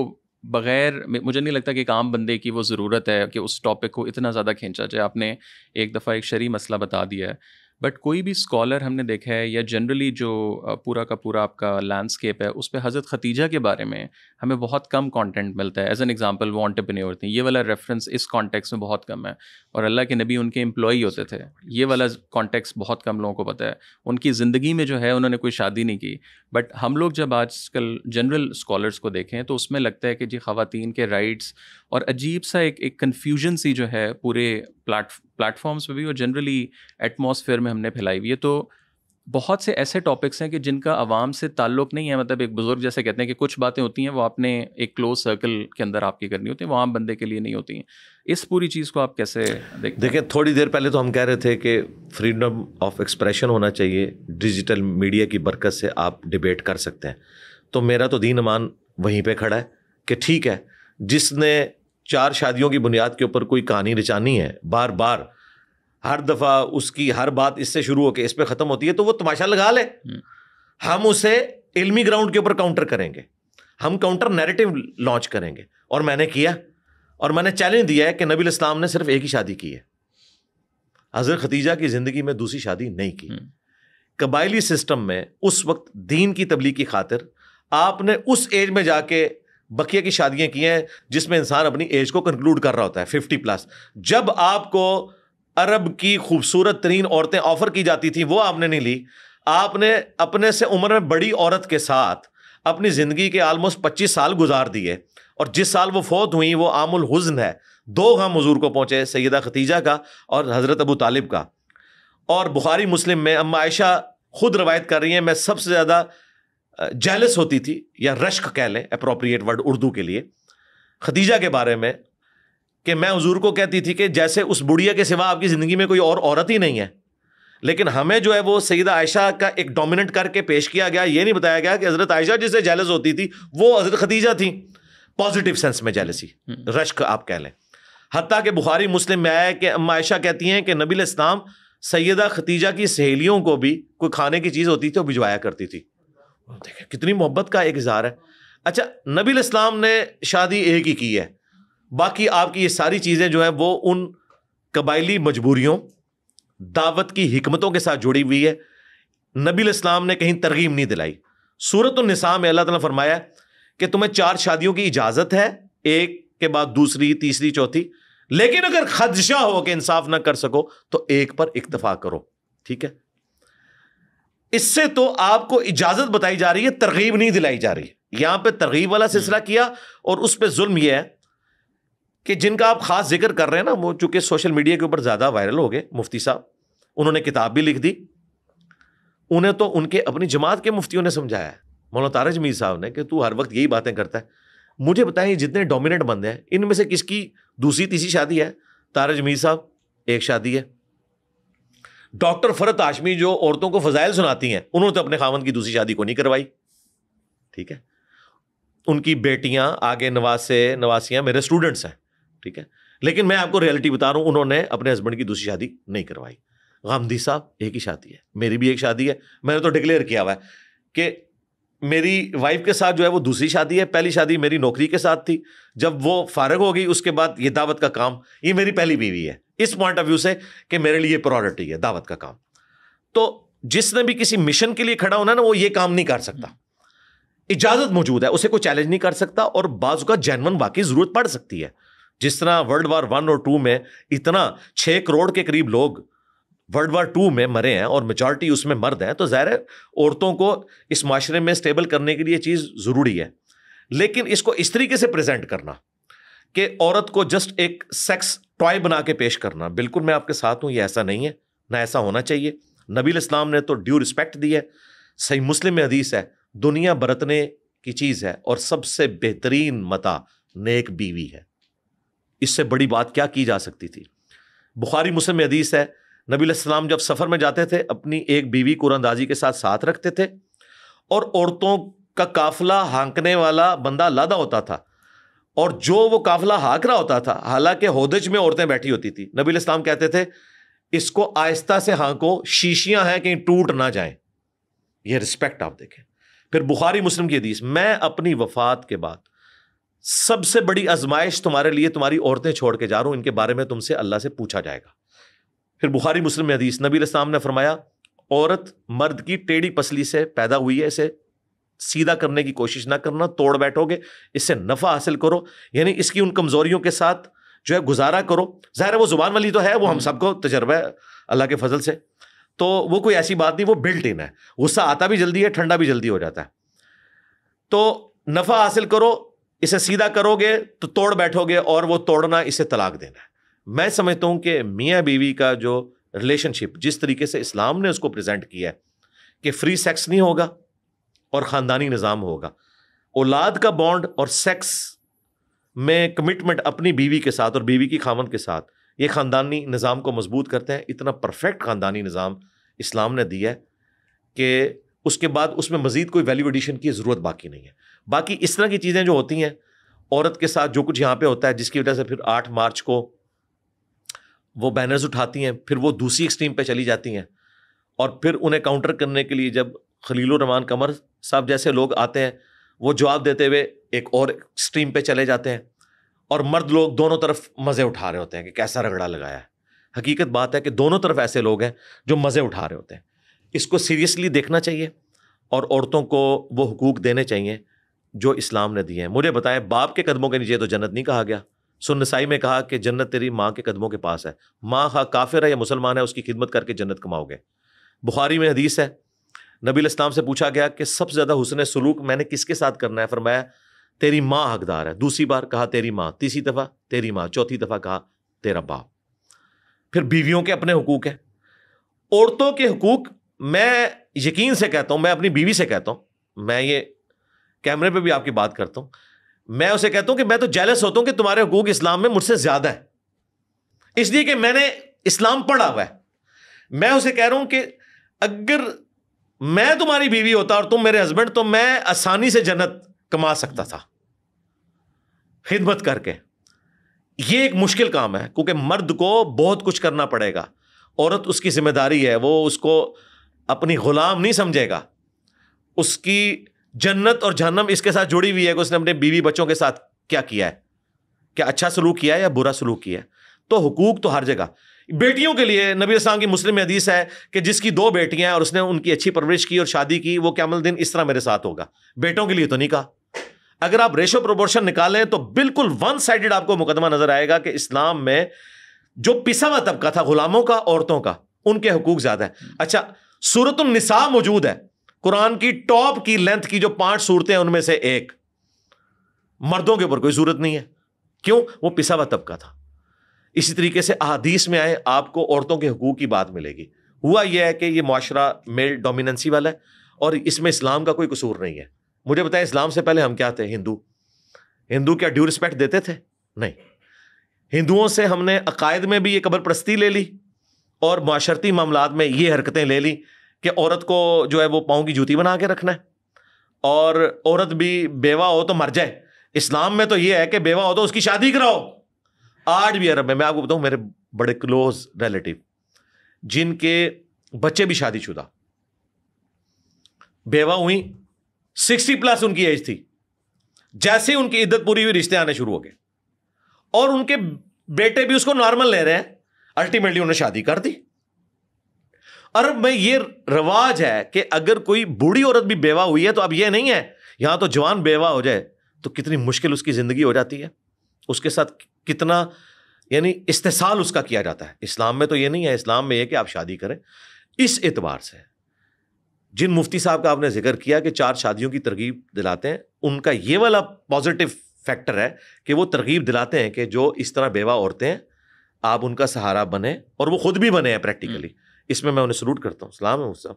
बगैर मुझे नहीं लगता कि एक आम बंदे की वो ज़रूरत है कि उस टॉपिक को इतना ज़्यादा खींचा जाए आपने एक दफ़ा एक शरी मसला बता दिया है बट कोई भी स्कॉलर हमने देखा है या जनरली जो पूरा का पूरा आपका लैंडस्केप है उस पर हज़रत खतीजा के बारे में हमें बहुत कम कंटेंट मिलता है एज एन एग्जांपल वो ऑन्टरप्रन्योर थी ये वाला रेफरेंस इस कॉन्टेक्स्ट में बहुत कम है और अल्लाह के नबी उनके एम्प्लॉई होते थे ये वाला कॉन्टेक्स्ट बहुत कम लोगों को पता है उनकी ज़िंदगी में जो है उन्होंने कोई शादी नहीं की बट हम लोग जब आजकल जनरल स्कॉलर्स को देखें तो उसमें लगता है कि जी ख़वान के राइट्स और अजीब सा एक एक कन्फ्यूजन सी जो है पूरे प्लेट प्लेटफॉर्म्स पे भी और जनरली एटमोसफेयर में हमने फैलाई हुई है तो बहुत से ऐसे टॉपिक्स हैं कि जिनका आवाम से ताल्लुक नहीं है मतलब एक बुज़ुर्ग जैसे कहते हैं कि कुछ बातें होती हैं वो आपने एक क्लोज सर्कल के अंदर आपकी करनी होती है वो आम बंदे के लिए नहीं होती हैं इस पूरी चीज़ को आप कैसे देखें देखिए थोड़ी देर पहले तो हम कह रहे थे कि फ्रीडम ऑफ एक्सप्रेशन होना चाहिए डिजिटल मीडिया की बरकत से आप डिबेट कर सकते हैं तो मेरा तो दीन अमान वहीं पर खड़ा है कि ठीक है जिसने चार शादियों की बुनियाद के ऊपर कोई कहानी रचानी है बार बार हर दफ़ा उसकी हर बात इससे शुरू होकर इस पर ख़त्म होती है तो वो तमाशा लगा ले हम्म। हम उसे इल्मी ग्राउंड के ऊपर काउंटर करेंगे हम काउंटर नैरेटिव लॉन्च करेंगे और मैंने किया और मैंने चैलेंज दिया है कि नबी इस्लाम ने सिर्फ एक ही शादी की है हजर खतीजा की ज़िंदगी में दूसरी शादी नहीं की हम्म। कबायली सिस्टम में उस वक्त दीन की तबलीग की खातिर आपने उस एज में जाके बकिया की शादियां की हैं जिसमें इंसान अपनी एज को कंक्लूड कर रहा होता है फिफ्टी प्लस जब आपको अरब की खूबसूरत तरीन औरतें ऑफर की जाती थी वो आपने नहीं ली आपने अपने से उम्र में बड़ी औरत के साथ अपनी ज़िंदगी के आलमोस्ट पच्चीस साल गुजार दिए और जिस साल वो फौत हुई वो आमुल हुजन है दो गम हजूर को पहुँचे सैदा खतीजा का और हज़रत अबू तालिब का और बुखारी मुस्लिम में अम्मा आयशा खुद रवायत कर रही हैं मैं सबसे ज़्यादा जेलस होती थी या रश्क कह लें अप्रोप्रिएट वर्ड उर्दू के लिए खदीजा के बारे में कि मैं हजूर को कहती थी कि जैसे उस बुढ़िया के सिवा आपकी ज़िंदगी में कोई और औरत ही नहीं है लेकिन हमें जो है वो सईदा आयशा का एक डोमिनेंट करके पेश किया गया ये नहीं बताया गया कि हज़रत आयशा जिससे जेलस होती थी वो हज़रत खदीजा थी पॉजिटिव सेंस में जेलसी हम्म। रश्क आप कह लें हती कि बुखारी मुस्लिम में आया कि अम्मा आयशा कहती हैं कि नबी इस्लाम सैदा खतीजा की सहेलियों को भी कोई खाने की चीज़ होती थी वो भिजवाया करती थी देखें कितनी मोहब्बत का एक इजहार है अच्छा नबी इस्लाम ने शादी एक ही की है बाकी आपकी ये सारी चीज़ें जो हैं वो उन कबायली मजबूरियों दावत की हमतों के साथ जुड़ी हुई है नबी इस्लाम ने कहीं तरगीब नहीं दिलाई सूरत निसा में अल्लाह तला फरमाया कि तुम्हें चार शादियों की इजाज़त है एक के बाद दूसरी तीसरी चौथी लेकिन अगर खदशा हो कि इंसाफ ना कर सको तो एक पर इतफा करो ठीक है इससे तो आपको इजाजत बताई जा रही है तरगीब नहीं दिलाई जा रही यहां पे तरगीब वाला सिलसिला किया और उस पर जुल्म यह है कि जिनका आप खास जिक्र कर रहे हैं ना वो चूंकि सोशल मीडिया के ऊपर ज्यादा वायरल हो गए मुफ्ती साहब उन्होंने किताब भी लिख दी उन्हें तो उनके अपनी जमात के मुफ्तियों ने समझाया मौलाना तारज मीर साहब ने कि तू हर वक्त यही बातें करता है मुझे बताएं जितने डोमिनेंट बंदे हैं इनमें से किसकी दूसरी तीसरी शादी है तारज मीर साहब एक शादी है डॉक्टर फरत आशमी जो औरतों को फजाइल सुनाती हैं उन्होंने तो अपने खामन की दूसरी शादी को नहीं करवाई ठीक है उनकी बेटियां आगे नवासे नवासियां मेरे स्टूडेंट्स हैं ठीक है लेकिन मैं आपको रियलिटी बता रहा हूं उन्होंने अपने हस्बैंड की दूसरी शादी नहीं करवाई गांधी साहब एक ही शादी है मेरी भी एक शादी है मैंने तो डिक्लेयर किया हुआ है कि मेरी वाइफ के साथ जो है वो दूसरी शादी है पहली शादी मेरी नौकरी के साथ थी जब वो फारग हो गई उसके बाद ये दावत का काम ये मेरी पहली बीवी है इस पॉइंट ऑफ व्यू से कि मेरे लिए प्रायोरिटी है दावत का काम तो जिसने भी किसी मिशन के लिए खड़ा होना ना वो ये काम नहीं कर सकता इजाजत मौजूद है उसे कोई चैलेंज नहीं कर सकता और बाज का जैनवन वाकई जरूरत पड़ सकती है जिस तरह वर्ल्ड वार वन और टू में इतना छः करोड़ के करीब लोग वर्ल्ड वार टू में मरे हैं और मेजॉरिटी उसमें मर्द हैं तो ज़ाहिर औरतों को इस माशरे में स्टेबल करने के लिए चीज़ ज़रूरी है लेकिन इसको इस तरीके से प्रेजेंट करना कि औरत को जस्ट एक सेक्स टॉय बना के पेश करना बिल्कुल मैं आपके साथ हूँ ये ऐसा नहीं है ना ऐसा होना चाहिए नबील इस्लाम ने तो ड्यू रिस्पेक्ट दी है सही मुस्लिम में हदीस है दुनिया बरतने की चीज़ है और सबसे बेहतरीन मता नेक बीवी है इससे बड़ी बात क्या की जा सकती थी बुखारी मुस्लिम हदीस है नबी सलाम जब सफ़र में जाते थे अपनी एक बीवी कुरंदाजी के साथ साथ रखते थे और औरतों का काफिला हाँकने वाला बंदा लादा होता था और जो वो काफिला हाँक रहा होता था हालांकि होदज में औरतें बैठी होती थी नबी इस्लाम कहते थे इसको आहिस्ता से हाँको शीशियां हैं कहीं टूट ना जाए ये रिस्पेक्ट आप देखें फिर बुखारी मुस्लिम की हदीस मैं अपनी वफात के बाद सबसे बड़ी आजमाइश तुम्हारे लिए तुम्हारी औरतें छोड़ के जा रहा हूं इनके बारे में तुमसे अल्लाह से पूछा जाएगा फिर बुखारी मुस्लिम में हदीस नबी इस्लाम ने फरमाया औरत मर्द की टेढ़ी पसली से पैदा हुई है इसे सीधा करने की कोशिश ना करना तोड़ बैठोगे इससे नफ़ा हासिल करो यानी इसकी उन कमज़ोरियों के साथ जो है गुजारा करो ज़ाहिर है वो ज़ुबान वाली तो है वो हम हम्म। सबको तजर्बा है अल्लाह के फजल से तो वो कोई ऐसी बात नहीं वो बिल्ट इन है गुस्सा आता भी जल्दी है ठंडा भी जल्दी हो जाता है तो नफ़ा हासिल करो इसे सीधा करोगे तो तोड़ बैठोगे और वो तोड़ना इसे तलाक देना है मैं समझता हूँ कि मियाँ बीवी का जो रिलेशनशिप जिस तरीके से इस्लाम ने उसको प्रेजेंट किया है कि फ्री सेक्स नहीं होगा और ख़ानदानी निज़ाम होगा औलाद का बॉन्ड और सेक्स में कमिटमेंट अपनी बीवी के साथ और बीवी की खामन के साथ ये ख़ानदानी निज़ाम को मजबूत करते हैं इतना परफेक्ट ख़ानदानी निज़ाम इस्लाम ने दिया है कि उसके बाद उसमें मज़ीद कोई वैल्यू एडिशन की ज़रूरत बाकी नहीं है बाकी इस तरह की चीज़ें जो होती हैं औरत के साथ जो कुछ यहाँ पे होता है जिसकी वजह से फिर आठ मार्च को वो बैनर्स उठाती हैं फिर वो दूसरी एक्सट्रीम पे चली जाती हैं और फिर उन्हें काउंटर करने के लिए जब रमान कमर साहब जैसे लोग आते हैं वो जवाब देते हुए एक और एक्सट्रीम पे चले जाते हैं और मर्द लोग दोनों तरफ मज़े उठा रहे होते हैं कि कैसा रगड़ा लगाया है हकीकत बात है कि दोनों तरफ ऐसे लोग हैं जो मज़े उठा रहे होते हैं इसको सीरियसली देखना चाहिए और औरतों को वो हकूक़ देने चाहिए जो इस्लाम ने दिए हैं मुझे बताएं बाप के कदमों के नीचे तो जन्नत नहीं कहा गया सुनसाई नसाई में कहा कि जन्नत तेरी माँ के कदमों के पास है माँ खा काफिर है या मुसलमान है उसकी खिदमत करके जन्नत कमाओगे बुखारी में हदीस है नबी इस्लाम से पूछा गया कि सबसे ज़्यादा हुसन सलूक मैंने किसके साथ करना है फरमाया तेरी माँ हकदार है दूसरी बार कहा तेरी माँ तीसरी दफ़ा तेरी माँ चौथी दफ़ा कहा तेरा बाप फिर बीवियों के अपने हकूक हैं औरतों के हकूक मैं यकीन से कहता हूँ मैं अपनी बीवी से कहता हूँ मैं ये कैमरे पर भी आपकी बात करता हूँ मैं उसे कहता हूं कि मैं तो जैलस होता हूं कि तुम्हारे हकूक इस्लाम में मुझसे ज्यादा है इसलिए कि मैंने इस्लाम पढ़ा हुआ है मैं उसे कह रहा हूं कि अगर मैं तुम्हारी बीवी होता और तुम मेरे हस्बैंड तो मैं आसानी से जन्नत कमा सकता था खिदमत करके ये एक मुश्किल काम है क्योंकि मर्द को बहुत कुछ करना पड़ेगा औरत उसकी जिम्मेदारी है वो उसको अपनी गुलाम नहीं समझेगा उसकी जन्नत और जहनम इसके साथ जुड़ी हुई है कि उसने अपने बीवी बच्चों के साथ क्या किया है क्या अच्छा सलूक किया है या बुरा सलूक किया है तो हकूक तो हर जगह बेटियों के लिए नबी इस्लाम की मुस्लिम हदीस है कि जिसकी दो बेटियां हैं और उसने उनकी अच्छी परवरिश की और शादी की वो क्या दिन इस तरह मेरे साथ होगा बेटों के लिए तो नहीं कहा अगर आप रेशो प्रोपोर्शन निकालें तो बिल्कुल वन साइडेड आपको मुकदमा नजर आएगा कि इस्लाम में जो पिसा हुआ तबका था गुलामों का औरतों का उनके हकूक ज्यादा है अच्छा सूरत निसा मौजूद है कुरान की टॉप की लेंथ की जो पांच सूरतें हैं उनमें से एक मर्दों के ऊपर कोई सूरत नहीं है क्यों वो पिसा हुआ तबका था इसी तरीके से अदीस में आए आपको औरतों के हकूक की बात मिलेगी हुआ यह है कि यह माशरा मेल डोमिनेंसी वाला है और इसमें इस्लाम का कोई कसूर नहीं है मुझे बताएं इस्लाम से पहले हम क्या थे हिंदू हिंदू क्या ड्यू रिस्पेक्ट देते थे नहीं हिंदुओं से हमने अकायद में भी ये कबर प्रस्ती ले ली और माशरती मामला में ये हरकतें ले ली कि औरत को जो है वो पाँव की जूती बना के रखना है और औरत भी बेवा हो तो मर जाए इस्लाम में तो ये है कि बेवा हो तो उसकी शादी कराओ आज भी अरब में मैं आपको बताऊँ मेरे बड़े क्लोज रिलेटिव जिनके बच्चे भी शादीशुदा बेवा हुई सिक्सटी प्लस उनकी एज थी जैसे ही उनकी इद्दत पूरी हुई रिश्ते आने शुरू हो गए और उनके बेटे भी उसको नॉर्मल ले रहे हैं अल्टीमेटली उन्हें शादी कर दी अरब में ये रवाज है कि अगर कोई बूढ़ी औरत भी बेवा हुई है तो अब ये नहीं है यहाँ तो जवान बेवा हो जाए तो कितनी मुश्किल उसकी ज़िंदगी हो जाती है उसके साथ कितना यानी इस्तेसाल उसका किया जाता है इस्लाम में तो ये नहीं है इस्लाम में यह कि आप शादी करें इस एतबार से जिन मुफ्ती साहब का आपने जिक्र किया कि चार शादियों की तरगीब दिलाते हैं उनका ये वाला पॉजिटिव फैक्टर है कि वो तरगीब दिलाते हैं कि जो इस तरह बेवा औरतें आप उनका सहारा बने और वो खुद भी बने हैं हम्म। प्रैक्टिकली इसमें मैं उन्हें सलूट करता हूँ सलाम है मुझसा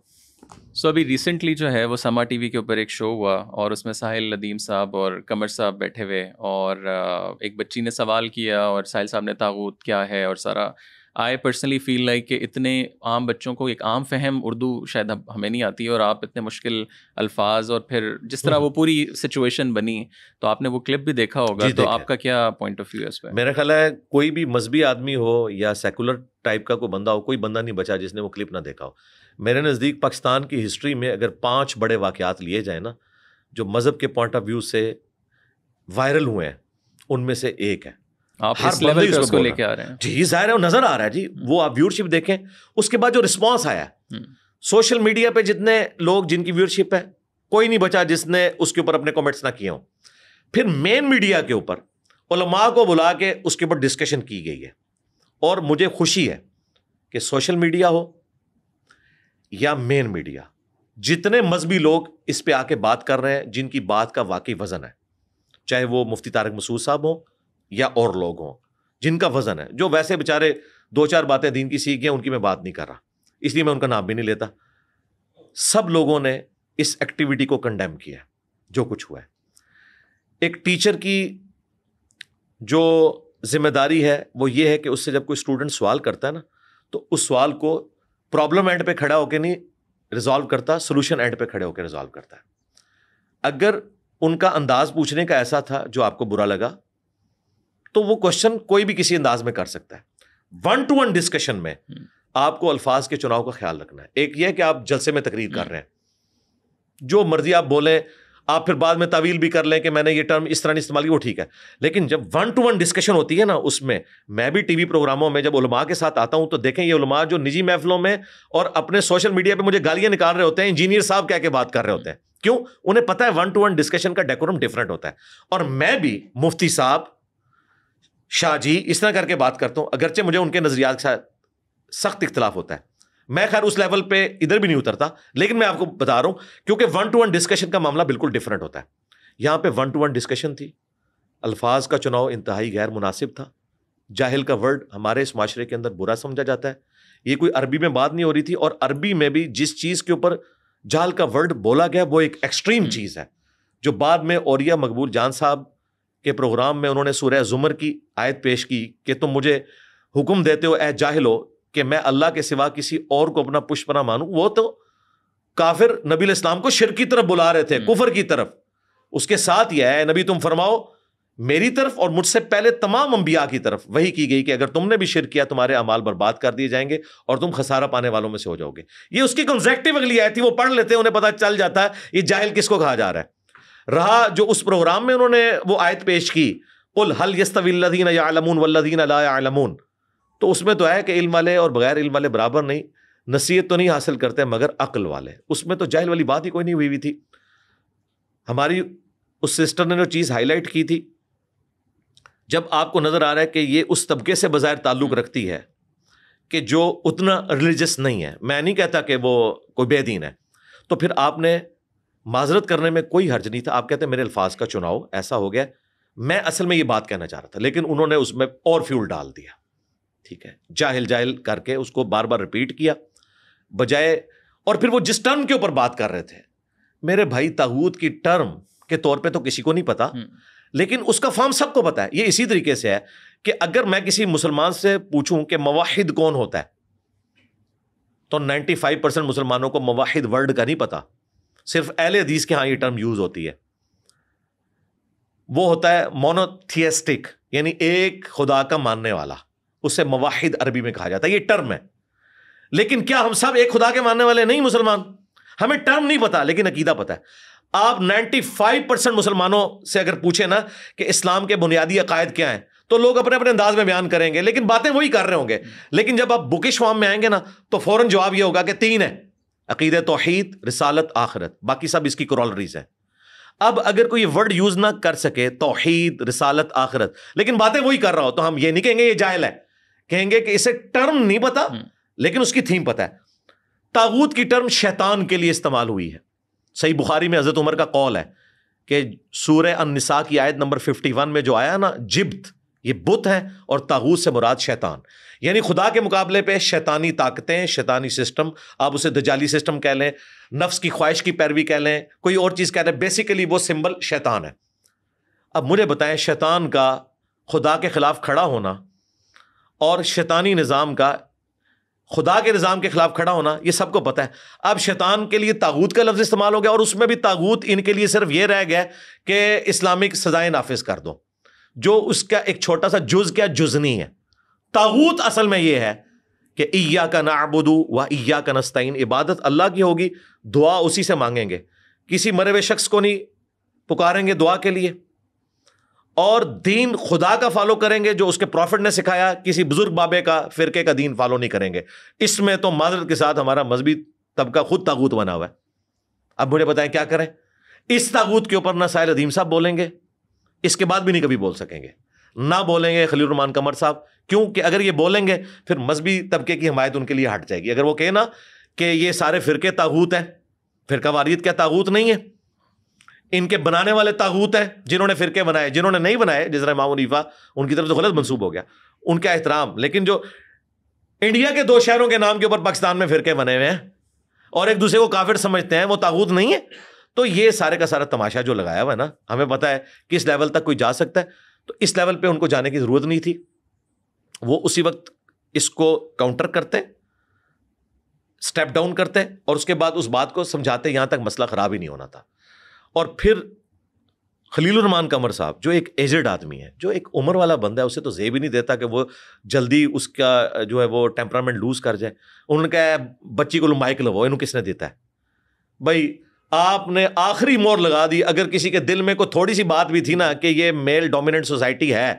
सो so, अभी रिसेंटली जो है वो समा टीवी के ऊपर एक शो हुआ और उसमें साहिल नदीम साहब और कमर साहब बैठे हुए और एक बच्ची ने सवाल किया और साहिल साहब ने ताबूत क्या है और सारा आई पर्सनली फील लाइक कि इतने आम बच्चों को एक आम फहम उर्दू शायद हमें नहीं आती और आप इतने मुश्किल अल्फाज और फिर जिस तरह वो हम्म। पूरी सिचुएशन बनी तो आपने वो क्लिप भी देखा होगा तो आपका क्या पॉइंट ऑफ व्यू है इस पर मेरा ख्याल है कोई भी मजहबी आदमी हो या सेकुलर टाइप का कोई बंदा हो कोई बंदा नहीं बचा जिसने वो क्लिप ना देखा हो मेरे नज़दीक पाकिस्तान की हिस्ट्री में अगर पाँच बड़े वाक़ात लिए जाए ना जो मज़हब के पॉइंट ऑफ व्यू से वायरल हुए हैं उनमें से एक है आप हर लेवल पे उसको लेके आ रहे हैं जी जाहिर है वो नज़र आ रहा है जी हम्म। वो आप व्यूअरशिप देखें उसके बाद जो रिस्पॉन्स आया सोशल हम्म। मीडिया पे जितने लोग जिनकी व्यूअरशिप है कोई नहीं बचा जिसने उसके ऊपर अपने कमेंट्स ना किए हों फिर मेन मीडिया के ऊपर उलमा को बुला के उसके ऊपर डिस्कशन की गई है और मुझे खुशी है कि सोशल मीडिया हो या मेन मीडिया जितने मजहबी लोग इस पे आके बात कर रहे हैं जिनकी बात का वाकई वजन है चाहे वो मुफ्ती तारक मसूद साहब हों या और लोग हों जिनका वजन है जो वैसे बेचारे दो चार बातें दीन की सीख गए उनकी मैं बात नहीं कर रहा इसलिए मैं उनका नाम भी नहीं लेता सब लोगों ने इस एक्टिविटी को कंडेम किया जो कुछ हुआ है एक टीचर की जो जिम्मेदारी है वो ये है कि उससे जब कोई स्टूडेंट सवाल करता है ना तो उस सवाल को प्रॉब्लम एंड पे खड़ा होकर नहीं रिजॉल्व करता सोल्यूशन एंड पे खड़े होकर रिजॉल्व करता है अगर उनका अंदाज पूछने का ऐसा था जो आपको बुरा लगा तो वो क्वेश्चन कोई भी किसी अंदाज में कर सकता है वन टू वन डिस्कशन में हम्म। आपको अल्फाज के चुनाव का ख्याल रखना है एक यह कि आप जलसे में तकरीर कर हम्म। रहे हैं जो मर्जी आप बोलें आप फिर बाद में तावील भी कर लें कि मैंने ये टर्म इस तरह इस्तेमाल की वो ठीक है लेकिन जब वन टू वन डिस्कशन होती है ना उसमें मैं भी टीवी प्रोग्रामों में जब उलमा के साथ आता हूं तो देखें ये उलमा जो निजी महफिलों में और अपने सोशल मीडिया पर मुझे गालियां निकाल रहे होते हैं इंजीनियर साहब क्या के बात कर रहे होते हैं क्यों उन्हें पता है वन टू वन डिस्कशन का डेकोरम डिफरेंट होता है और मैं भी मुफ्ती साहब शाहजी इस तरह करके बात करता हूं अगरचे मुझे उनके नजरियात के साथ सख्त इख्तलाफ होता है मैं खैर उस लेवल पे इधर भी नहीं उतरता लेकिन मैं आपको बता रहा हूँ क्योंकि वन टू वन डिस्कशन का मामला बिल्कुल डिफरेंट होता है यहाँ पे वन टू वन डिस्कशन थी अल्फाज का चुनाव इंतहाई गैर मुनासिब था जाहिल का वर्ड हमारे इस माशरे के अंदर बुरा समझा जाता है ये कोई अरबी में बात नहीं हो रही थी और अरबी में भी जिस चीज़ के ऊपर जाल का वर्ड बोला गया वो एक एक्सट्रीम हम्म। चीज़ है जो बाद में औरिया मकबूल जान साहब के प्रोग्राम में उन्होंने सूर्य जुमर की आयत पेश की कि तुम मुझे हुक्म देते हो ए जाहिलो कि मैं अल्लाह के सिवा किसी और को अपना पुष्प ना मानूं वो तो काफिर नबी इस्लाम को शिर की तरफ बुला रहे थे हम्म। कुफर की तरफ उसके साथ यह है नबी तुम फरमाओ मेरी तरफ और मुझसे पहले तमाम अंबिया की तरफ वही की गई कि अगर तुमने भी शिर किया तुम्हारे अमाल बर्बाद कर दिए जाएंगे और तुम खसारा पाने वालों में से हो जाओगे ये उसकी कंजेक्टिव अगली आई थी वो पढ़ लेते हैं उन्हें पता चल जाता है ये जाहिल किसको कहा जा रहा है रहा जो उस प्रोग्राम में उन्होंने वो आयत पेश की पुल हल यस्तवीन यालमून वल्लदीन तो उसमें तो है कि इल्म वाले और बगैर इल्म वाले बराबर नहीं नसीहत तो नहीं हासिल करते मगर अक्ल वाले उसमें तो जाहिल वाली बात ही कोई नहीं हुई हुई थी हमारी उस सिस्टर ने जो चीज़ हाईलाइट की थी जब आपको नज़र आ रहा है कि ये उस तबके से बाज़ाहिर ताल्लुक़ हम्म। रखती है कि जो उतना रिलीजस नहीं है मैं नहीं कहता कि वो कोई बेदीन है तो फिर आपने माजरत करने में कोई हर्ज नहीं था आप कहते मेरे अल्फाज का चुनाव ऐसा हो गया मैं असल में ये बात कहना चाह रहा था लेकिन उन्होंने उसमें और फ्यूल डाल दिया ठीक है जाहिल जाहिल करके उसको बार बार रिपीट किया बजाय और फिर वो जिस टर्म के ऊपर बात कर रहे थे मेरे भाई ताहूद की टर्म के तौर पे तो किसी को नहीं पता हम्म। लेकिन उसका फॉर्म सबको पता है ये इसी तरीके से है कि अगर मैं किसी मुसलमान से पूछूं कि मवाहिद कौन होता है तो 95 परसेंट मुसलमानों को मवाहिद वर्ड का नहीं पता सिर्फ एहले हदीस के हाँ ये टर्म यूज होती है वो होता है मोनोथियस्टिक यानी एक खुदा का मानने वाला उसे मवाहिद अरबी में कहा जाता है ये टर्म है लेकिन क्या हम सब एक खुदा के मानने वाले नहीं मुसलमान हमें टर्म नहीं पता लेकिन अकीदा पता है आप 95 परसेंट मुसलमानों से अगर पूछे ना कि इस्लाम के बुनियादी अकायद क्या हैं तो लोग अपने अपने अंदाज में बयान करेंगे लेकिन बातें वही कर रहे होंगे लेकिन जब आप बुकिश फॉर्म में आएंगे ना तो फ़ौरन जवाब ये होगा कि तीन है अकीद तोहहीद रिसालत आखरत बाकी सब इसकी क्रॉलरीज है अब अगर कोई वर्ड यूज़ ना कर सके तोहहीद रिसालत आखरत लेकिन बातें वही कर रहा हो तो हम ये नहीं कहेंगे ये जायल है कहेंगे कि इसे टर्म नहीं पता हम्म। लेकिन उसकी थीम पता है तागूत की टर्म शैतान के लिए इस्तेमाल हुई है सही बुखारी में हजरत उमर का कौल है कि सूर्य अनसा की आयत नंबर फिफ्टी वन में जो आया ना जिब्त ये बुत है और तागूत से मुराद शैतान यानी खुदा के मुकाबले पे शैतानी ताकतें शैतानी सिस्टम आप उसे दजाली सिस्टम कह लें नफ्स की ख्वाहिश की पैरवी कह लें कोई और चीज़ कह लें बेसिकली वो सिंबल शैतान है अब मुझे बताएं शैतान का खुदा के खिलाफ खड़ा होना और शैतानी निज़ाम का खुदा के निज़ाम के खिलाफ खड़ा होना ये सबको पता है अब शैतान के लिए तागूत का लफ्ज़ इस्तेमाल हो गया और उसमें भी तागूत इनके लिए सिर्फ ये रह गया कि इस्लामिक सजाएं नाफिज कर दो जो उसका एक छोटा सा जुज क्या जुजनी है तागूत असल में ये है कि ईया का नाबुदू व इया का नस्तीन इबादत अल्लाह की होगी दुआ उसी से मांगेंगे किसी मरे हुए शख्स को नहीं पुकारेंगे दुआ के लिए और दीन खुदा का फॉलो करेंगे जो उसके प्रॉफिट ने सिखाया किसी बुजुर्ग बाबे का फिरके का दीन फॉलो नहीं करेंगे इसमें तो माजरत के साथ हमारा मजहबी तबका खुद तागूत बना हुआ है अब मुझे बताएं क्या करें इस तागूत के ऊपर ना साहिल अदीम साहब बोलेंगे इसके बाद भी नहीं कभी बोल सकेंगे ना बोलेंगे खलील कमर साहब क्योंकि अगर ये बोलेंगे फिर मजहबी तबके की हमायत उनके लिए हट जाएगी अगर वो कहे ना कि ये सारे फिरके तागूत हैं फिरका वारियत क्या तागूत नहीं है इनके बनाने वाले तागूत हैं जिन्होंने फिरके बनाए जिन्होंने नहीं बनाए जिस तरह मामूनीफा उनकी तरफ तो गलत मनसूब हो गया उनका एहतराम लेकिन जो इंडिया के दो शहरों के नाम के ऊपर पाकिस्तान में फिरके बने हुए हैं और एक दूसरे को काफिर समझते हैं वो ताबूत नहीं है तो ये सारे का सारा तमाशा जो लगाया हुआ है ना हमें पता है किस लेवल तक कोई जा सकता है तो इस लेवल पे उनको जाने की ज़रूरत नहीं थी वो उसी वक्त इसको काउंटर करते स्टेप डाउन करते और उसके बाद उस बात को समझाते यहां तक मसला ख़राब ही नहीं होना था और फिर खलीलरहमान कमर साहब जो एक एजड आदमी है जो एक उम्र वाला बंदा है उसे तो जेब भी नहीं देता कि वो जल्दी उसका जो है वो टेम्परामेंट लूज कर जाए उन्होंने कहा बच्ची को माइक लगाओ इन्हों किसने देता है भाई आपने आखिरी मोर लगा दी अगर किसी के दिल में कोई थोड़ी सी बात भी थी ना कि ये मेल डोमिनेंट सोसाइटी है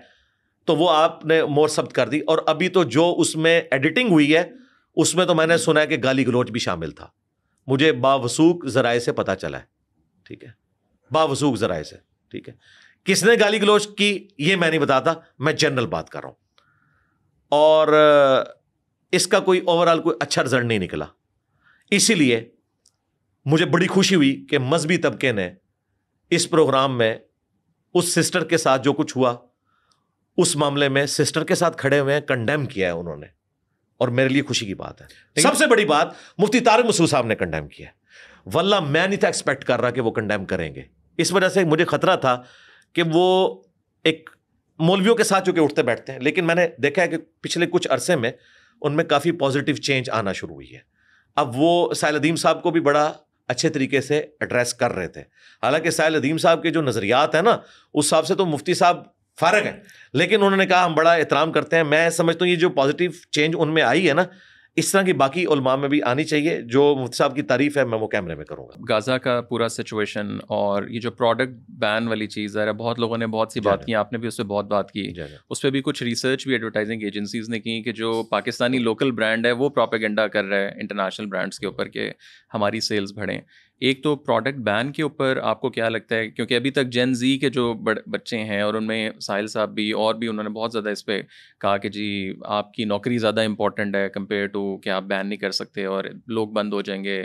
तो वो आपने मोर शब्द कर दी और अभी तो जो उसमें एडिटिंग हुई है उसमें तो मैंने सुना है कि गाली गलोच भी शामिल था मुझे बावसूक जराए से पता चला है ठीक है बावसूख जराए से ठीक है किसने गाली गलोच की ये मैं नहीं बताता मैं जनरल बात कर रहा हूं और इसका कोई ओवरऑल कोई अच्छा रिजल्ट नहीं निकला इसीलिए मुझे बड़ी खुशी हुई कि मजहबी तबके ने इस प्रोग्राम में उस सिस्टर के साथ जो कुछ हुआ उस मामले में सिस्टर के साथ खड़े हुए हैं कंडेम किया है उन्होंने और मेरे लिए खुशी की बात है सबसे बड़ी बात मुफ्ती तारक मसूद साहब ने कंडेम किया वल्ला मैं नहीं था एक्सपेक्ट कर रहा कि वो कंडेम करेंगे इस वजह से मुझे खतरा था कि वो एक मौलवियों के साथ चूँकि उठते बैठते हैं लेकिन मैंने देखा है कि पिछले कुछ अरसे में उनमें काफ़ी पॉजिटिव चेंज आना शुरू हुई है अब वो साहिल अदीम साहब को भी बड़ा अच्छे तरीके से एड्रेस कर रहे थे हालांकि साहिल अदीम साहब के जो नज़रियात हैं ना उस हिसाब से तो मुफ्ती साहब फारग हैं लेकिन उन्होंने कहा हम बड़ा एहतराम करते हैं मैं समझता हूँ ये जो पॉजिटिव चेंज उनमें आई है ना इस तरह की बाकी उलमा में भी आनी चाहिए जो मुफ्ती साहब की तारीफ है मैं वो कैमरे में करूँगा गाज़ा का पूरा सिचुएशन और ये जो प्रोडक्ट बैन वाली चीज़ है बहुत लोगों ने बहुत सी बात की आपने भी उस पर बहुत बात की उस पर भी कुछ रिसर्च भी एडवर्टाइजिंग एजेंसीज ने की कि जो पाकिस्तानी लोकल ब्रांड है वो प्रोपेगेंडा कर रहा है इंटरनेशनल ब्रांड्स के ऊपर के हमारी सेल्स बढ़ें एक तो प्रोडक्ट बैन के ऊपर आपको क्या लगता है क्योंकि अभी तक जेन जी के जो बच्चे हैं और उनमें साहिल साहब भी और भी उन्होंने बहुत ज़्यादा इस पर कहा कि जी आपकी नौकरी ज़्यादा इंपॉर्टेंट है कंपेयर टू कि आप बैन नहीं कर सकते और लोग बंद हो जाएंगे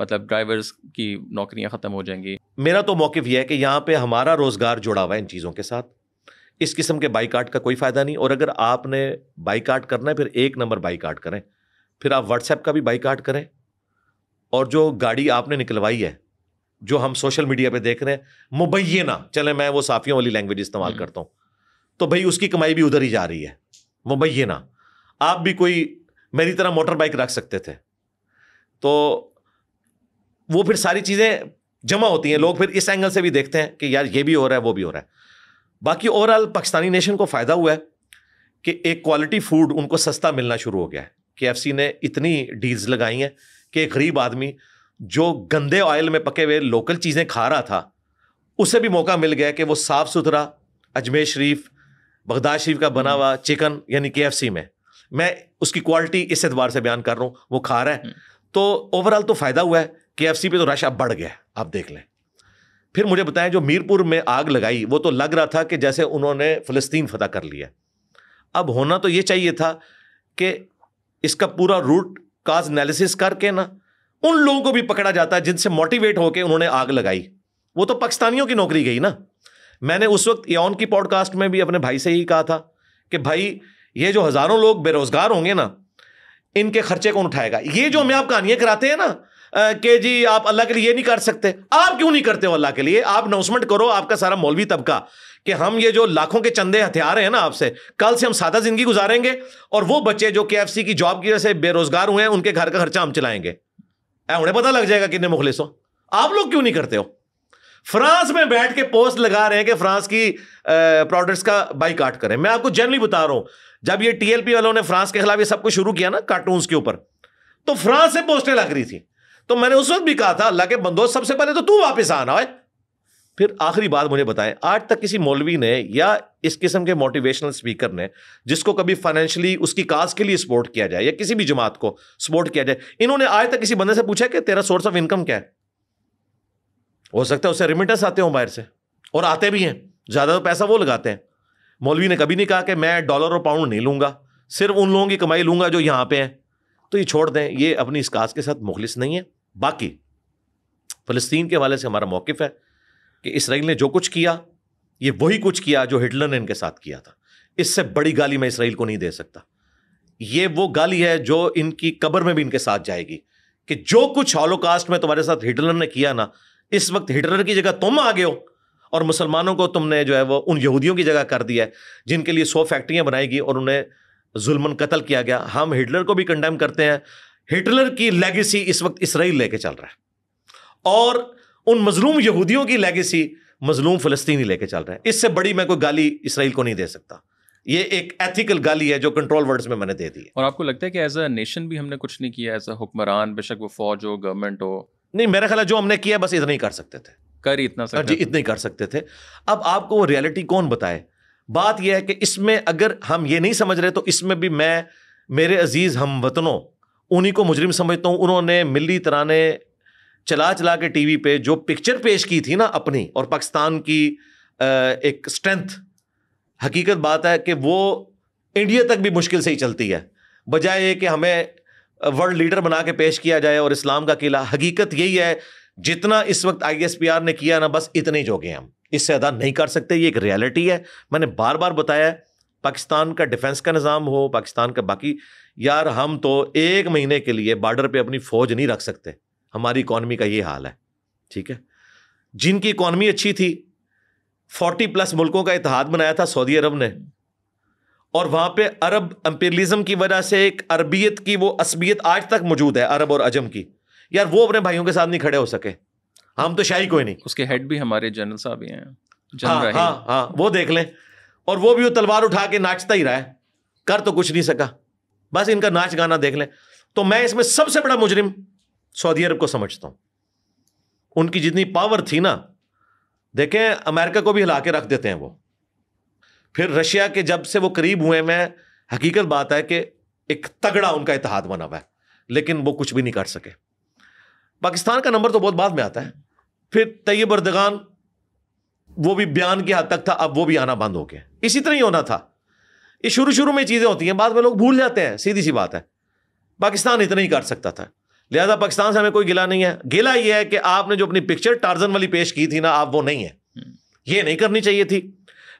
मतलब ड्राइवर्स की नौकरियाँ ख़त्म हो जाएंगी मेरा तो मौक़ यह है कि यहाँ पर हमारा रोज़गार जुड़ा हुआ है इन चीज़ों के साथ इस किस्म के बाइकाट का कोई फ़ायदा नहीं और अगर आपने बाइकाट करना है फिर एक नंबर बाइकाट करें फिर आप व्हाट्सएप का भी बाइकाट करें और जो गाड़ी आपने निकलवाई है जो हम सोशल मीडिया पे देख रहे हैं मुबैना चले मैं वो साफियों वाली लैंग्वेज इस्तेमाल हम्म। करता हूँ तो भाई उसकी कमाई भी उधर ही जा रही है मुबैना आप भी कोई मेरी तरह मोटर बाइक रख सकते थे तो वो फिर सारी चीज़ें जमा होती हैं लोग फिर इस एंगल से भी देखते हैं कि यार ये भी हो रहा है वो भी हो रहा है बाकी ओवरऑल पाकिस्तानी नेशन को फ़ायदा हुआ है कि एक क्वालिटी फूड उनको सस्ता मिलना शुरू हो गया है के एफ ने इतनी डील्स लगाई हैं कि एक गरीब आदमी जो गंदे ऑयल में पके हुए लोकल चीज़ें खा रहा था उसे भी मौका मिल गया कि वो साफ़ सुथरा अजमेर शरीफ बगदाद शरीफ का बना हम्म। हुआ चिकन यानी के में मैं उसकी क्वालिटी इस एतबार से बयान कर रहा हूँ वो खा रहा है हम्म। तो ओवरऑल तो फ़ायदा हुआ है के एफ पे तो रश अब बढ़ गया है आप देख लें फिर मुझे बताएं जो मीरपुर में आग लगाई वो तो लग रहा था कि जैसे उन्होंने फ़लस्तीन फतह कर लिया अब होना तो ये चाहिए था कि इसका पूरा रूट काज एनालिसिस करके ना उन लोगों को भी पकड़ा जाता है जिनसे मोटिवेट होकर उन्होंने आग लगाई वो तो पाकिस्तानियों की नौकरी गई ना मैंने उस वक्त यौन की पॉडकास्ट में भी अपने भाई से ही कहा था कि भाई ये जो हज़ारों लोग बेरोज़गार होंगे ना इनके खर्चे कौन उठाएगा ये जो हमें आप कहानियां कराते हैं ना कि जी आप अल्लाह के लिए ये नहीं कर सकते आप क्यों नहीं करते हो अल्लाह के लिए आप अनाउंसमेंट करो आपका सारा मौलवी तबका कि हम ये जो लाखों के चंदे हथियार हैं ना आपसे कल से हम सादा जिंदगी गुजारेंगे और वो बच्चे जो के की जॉब की वजह से बेरोजगार हुए हैं उनके घर का खर्चा हम चलाएंगे उन्हें पता लग जाएगा कितने मुखलिस हो आप लोग क्यों नहीं करते हो फ्रांस में बैठ के पोस्ट लगा रहे हैं कि फ्रांस की प्रोडक्ट्स का बाइकाट करें मैं आपको जनरली बता रहा हूं जब ये टीएलपी वालों ने फ्रांस के खिलाफ ये सब कुछ शुरू किया ना कार्टून के ऊपर तो फ्रांस से पोस्टें लग रही थी तो मैंने उस वक्त भी कहा था अल्लाह के बंदोस्त सबसे पहले तो तू वापस आना है फिर आखिरी बात मुझे बताएं आज तक किसी मौलवी ने या इस किस्म के मोटिवेशनल स्पीकर ने जिसको कभी फाइनेंशियली उसकी काज के लिए सपोर्ट किया जाए या किसी भी जमात को सपोर्ट किया जाए इन्होंने आज तक किसी बंदे से पूछा कि तेरा सोर्स ऑफ इनकम क्या है हो सकता है उससे रिमिटेंस आते हो बाहर से और आते भी हैं ज़्यादा तो पैसा वो लगाते हैं मौलवी ने कभी नहीं कहा कि मैं डॉलर और पाउंड नहीं लूंगा सिर्फ उन लोगों की कमाई लूंगा जो यहाँ पे हैं तो ये छोड़ दें ये अपनी इस काज के साथ मुखलिस नहीं है बाकी फ़लस्तीन के हवाले से हमारा मौकफ़ है कि इसराइल ने जो कुछ किया ये वही कुछ किया जो हिटलर ने इनके साथ किया था इससे बड़ी गाली मैं इसराइल को नहीं दे सकता ये वो गाली है जो इनकी कब्र में भी इनके साथ जाएगी कि जो कुछ हॉलोकास्ट में तुम्हारे साथ हिटलर ने किया ना इस वक्त हिटलर की जगह तुम आ गए हो और मुसलमानों को तुमने जो है वो उन यहूदियों की जगह कर दिया है जिनके लिए सौ फैक्ट्रियाँ बनाई गई और उन्हें जुल्मन कत्ल किया गया हम हिटलर को भी कंडेम करते हैं हिटलर की लेगेसी इस वक्त इसराइल लेके चल रहा है और उन मजलूम यहूदियों की लेगेसी मजलूम फलस्तीनी लेके चल रहे हैं इससे बड़ी मैं कोई गाली इसराइल को नहीं दे सकता ये एक एथिकल गाली है जो कंट्रोल वर्ड्स में मैंने दे दी और आपको लगता है कि एज अ नेशन भी हमने कुछ नहीं किया एज अ हुक्मरान बेशक वो फौज हो गवर्नमेंट हो नहीं मेरा ख्याल जो हमने किया बस इतना ही कर सकते थे कर इतना हाँ सकते जी इतना ही कर सकते थे अब आपको वो रियलिटी कौन बताए बात यह है कि इसमें अगर हम ये नहीं समझ रहे तो इसमें भी मैं मेरे अजीज़ हम वतनों उन्हीं को मुजरिम समझता हूँ उन्होंने मिली तराने चला चला के टीवी पे जो पिक्चर पेश की थी ना अपनी और पाकिस्तान की एक स्ट्रेंथ हकीकत बात है कि वो इंडिया तक भी मुश्किल से ही चलती है बजाय ये कि हमें वर्ल्ड लीडर बना के पेश किया जाए और इस्लाम का किला हकीकत यही है जितना इस वक्त आईएसपीआर ने किया ना बस इतने ही जोगे हम इससे अदा नहीं कर सकते ये एक रियलिटी है मैंने बार बार बताया पाकिस्तान का डिफेंस का निज़ाम हो पाकिस्तान का बाकी यार हम तो एक महीने के लिए बॉर्डर पे अपनी फ़ौज नहीं रख सकते हमारी इकॉनमी का ये हाल है ठीक है जिनकी इकॉनमी अच्छी थी फोर्टी प्लस मुल्कों का इतिहाद बनाया था सऊदी अरब ने और वहां पे अरब एम्पेरियलिज्म की वजह से एक अरबियत की वो असबियत आज तक मौजूद है अरब और अजम की यार वो अपने भाइयों के साथ नहीं खड़े हो सके हम तो शाही कोई नहीं उसके हेड भी हमारे जनरल साहब ही हैं हाँ हाँ हाँ वो देख लें और वो भी वो तलवार उठा के नाचता ही रहा है कर तो कुछ नहीं सका बस इनका नाच गाना देख लें तो मैं इसमें सबसे बड़ा मुजरिम सऊदी अरब को समझता हूँ उनकी जितनी पावर थी ना देखें अमेरिका को भी हिला के रख देते हैं वो फिर रशिया के जब से वो करीब हुए में हकीकत बात है कि एक तगड़ा उनका इतिहाद बना हुआ है लेकिन वो कुछ भी नहीं कर सके पाकिस्तान का नंबर तो बहुत बाद में आता है फिर तैयब अरदगान वो भी बयान की हद तक था अब वो भी आना बंद हो गया इसी तरह ही होना था ये शुरू शुरू में चीज़ें होती हैं बाद में लोग भूल जाते हैं सीधी सी बात है पाकिस्तान इतना ही कर सकता था लिहाजा पाकिस्तान से हमें कोई गिला नहीं है गिला यह है कि आपने जो अपनी पिक्चर टार्जन वाली पेश की थी ना आप वो नहीं है हम्म। ये नहीं करनी चाहिए थी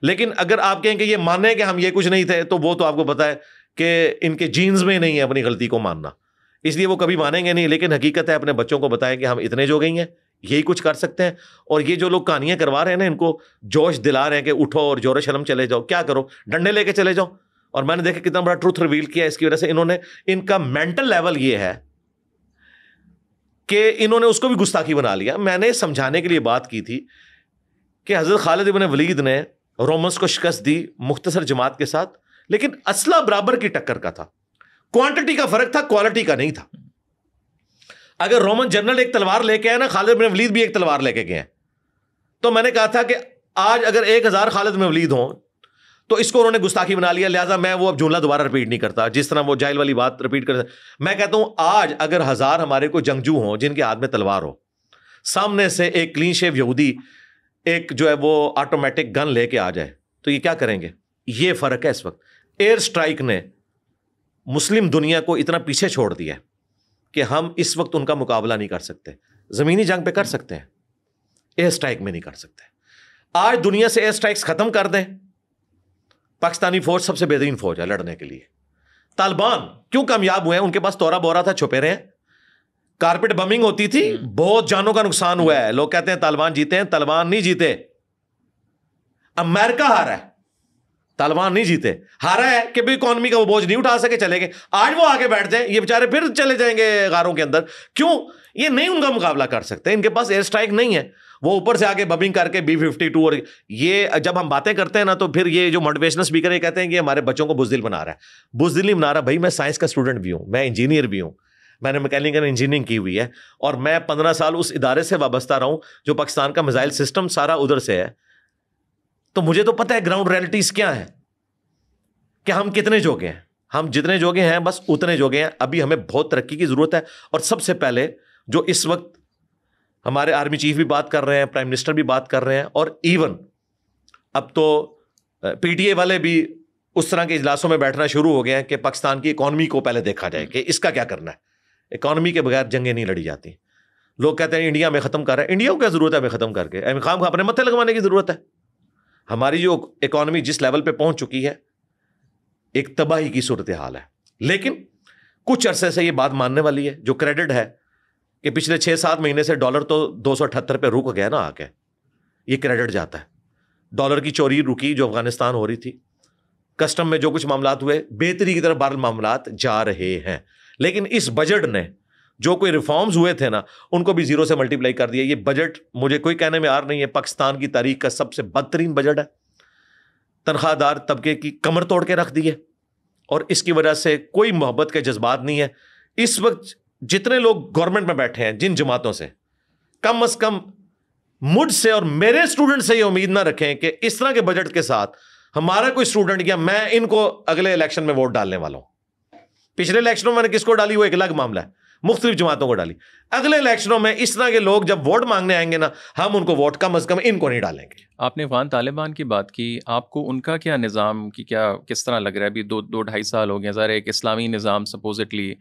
लेकिन अगर आप कहें कि ये माने कि हम ये कुछ नहीं थे तो वो तो आपको पता है कि इनके जीन्स में नहीं है अपनी गलती को मानना इसलिए वो कभी मानेंगे नहीं लेकिन हकीकत है अपने बच्चों को बताएं कि हम इतने जो गई हैं यही कुछ कर सकते हैं और ये जो लोग कहानियां करवा रहे हैं ना इनको जोश दिला रहे हैं कि उठो और जोर शर्म चले जाओ क्या करो डंडे लेके चले जाओ और मैंने देखा कितना बड़ा ट्रूथ रिवील किया इसकी वजह से इन्होंने इनका मेंटल लेवल ये है कि इन्होंने उसको भी गुस्ताखी बना लिया मैंने समझाने के लिए बात की थी कि हज़रत खालिद इबन वलीद ने रोमन्स को शिकस्त दी मुख्तसर जमात के साथ लेकिन असला बराबर की टक्कर का था क्वांटिटी का फर्क था क्वालिटी का नहीं था अगर रोमन जनरल एक तलवार लेके आए ना खालिद बिन वलीद भी एक तलवार लेके गए हैं तो मैंने कहा था कि आज अगर एक हज़ार खालिद में वलीद हों तो इसको उन्होंने गुस्ताखी बना लिया लिहाजा मैं वो अब जुमला दोबारा रिपीट नहीं करता जिस तरह वो जाहिल वाली बात रिपीट कर मैं कहता हूं आज अगर हज़ार हमारे को जंगजू हों जिनके हाथ में तलवार हो सामने से एक क्लीन शेव यहूदी एक जो है वो ऑटोमेटिक गन लेके आ जाए तो ये क्या करेंगे ये फ़र्क है इस वक्त एयर स्ट्राइक ने मुस्लिम दुनिया को इतना पीछे छोड़ दिया है कि हम इस वक्त उनका मुकाबला नहीं कर सकते ज़मीनी जंग पे कर सकते हैं एयर स्ट्राइक में नहीं कर सकते आज दुनिया से एयर स्ट्राइक्स ख़त्म कर दें पाकिस्तानी फौज सबसे बेहतरीन फौज है लड़ने के लिए तालिबान क्यों कामयाब हुए उनके पास तोरा बोरा था छुपे रहे कारपेट बमिंग होती थी हम्म। बहुत जानों का नुकसान हुआ है लोग कहते हैं तालिबान जीते हैं तालिबान नहीं जीते अमेरिका हारा है तालिबान नहीं जीते हारा है कि भाई इकोनॉमी का वो बोझ नहीं उठा सके चले गए आज वो आके बैठ जाए ये बेचारे फिर चले जाएंगे गारों के अंदर क्यों ये नहीं उनका मुकाबला कर सकते इनके पास एयर स्ट्राइक नहीं है वो ऊपर से आके बबिंग करके बी फिफ्टी टू और ये जब हम बातें करते हैं ना तो फिर ये जो मोटिवेशनल स्पीकर ये कहते हैं कि हमारे बच्चों को बुजदिल बना रहा है बुजदिल ही बना रहा भाई मैं साइंस का स्टूडेंट भी हूँ मैं इंजीनियर भी हूँ मैंने मैकेनिकल इंजीनियरिंग की हुई है और मैं पंद्रह साल उस इदारे से वाबस्ता रहा हूँ जो पाकिस्तान का मिजाइल सिस्टम सारा उधर से है तो मुझे तो पता है ग्राउंड रियलिटीज़ क्या है कि हम कितने जोगे हैं हम जितने जोगे हैं बस उतने जोगे हैं अभी हमें बहुत तरक्की की ज़रूरत है और सबसे पहले जो इस वक्त हमारे आर्मी चीफ भी बात कर रहे हैं प्राइम मिनिस्टर भी बात कर रहे हैं और इवन अब तो पीटीए वाले भी उस तरह के इजलासों में बैठना शुरू हो गए हैं कि पाकिस्तान की इकॉनमी को पहले देखा जाए कि इसका क्या करना है इकॉनमी के बगैर जंगें नहीं लड़ी जाती लोग कहते हैं इंडिया में ख़त्म कर रहा है इंडिया को क्या ज़रूरत है हमें ख़त्म करके अहम खाम को अपने मत्थे लगवाने की ज़रूरत है हमारी जो इकॉनमी जिस लेवल पर पहुँच चुकी है एक तबाही की सूरत हाल है लेकिन कुछ अरसे से ये बात मानने वाली है जो क्रेडिट है कि पिछले छः सात महीने से डॉलर तो दो सौ अठहत्तर पर रुक गया ना आके ये क्रेडिट जाता है डॉलर की चोरी रुकी जो अफगानिस्तान हो रही थी कस्टम में जो कुछ मामला हुए बेहतरी की तरफ बहरल मामला जा रहे हैं लेकिन इस बजट ने जो कोई रिफॉर्म्स हुए थे ना उनको भी जीरो से मल्टीप्लाई कर दिया ये बजट मुझे कोई कहने में आर नहीं है पाकिस्तान की तारीख का सबसे बदतरीन बजट है तनख्वाहदार तबके की कमर तोड़ के रख दी है और इसकी वजह से कोई मोहब्बत के जज्बात नहीं है इस वक्त जितने लोग गवर्नमेंट में बैठे हैं जिन जमातों से कम अज कम मुझसे और मेरे स्टूडेंट से ये उम्मीद ना रखें कि इस तरह के बजट के साथ हमारा कोई स्टूडेंट या मैं इनको अगले इलेक्शन में वोट डालने वाला हूं पिछले इलेक्शनों में मैंने किसको डाली वो एक अलग मामला है मुख्तलिफ जमातों को डाली अगले इलेक्शनों में इस तरह के लोग जब वोट मांगने आएंगे ना हम उनको वोट कम अज कम इनको नहीं डालेंगे आपने अफगान तालिबान की बात की आपको उनका क्या निज़ाम की क्या किस तरह लग रहा है अभी दो दो ढाई साल हो गए ज़ाहिर एक इस्लामी निज़ाम सपोजिटली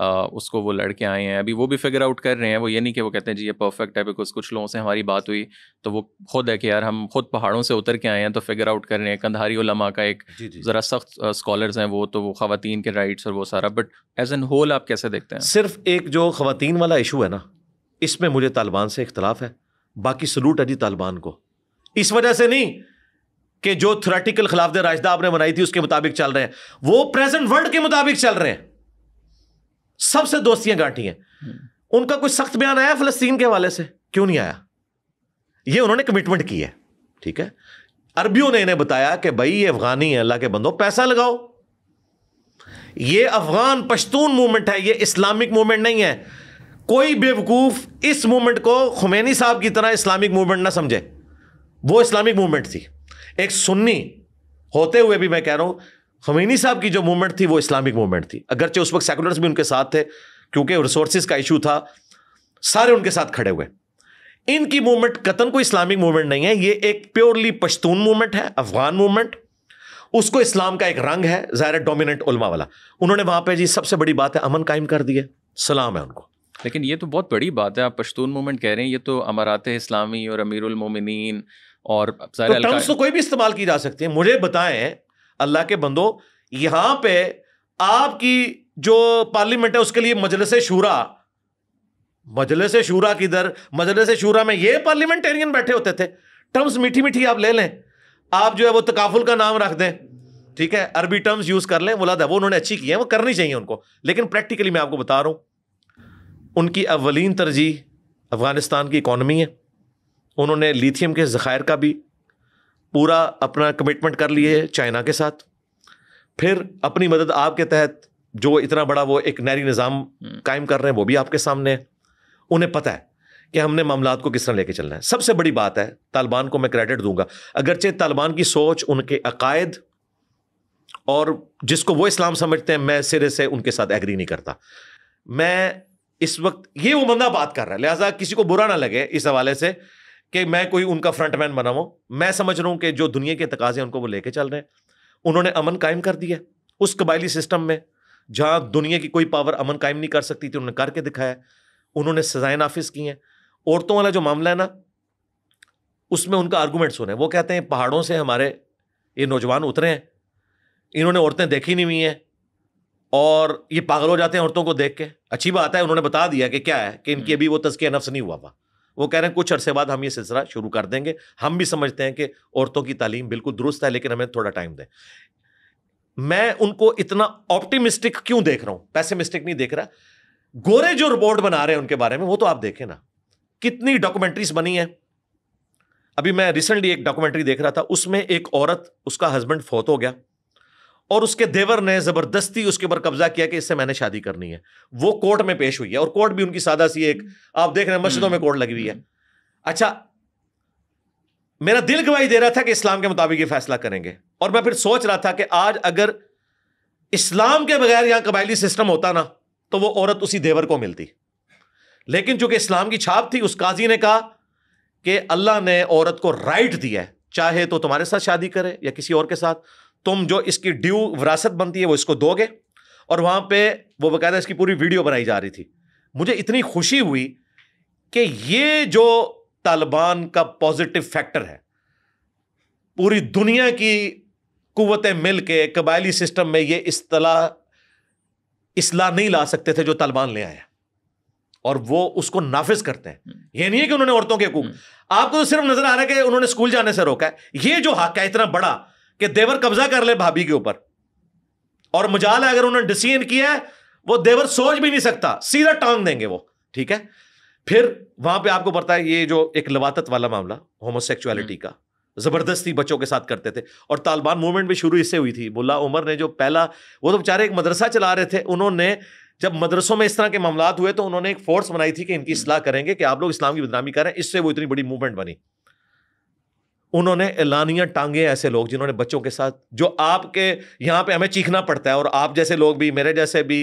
उसको वो लड़के आए हैं अभी वो भी फिगर आउट कर रहे हैं वो ये नहीं कि वो कहते हैं जी ये परफेक्ट है बिकॉज कुछ लोगों से हमारी बात हुई तो वो खुद है कि यार हम खुद पहाड़ों से उतर के आए हैं तो फिगर आउट कर रहे हैं कंधारी उलमा का एक ज़रा सख्त स्कॉलर्स हैं वो तो वो खातन के राइट्स और वो सारा बट एज एन होल आप कैसे देखते हैं सिर्फ एक जो खातन वाला इशू है ना इसमें मुझे तालिबान से इख्तलाफ है बाकी सलूट है जी तालिबान को इस वजह से नहीं कि जो थ्रेटिकल खिलाफ राजदा आपने बनाई थी उसके मुताबिक चल रहे हैं वो प्रेजेंट वर्ल्ड के मुताबिक चल रहे हैं सबसे दोस्तियां गांटी हैं उनका कोई सख्त बयान आया फलस्तीन के हवाले से क्यों नहीं आया ये उन्होंने कमिटमेंट की है ठीक है अरबियों ने इन्हें बताया कि भाई ये अफगानी है अल्लाह के बंदो पैसा लगाओ ये अफगान पश्तून मूवमेंट है ये इस्लामिक मूवमेंट नहीं है कोई बेवकूफ इस मूवमेंट को खुमैनी साहब की तरह इस्लामिक मूवमेंट ना समझे वो इस्लामिक मूवमेंट थी एक सुन्नी होते हुए भी मैं कह रहा हूं खमीनी साहब की जो मूवमेंट थी वो इस्लामिक मूवमेंट थी अगरचे उस वक्त सेकुलर्स भी उनके साथ थे क्योंकि रिसोर्सिस का इशू था सारे उनके साथ खड़े हुए इनकी मूवमेंट कतन कोई इस्लामिक मूवमेंट नहीं है ये एक प्योरली पश्तून मूवमेंट है अफगान मूवमेंट उसको इस्लाम का एक रंग है ज़ाहिर डोमिनेंट उलमा वाला उन्होंने वहाँ पे जी सबसे बड़ी बात है अमन कायम कर दिया सलाम है उनको लेकिन ये तो बहुत बड़ी बात है आप पश्तून मूवमेंट कह रहे हैं ये तो अमारात इस्लामी और अमीरमिन और तो टर्म्स तो कोई भी इस्तेमाल की जा सकती है मुझे बताएं अल्लाह के बंदो यहां पे आपकी जो पार्लियामेंट है उसके लिए मजलिस शूरा मजलिस शूरा किधर मजलिस शूरा में ये पार्लियामेंटेरियन बैठे होते थे टर्म्स मीठी मीठी आप ले लें आप जो है वो तकाफुल का नाम रख दें ठीक है अरबी टर्म्स यूज कर लें मुलादा वो उन्होंने अच्छी की है वो करनी चाहिए उनको लेकिन प्रैक्टिकली मैं आपको बता रहा हूं उनकी अवलिन तरजीह अफगानिस्तान की इकॉनमी है उन्होंने लिथियम के ज़ख़ायर का भी पूरा अपना कमिटमेंट कर लिए चाइना के साथ फिर अपनी मदद आपके तहत जो इतना बड़ा वो एक नहरी निज़ाम हम्म। कायम कर रहे हैं वो भी आपके सामने उन्हें पता है कि हमने मामला को किस तरह लेके चलना है सबसे बड़ी बात है तालिबान को मैं क्रेडिट दूंगा अगरचे तालिबान की सोच उनके अकायद और जिसको वो इस्लाम समझते हैं मैं सिरे से उनके साथ एग्री नहीं करता मैं इस वक्त ये वो बंदा बात कर रहा है लिहाजा किसी को बुरा ना लगे इस हवाले से कि मैं कोई उनका फ्रंटमैन बना हुआ मैं समझ रहा हूँ कि जो दुनिया के तकाजे हैं उनको वो लेके चल रहे हैं उन्होंने अमन कायम कर दिया उस कबायली सिस्टम में जहाँ दुनिया की कोई पावर अमन कायम नहीं कर सकती थी उन्होंने करके दिखाया उन्होंने सजाएं नाफिज की हैं औरतों वाला जो मामला है ना उसमें उनका आर्गूमेंट सुने वो कहते हैं पहाड़ों से हमारे ये नौजवान उतरे हैं इन्होंने औरतें देखी नहीं हुई हैं और ये पागल हो जाते हैं औरतों को देख के अच्छी बात है उन्होंने बता दिया कि क्या है कि इनकी हम्म। अभी वो तस्किया नफ्स नहीं हुआ हुआ वो कह रहे हैं कुछ अरसे बाद हम ये सिलसिला शुरू कर देंगे हम भी समझते हैं कि औरतों की तालीम बिल्कुल दुरुस्त है लेकिन हमें थोड़ा टाइम दें मैं उनको इतना ऑप्टिमिस्टिक क्यों देख रहा हूं पैसेमिस्टिक नहीं देख रहा गोरे जो रिपोर्ट बना रहे हैं उनके बारे में वो तो आप देखें ना कितनी डॉक्यूमेंट्रीज बनी है अभी मैं रिसेंटली एक डॉक्यूमेंट्री देख रहा था उसमें एक औरत उसका हस्बैंड फोत हो गया और उसके देवर ने जबरदस्ती उसके ऊपर कब्जा किया कि इससे मैंने शादी करनी है वो कोर्ट में पेश हुई है और कोर्ट भी उनकी सादा सी एक आप देख रहे हैं मस्जिदों में कोर्ट लगी हुई है अच्छा मेरा दिल गवाही दे रहा था कि इस्लाम के मुताबिक ये फैसला करेंगे और मैं फिर सोच रहा था कि आज अगर इस्लाम के बगैर यहां कबायली सिस्टम होता ना तो वो औरत उसी देवर को मिलती लेकिन चूंकि इस्लाम की छाप थी उस काजी ने कहा कि अल्लाह ने औरत को राइट दिया है चाहे तो तुम्हारे साथ शादी करे या किसी और के साथ तुम जो इसकी ड्यू विरासत बनती है वो इसको दोगे और वहाँ पे वो बकायदा इसकी पूरी वीडियो बनाई जा रही थी मुझे इतनी खुशी हुई कि ये जो तालिबान का पॉजिटिव फैक्टर है पूरी दुनिया की कुतें मिल के कबायली सिस्टम में ये असलाह असलाह नहीं ला सकते थे जो तालिबान ले आया और वो उसको नाफिज करते हैं हम्म। ये नहीं है कि उन्होंने औरतों के हकूक हम्म। आपको तो सिर्फ नजर आ रहा है कि उन्होंने स्कूल जाने से रोका है ये जो हक है इतना बड़ा कि देवर कब्जा कर ले भाभी के ऊपर और मजाल अगर उन्होंने डिसीजन किया है वो देवर सोच भी नहीं सकता सीधा टांग देंगे वो ठीक है फिर वहां पे आपको पता है ये जो एक लवातत वाला मामला होमोसेक्सुअलिटी का जबरदस्ती बच्चों के साथ करते थे और तालिबान मूवमेंट भी शुरू इससे हुई थी मुला उमर ने जो पहला वो तो बेचारे एक मदरसा चला रहे थे उन्होंने जब मदरसों में इस तरह के मामला हुए तो उन्होंने एक फोर्स बनाई थी कि इनकी इसलाह करेंगे कि आप लोग इस्लाम की बदनामी करें इससे वो इतनी बड़ी मूवमेंट बनी उन्होंने एलानिया टांगे ऐसे लोग जिन्होंने बच्चों के साथ जो आपके यहाँ पे हमें चीखना पड़ता है और आप जैसे लोग भी मेरे जैसे भी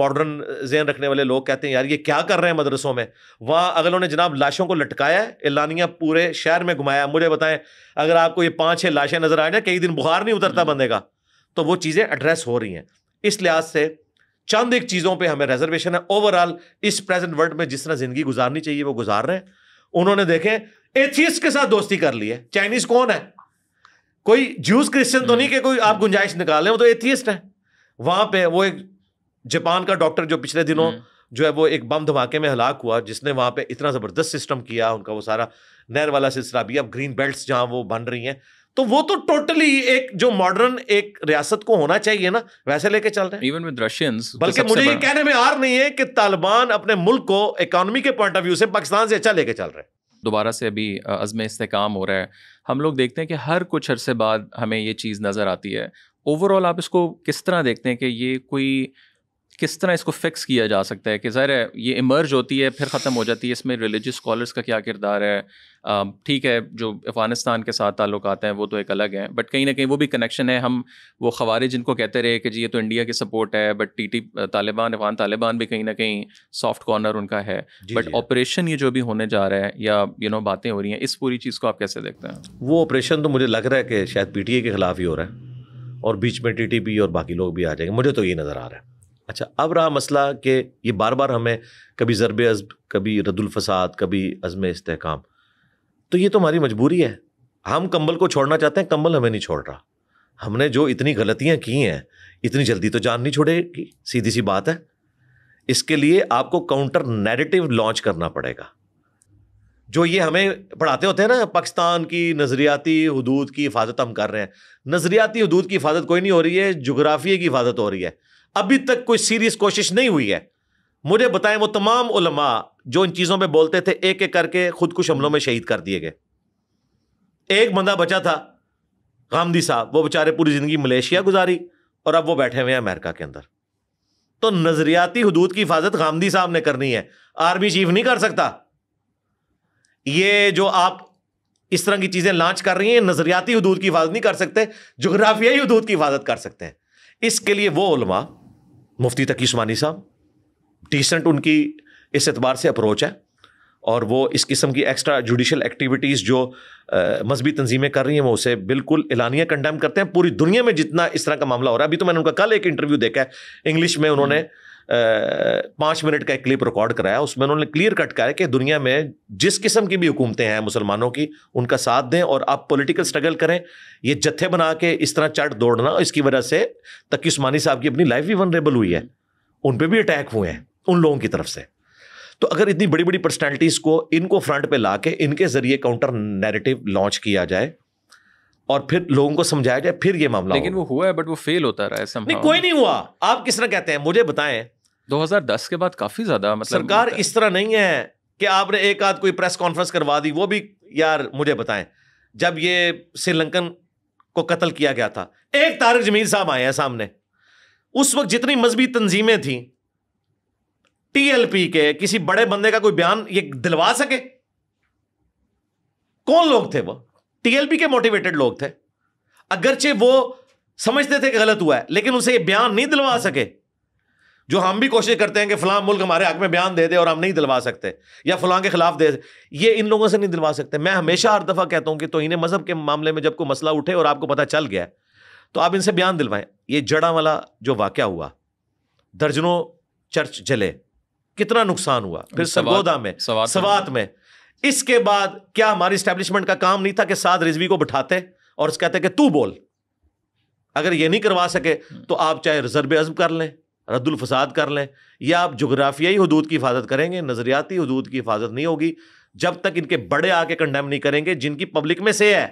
मॉडर्न जहन रखने वाले लोग कहते हैं यार ये क्या कर रहे हैं मदरसों में वहाँ अगर उन्होंने जनाब लाशों को लटकाया एलानिया पूरे शहर में घुमाया मुझे बताएं अगर आपको ये पाँच छः लाशें नज़र आए ना कई दिन बुखार नहीं उतरता हम्म। बंदे का तो वो चीज़ें एड्रेस हो रही हैं इस लिहाज से चंद एक चीज़ों पर हमें रिजर्वेशन है ओवरऑल इस प्रेजेंट वर्ल्ड में जिस तरह ज़िंदगी गुजारनी चाहिए वो गुजार रहे हैं उन्होंने देखें एथियस्ट के साथ दोस्ती कर ली है चाइनीज कौन है कोई जूस क्रिश्चियन तो नहीं कि कोई आप गुंजाइश निकालें वो तो एथियस्ट है वहां पे वो एक जापान का डॉक्टर जो पिछले दिनों हम्म। जो है वो एक बम धमाके में हलाक हुआ जिसने वहां पे इतना ज़बरदस्त सिस्टम किया उनका वो सारा नहर वाला सिलसिला भी अब ग्रीन बेल्ट जहां वो बन रही हैं तो वो तो टोटली एक जो मॉडर्न एक रियासत को होना चाहिए ना वैसे लेके चल रहे हैं इवन विद रशियंस बल्कि मुझे ये कहने में आर नहीं है कि तालिबान अपने मुल्क को इकोनॉमी के पॉइंट ऑफ व्यू से पाकिस्तान से अच्छा लेके चल रहे हैं दोबारा से अभी अज़म इस्तेकाम हो रहा है हम लोग देखते हैं कि हर कुछ अरसे बाद हमें ये चीज़ नज़र आती है ओवरऑल आप इसको किस तरह देखते हैं कि ये कोई किस तरह इसको फिक्स किया जा सकता है कि ज़ाहिर ये इमर्ज होती है फिर ख़त्म हो जाती है इसमें रिलीजियस स्कॉलर्स का क्या किरदार है ठीक है जो अफ़गानिस्तान के साथ ताल्लुक आते हैं वो तो एक अलग हैं बट कहीं ना कहीं वो भी कनेक्शन है हम वो ख़बारे जिनको कहते रहे कि जी ये तो इंडिया की सपोर्ट है बट टी टी तालिबान अफगान तालिबान भी कहीं ना कहीं सॉफ्ट कॉर्नर उनका है बट ऑपरेशन ये जो भी होने जा रहा है या यू नो बातें हो रही हैं इस पूरी चीज़ को आप कैसे देखते हैं वो ऑपरेशन तो मुझे लग रहा है कि शायद पी टी ए के ख़िलाफ़ ही हो रहा है और बीच में टी टी पी और बाकी लोग भी आ जाएंगे मुझे तो ये नज़र आ रहा है अच्छा अब रहा मसला कि ये बार बार हमें कभी ज़रब अज़ब कभी रदुलफसाद कभी अज़म इसकाम तो ये तो हमारी मजबूरी है हम कंबल को छोड़ना चाहते हैं कंबल हमें नहीं छोड़ रहा हमने जो इतनी गलतियाँ की हैं इतनी जल्दी तो जान नहीं छोड़ेगी सीधी सी बात है इसके लिए आपको काउंटर नेगेटिव लॉन्च करना पड़ेगा जो ये हमें पढ़ाते होते हैं ना पाकिस्तान की नज़रियाती हदूद की हिफाजत हम कर रहे हैं नज़रियाती हदूद की हिफाजत कोई नहीं हो रही है जोग्राफिए की हिफाजत हो रही है अभी तक कोई सीरियस कोशिश नहीं हुई है मुझे बताएं वो तमाम उलमा जो इन चीज़ों में बोलते थे एक एक करके खुदकुश हमलों में शहीद कर दिए गए एक बंदा बचा था गांधी साहब वो बेचारे पूरी ज़िंदगी मलेशिया गुजारी और अब वो बैठे हुए हैं अमेरिका के अंदर तो नज़रियाती हदूद की हिफाजत गांधी साहब ने करनी है आर्मी चीफ नहीं कर सकता ये जो आप इस तरह की चीज़ें लॉन्च कर रही हैं नज़रियाती हदूद की हिफाजत नहीं कर सकते जोग्राफियाई हदूद की हिफाजत कर सकते हैं इसके लिए वो उलमा मुफ्ती तकी उस्मानी साहब डिसेंट उनकी इस एतबार से अप्रोच है और वो इस किस्म की एक्स्ट्रा जुडिशल एक्टिविटीज़ जो मजहबी तंजीमें कर रही हैं वो उसे बिल्कुल एलानिया कंडेम करते हैं पूरी दुनिया में जितना इस तरह का मामला हो रहा है अभी तो मैंने उनका कल एक इंटरव्यू देखा है इंग्लिश में उन्होंने हम्म। पाँच मिनट का एक क्लिप रिकॉर्ड कराया उसमें उन्होंने क्लियर कट कराया कि दुनिया में जिस किस्म की भी हुकूमतें हैं मुसलमानों की उनका साथ दें और आप पॉलिटिकल स्ट्रगल करें ये जत्थे बना के इस तरह चट दौड़ना इसकी वजह से तकी उस्मानी साहब की अपनी लाइफ भी वनरेबल हुई है उन पर भी अटैक हुए हैं उन लोगों की तरफ से तो अगर इतनी बड़ी बड़ी पर्सनैलिटीज़ को इनको फ्रंट पे ला के इनके ज़रिए काउंटर नैरेटिव लॉन्च किया जाए और फिर लोगों को समझाया जाए फिर ये मामला लेकिन वो हुआ है बट वो फेल होता रहा है नहीं कोई नहीं हुआ आप किस तरह कहते हैं मुझे बताएं 2010 के बाद काफी ज्यादा मतलब सरकार इस तरह नहीं है कि आपने एक आध कोई प्रेस कॉन्फ्रेंस करवा दी वो भी यार मुझे बताएं जब ये श्रीलंकन को कत्ल किया गया था एक तारक जमीन साहब आए हैं सामने उस वक्त जितनी मजहबी तंजीमें थी टीएलपी के किसी बड़े बंदे का कोई बयान ये दिलवा सके कौन लोग थे वो टीएलपी के मोटिवेटेड लोग थे अगरचे वो समझते थे कि गलत हुआ है लेकिन उसे बयान नहीं दिलवा सके जो हम भी कोशिश करते हैं कि फलां मुल्क हमारे हक में बयान दे दे और हम नहीं दिलवा सकते या फलां के खिलाफ दे ये इन लोगों से नहीं दिलवा सकते मैं हमेशा हर दफ़ा कहता हूँ कि तो इन्हें मज़हब के मामले में जब कोई मसला उठे और आपको पता चल गया तो आप इनसे बयान दिलवाएं ये जड़ा वाला जो वाक़ हुआ दर्जनों चर्च जले कितना नुकसान हुआ फिर सरगोदा में सवात में इसके बाद क्या हमारी स्टैब्लिशमेंट का काम नहीं था कि साध रिजवी को बिठाते और कहते कि तू बोल अगर ये नहीं करवा सके तो आप चाहे रिजर्व अजम कर लें रद्दुल फसाद कर लें या आप जोग्राफियाई हदूद की हिफाजत करेंगे नज़रियाती हदूद की हिफाजत नहीं होगी जब तक इनके बड़े आके कंडेम नहीं करेंगे जिनकी पब्लिक में से है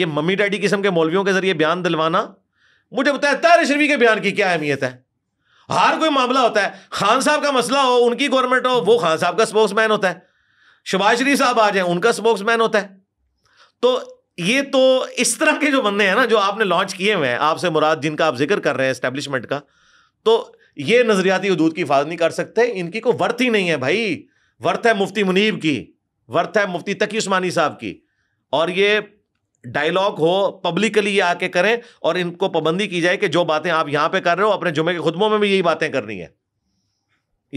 ये मम्मी डैडी किस्म के मौलवियों के जरिए बयान दिलवाना मुझे बताया तार शरीफी के बयान की क्या अहमियत है हर कोई मामला होता है खान साहब का मसला हो उनकी गवर्नमेंट हो वो खान साहब का स्पोक्समैन होता है शिवाश्री साहब आ जाए उनका स्पोक्समैन होता है तो ये तो इस तरह के जो बंदे हैं ना जो आपने लॉन्च किए हुए हैं आपसे मुराद जिनका आप जिक्र कर रहे हैं इस्टेब्लिशमेंट का तो ये नजरियाती हदूद की हिफाजत नहीं कर सकते इनकी को वर्थ ही नहीं है भाई वर्थ है मुफ्ती मुनीब की वर्थ है मुफ्ती तकी उस्मानी साहब की और ये डायलॉग हो पब्लिकली ये आके करें और इनको पाबंदी की जाए कि जो बातें आप यहां पे कर रहे हो अपने जुमे के खुदबों में भी यही बातें करनी है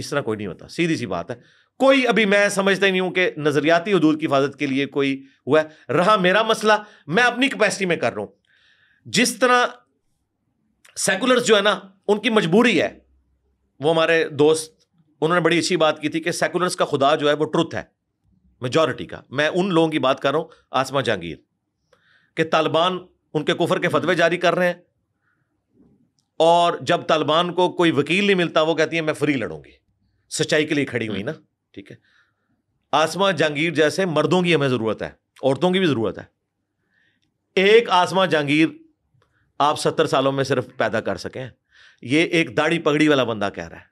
इस तरह कोई नहीं होता सीधी सी बात है कोई अभी मैं समझता ही नहीं हूं कि नजरियाती हदूद की हिफाजत के लिए कोई हुआ है रहा मेरा मसला मैं अपनी कैपेसिटी में कर रहा हूं जिस तरह सेकुलर्स जो है ना उनकी मजबूरी है वो हमारे दोस्त उन्होंने बड़ी अच्छी बात की थी कि सेकुलर्स का खुदा जो है वो ट्रुथ है मेजॉरिटी का मैं उन लोगों की बात कर रहा हूँ आसमा जहांगीर कि तालिबान उनके कुफर के फतवे जारी कर रहे हैं और जब तालिबान को कोई वकील नहीं मिलता वो कहती है मैं फ्री लड़ूंगी सच्चाई के लिए खड़ी हुई ना ठीक है आसमा जहांगीर जैसे मर्दों की हमें ज़रूरत है औरतों की भी ज़रूरत है एक आसमा जहांगीर आप सत्तर सालों में सिर्फ पैदा कर सकें ये एक दाढ़ी पगड़ी वाला बंदा कह रहा है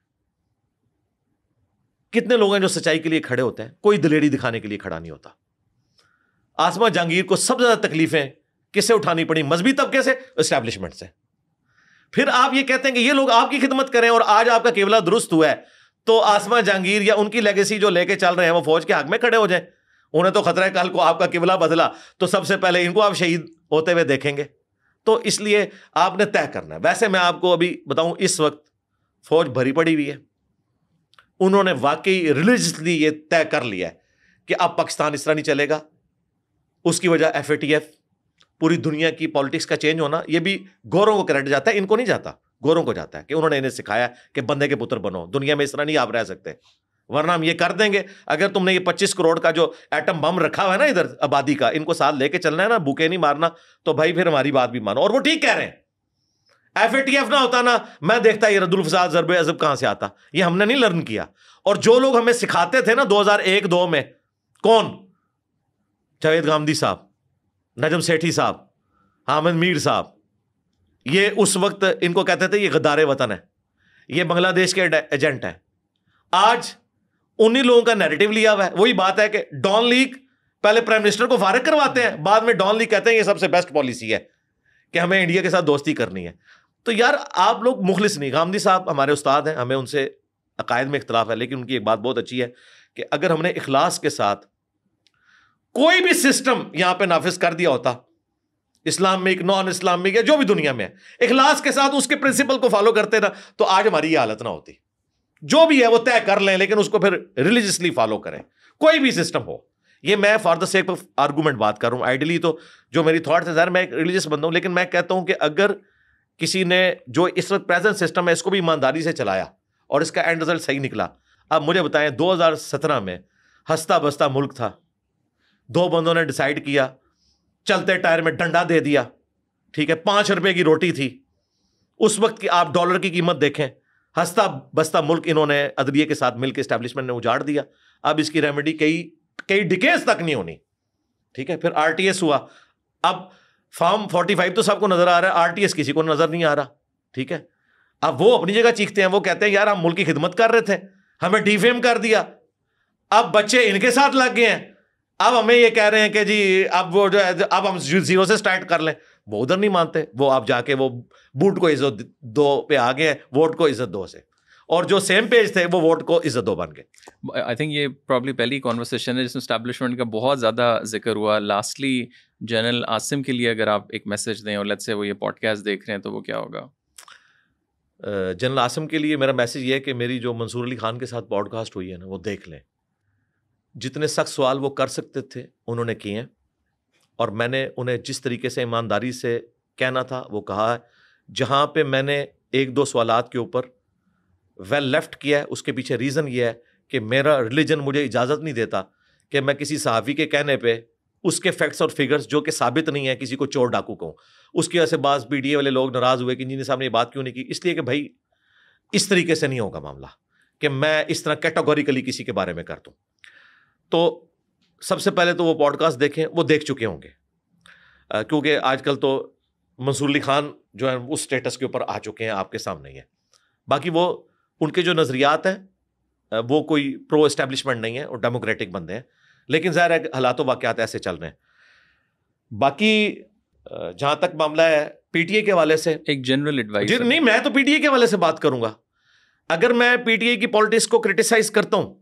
कितने लोग हैं जो सच्चाई के लिए खड़े होते हैं कोई दिलेरी दिखाने के लिए खड़ा नहीं होता आसमा जहांगीर को सबसे ज़्यादा तकलीफ़ें किससे उठानी पड़ी मजहबी तबके से स्टैब्लिशमेंट से फिर आप ये कहते हैं कि ये लोग आपकी खिदमत करें और आज आपका केवला दुरुस्त हुआ है तो आसमा जहांगीर या उनकी लेगेसी जो लेके चल रहे हैं वो फौज के हक में खड़े हो जाए उन्हें तो खतरा है कल को आपका किबला बदला तो सबसे पहले इनको आप शहीद होते हुए देखेंगे तो इसलिए आपने तय करना है वैसे मैं आपको अभी बताऊं इस वक्त फौज भरी पड़ी हुई है उन्होंने वाकई रिलीजसली ये तय कर लिया है कि अब पाकिस्तान इस तरह नहीं चलेगा उसकी वजह एफ पूरी दुनिया की पॉलिटिक्स का चेंज होना ये भी गौरव को क्रेडिट जाता है इनको नहीं जाता गोरों को जाता है कि उन्होंने इन्हें सिखाया कि बंदे के पुत्र बनो दुनिया में इस तरह नहीं आप रह सकते वरना हम ये कर देंगे अगर तुमने ये 25 करोड़ का जो एटम बम रखा हुआ है ना इधर आबादी का इनको साथ लेके चलना है ना भूखे नहीं मारना तो भाई फिर हमारी बात भी मानो और वो ठीक कह रहे हैं एफ ना होता ना मैं देखता ये रदुल फसाद जरब अजब कहां से आता ये हमने नहीं लर्न किया और जो लोग हमें सिखाते थे ना एक दो में कौन जावेद गांधी साहब नजम सेठी साहब हामिद मीर साहब ये उस वक्त इनको कहते थे ये गदारे वतन है ये बांग्लादेश के एजेंट है आज उन्हीं लोगों का नैरेटिव लिया हुआ है वही बात है कि डॉन लीग पहले प्राइम मिनिस्टर को फारग करवाते हैं बाद में डॉन लीग कहते हैं ये सबसे बेस्ट पॉलिसी है कि हमें इंडिया के साथ दोस्ती करनी है तो यार आप लोग मुखलिस नहीं गांधी साहब हमारे उस्ताद हैं हमें उनसे अकायद में इख्तलाफ है लेकिन उनकी एक बात बहुत अच्छी है कि अगर हमने इखलास के साथ कोई भी सिस्टम यहां पे नाफिज कर दिया होता इस्लामिक नॉन इस्लामिक या जो भी दुनिया में है इखलास के साथ उसके प्रिंसिपल को फॉलो करते ना तो आज हमारी ये हालत ना होती जो भी है वो तय कर लें लेकिन उसको फिर रिलीजियसली फॉलो करें कोई भी सिस्टम हो ये मैं for the sake of argument बात कर रहा हूँ आइडली तो जो मेरी थाट है जहर मैं एक रिलीजियस बंदा हूँ लेकिन मैं कहता हूँ कि अगर किसी ने जो इस वक्त प्रेजेंट सिस्टम है इसको भी ईमानदारी से चलाया और इसका एंड रिजल्ट सही निकला अब मुझे बताएं 2017 में हंसता बसता मुल्क था दो बंदों ने डिसाइड किया चलते टायर में डंडा दे दिया ठीक है पांच रुपए की रोटी थी उस वक्त की आप डॉलर की कीमत देखें हस्ता बस्ता मुल्क इन्होंने अदलिए के साथ मिलकर स्टैब्लिशमेंट ने उजाड़ दिया अब इसकी रेमेडी कई कई डिकेज तक नहीं होनी ठीक है फिर आरटीएस हुआ अब फॉर्म फाइव तो सबको नजर आ रहा है आर किसी को नजर नहीं आ रहा ठीक है अब वो अपनी जगह चीखते हैं वो कहते हैं यार हम मुल्क की खिदमत कर रहे थे हमें डीफेम कर दिया अब बच्चे इनके साथ लग गए हैं अब हमें ये कह रहे हैं कि जी अब वो जो है अब हम जीरो से स्टार्ट कर लें वो उधर नहीं मानते वो आप जाके वो बूट को इज्जत दो पे आ गए वोट को इज्जत दो से और जो सेम पेज थे वो वोट को इज्जत दो बन गए आई थिंक ये प्रॉब्ली पहली कॉन्वर्सेशन है जिसमें स्टैब्लिशमेंट का बहुत ज़्यादा जिक्र हुआ लास्टली जनरल आसिम के लिए अगर आप एक मैसेज दें और लेट्स से वो ये पॉडकास्ट देख रहे हैं तो वो क्या होगा जनरल आसिम के लिए मेरा मैसेज ये है कि मेरी जो मंसूर अली खान के साथ पॉडकास्ट हुई है ना वो देख लें जितने सख्त सवाल वो कर सकते थे उन्होंने किए हैं और मैंने उन्हें जिस तरीके से ईमानदारी से कहना था वो कहा है जहाँ पे मैंने एक दो सवाल के ऊपर वेल लेफ़्ट किया है उसके पीछे रीज़न ये है कि मेरा रिलीजन मुझे इजाज़त नहीं देता कि मैं किसी सहाफ़ी के कहने पे उसके फैक्ट्स और फिगर्स जो कि साबित नहीं है किसी को चोर डाकू कहूँ उसकी वजह से बास बी वाले लोग नाराज़ हुए कि इंजीनियर साहब ने बात क्यों नहीं की इसलिए कि भाई इस तरीके से नहीं होगा मामला कि मैं इस तरह कैटेगोरिकली किसी के बारे में कर दूँ तो सबसे पहले तो वो पॉडकास्ट देखें वो देख चुके होंगे क्योंकि आजकल तो मंसूर अली खान जो है उस स्टेटस के ऊपर आ चुके हैं आपके सामने ही है बाकी वो उनके जो नज़रियात हैं वो कोई प्रो इस्टेब्लिशमेंट नहीं है और डेमोक्रेटिक बंदे हैं लेकिन ज़ाहिर है हालात वाक़ात ऐसे चल रहे हैं बाकी जहाँ तक मामला है पीटीए के वाले से एक जनरल एडवाइस नहीं मैं तो पीटीए के वाले से बात करूंगा अगर मैं पीटीए की पॉलिटिक्स को क्रिटिसाइज करता हूँ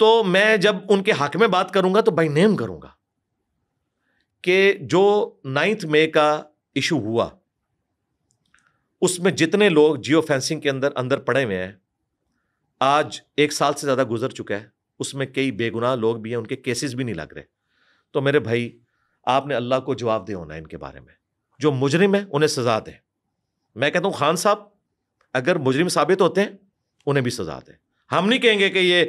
तो मैं जब उनके हक में बात करूंगा तो बाई नेम करूंगा कि जो नाइन्थ मे का इशू हुआ उसमें जितने लोग जियो फेंसिंग के अंदर अंदर पड़े हुए हैं आज एक साल से ज़्यादा गुजर चुका है उसमें कई बेगुनाह लोग भी हैं उनके केसेस भी नहीं लग रहे तो मेरे भाई आपने अल्लाह को जवाब दे होना इनके बारे में जो मुजरिम है उन्हें सजा दें मैं कहता हूँ खान साहब अगर मुजरिम साबित होते हैं उन्हें भी सजा दें हम नहीं कहेंगे कि ये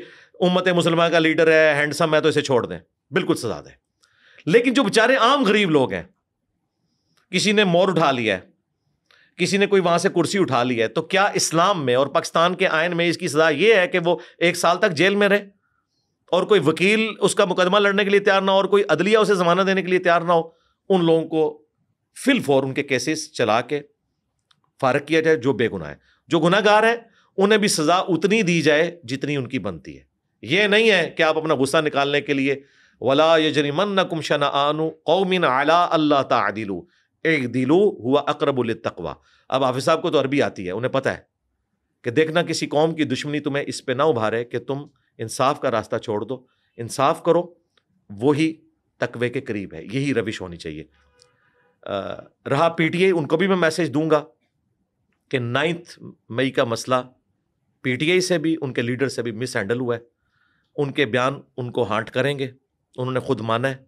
उम्मत मुसलमान का लीडर है हैंडसम है तो इसे छोड़ दें बिल्कुल सजा दें लेकिन जो बेचारे आम गरीब लोग हैं किसी ने मोर उठा लिया है किसी ने कोई वहां से कुर्सी उठा ली है तो क्या इस्लाम में और पाकिस्तान के आयन में इसकी सजा यह है कि वो एक साल तक जेल में रहे और कोई वकील उसका मुकदमा लड़ने के लिए तैयार ना हो और कोई अदलिया उसे जमाना देने के लिए तैयार ना हो उन लोगों को फिल फॉर उनके केसेस चला के फारग किया जाए जो बेगुनाह है जो गुनाहगार है उन्हें भी सजा उतनी दी जाए जितनी उनकी बनती है ये नहीं है कि आप अपना गुस्सा निकालने के लिए वला यजरिमन आनु कौमिन आला अल्लाह तदिलू एक दिलू हुआ अकरबुल तकवा अब हाफि साहब को तो अरबी आती है उन्हें पता है कि देखना किसी कौम की दुश्मनी तुम्हें इस पर ना उभारे कि तुम इंसाफ का रास्ता छोड़ दो इंसाफ करो वही तकवे के करीब है यही रविश होनी चाहिए आ, रहा पीटीए उनको भी मैं मैसेज दूंगा कि नाइन्थ मई का मसला आई से भी उनके लीडर से भी मिस हैंडल हुआ है उनके बयान उनको हांट करेंगे उन्होंने खुद माना है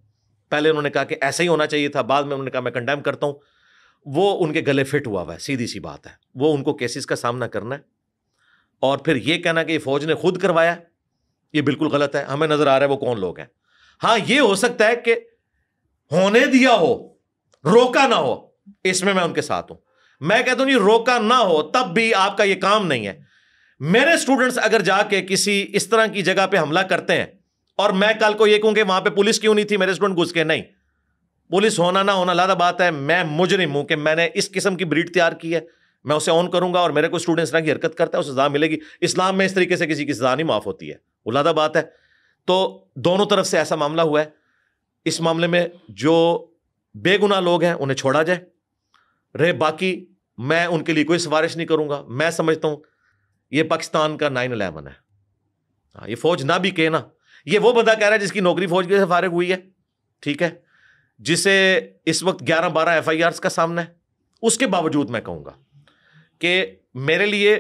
पहले उन्होंने कहा कि ऐसा ही होना चाहिए था बाद में उन्होंने कहा मैं कंडेम करता हूँ वो उनके गले फिट हुआ हुआ है सीधी सी बात है वो उनको केसेस का सामना करना है और फिर ये कहना कि फौज ने खुद करवाया ये बिल्कुल गलत है हमें नजर आ रहा है वो कौन लोग हैं हाँ ये हो सकता है कि होने दिया हो रोका ना हो इसमें मैं उनके साथ हूं मैं कहता हूं जी रोका ना हो तब भी आपका ये काम नहीं है मेरे स्टूडेंट्स अगर जाके किसी इस तरह की जगह पे हमला करते हैं और मैं कल को ये कहूँ कि वहां पे पुलिस क्यों नहीं थी मेरे स्टूडेंट घुस के नहीं पुलिस होना ना होना लादा बात है मैं मुजरिम हूं कि मैंने इस किस्म की ब्रीड तैयार की है मैं उसे ऑन करूंगा और मेरे को स्टूडेंट्स तरह की हरकत करता है उसे सजा मिलेगी इस्लाम में इस तरीके से किसी की सजा नहीं माफ होती है वो लादा बात है तो दोनों तरफ से ऐसा मामला हुआ है इस मामले में जो बेगुनाह लोग हैं उन्हें छोड़ा जाए रहे बाकी मैं उनके लिए कोई सिफारिश नहीं करूंगा मैं समझता हूं ये पाकिस्तान का नाइन अलेवन है हाँ ये फौज ना भी कहे ना ये वो बंदा कह रहा है जिसकी नौकरी फौज से फारग हुई है ठीक है जिसे इस वक्त ग्यारह बारह एफ आई आर्स का सामना है उसके बावजूद मैं कहूँगा कि मेरे लिए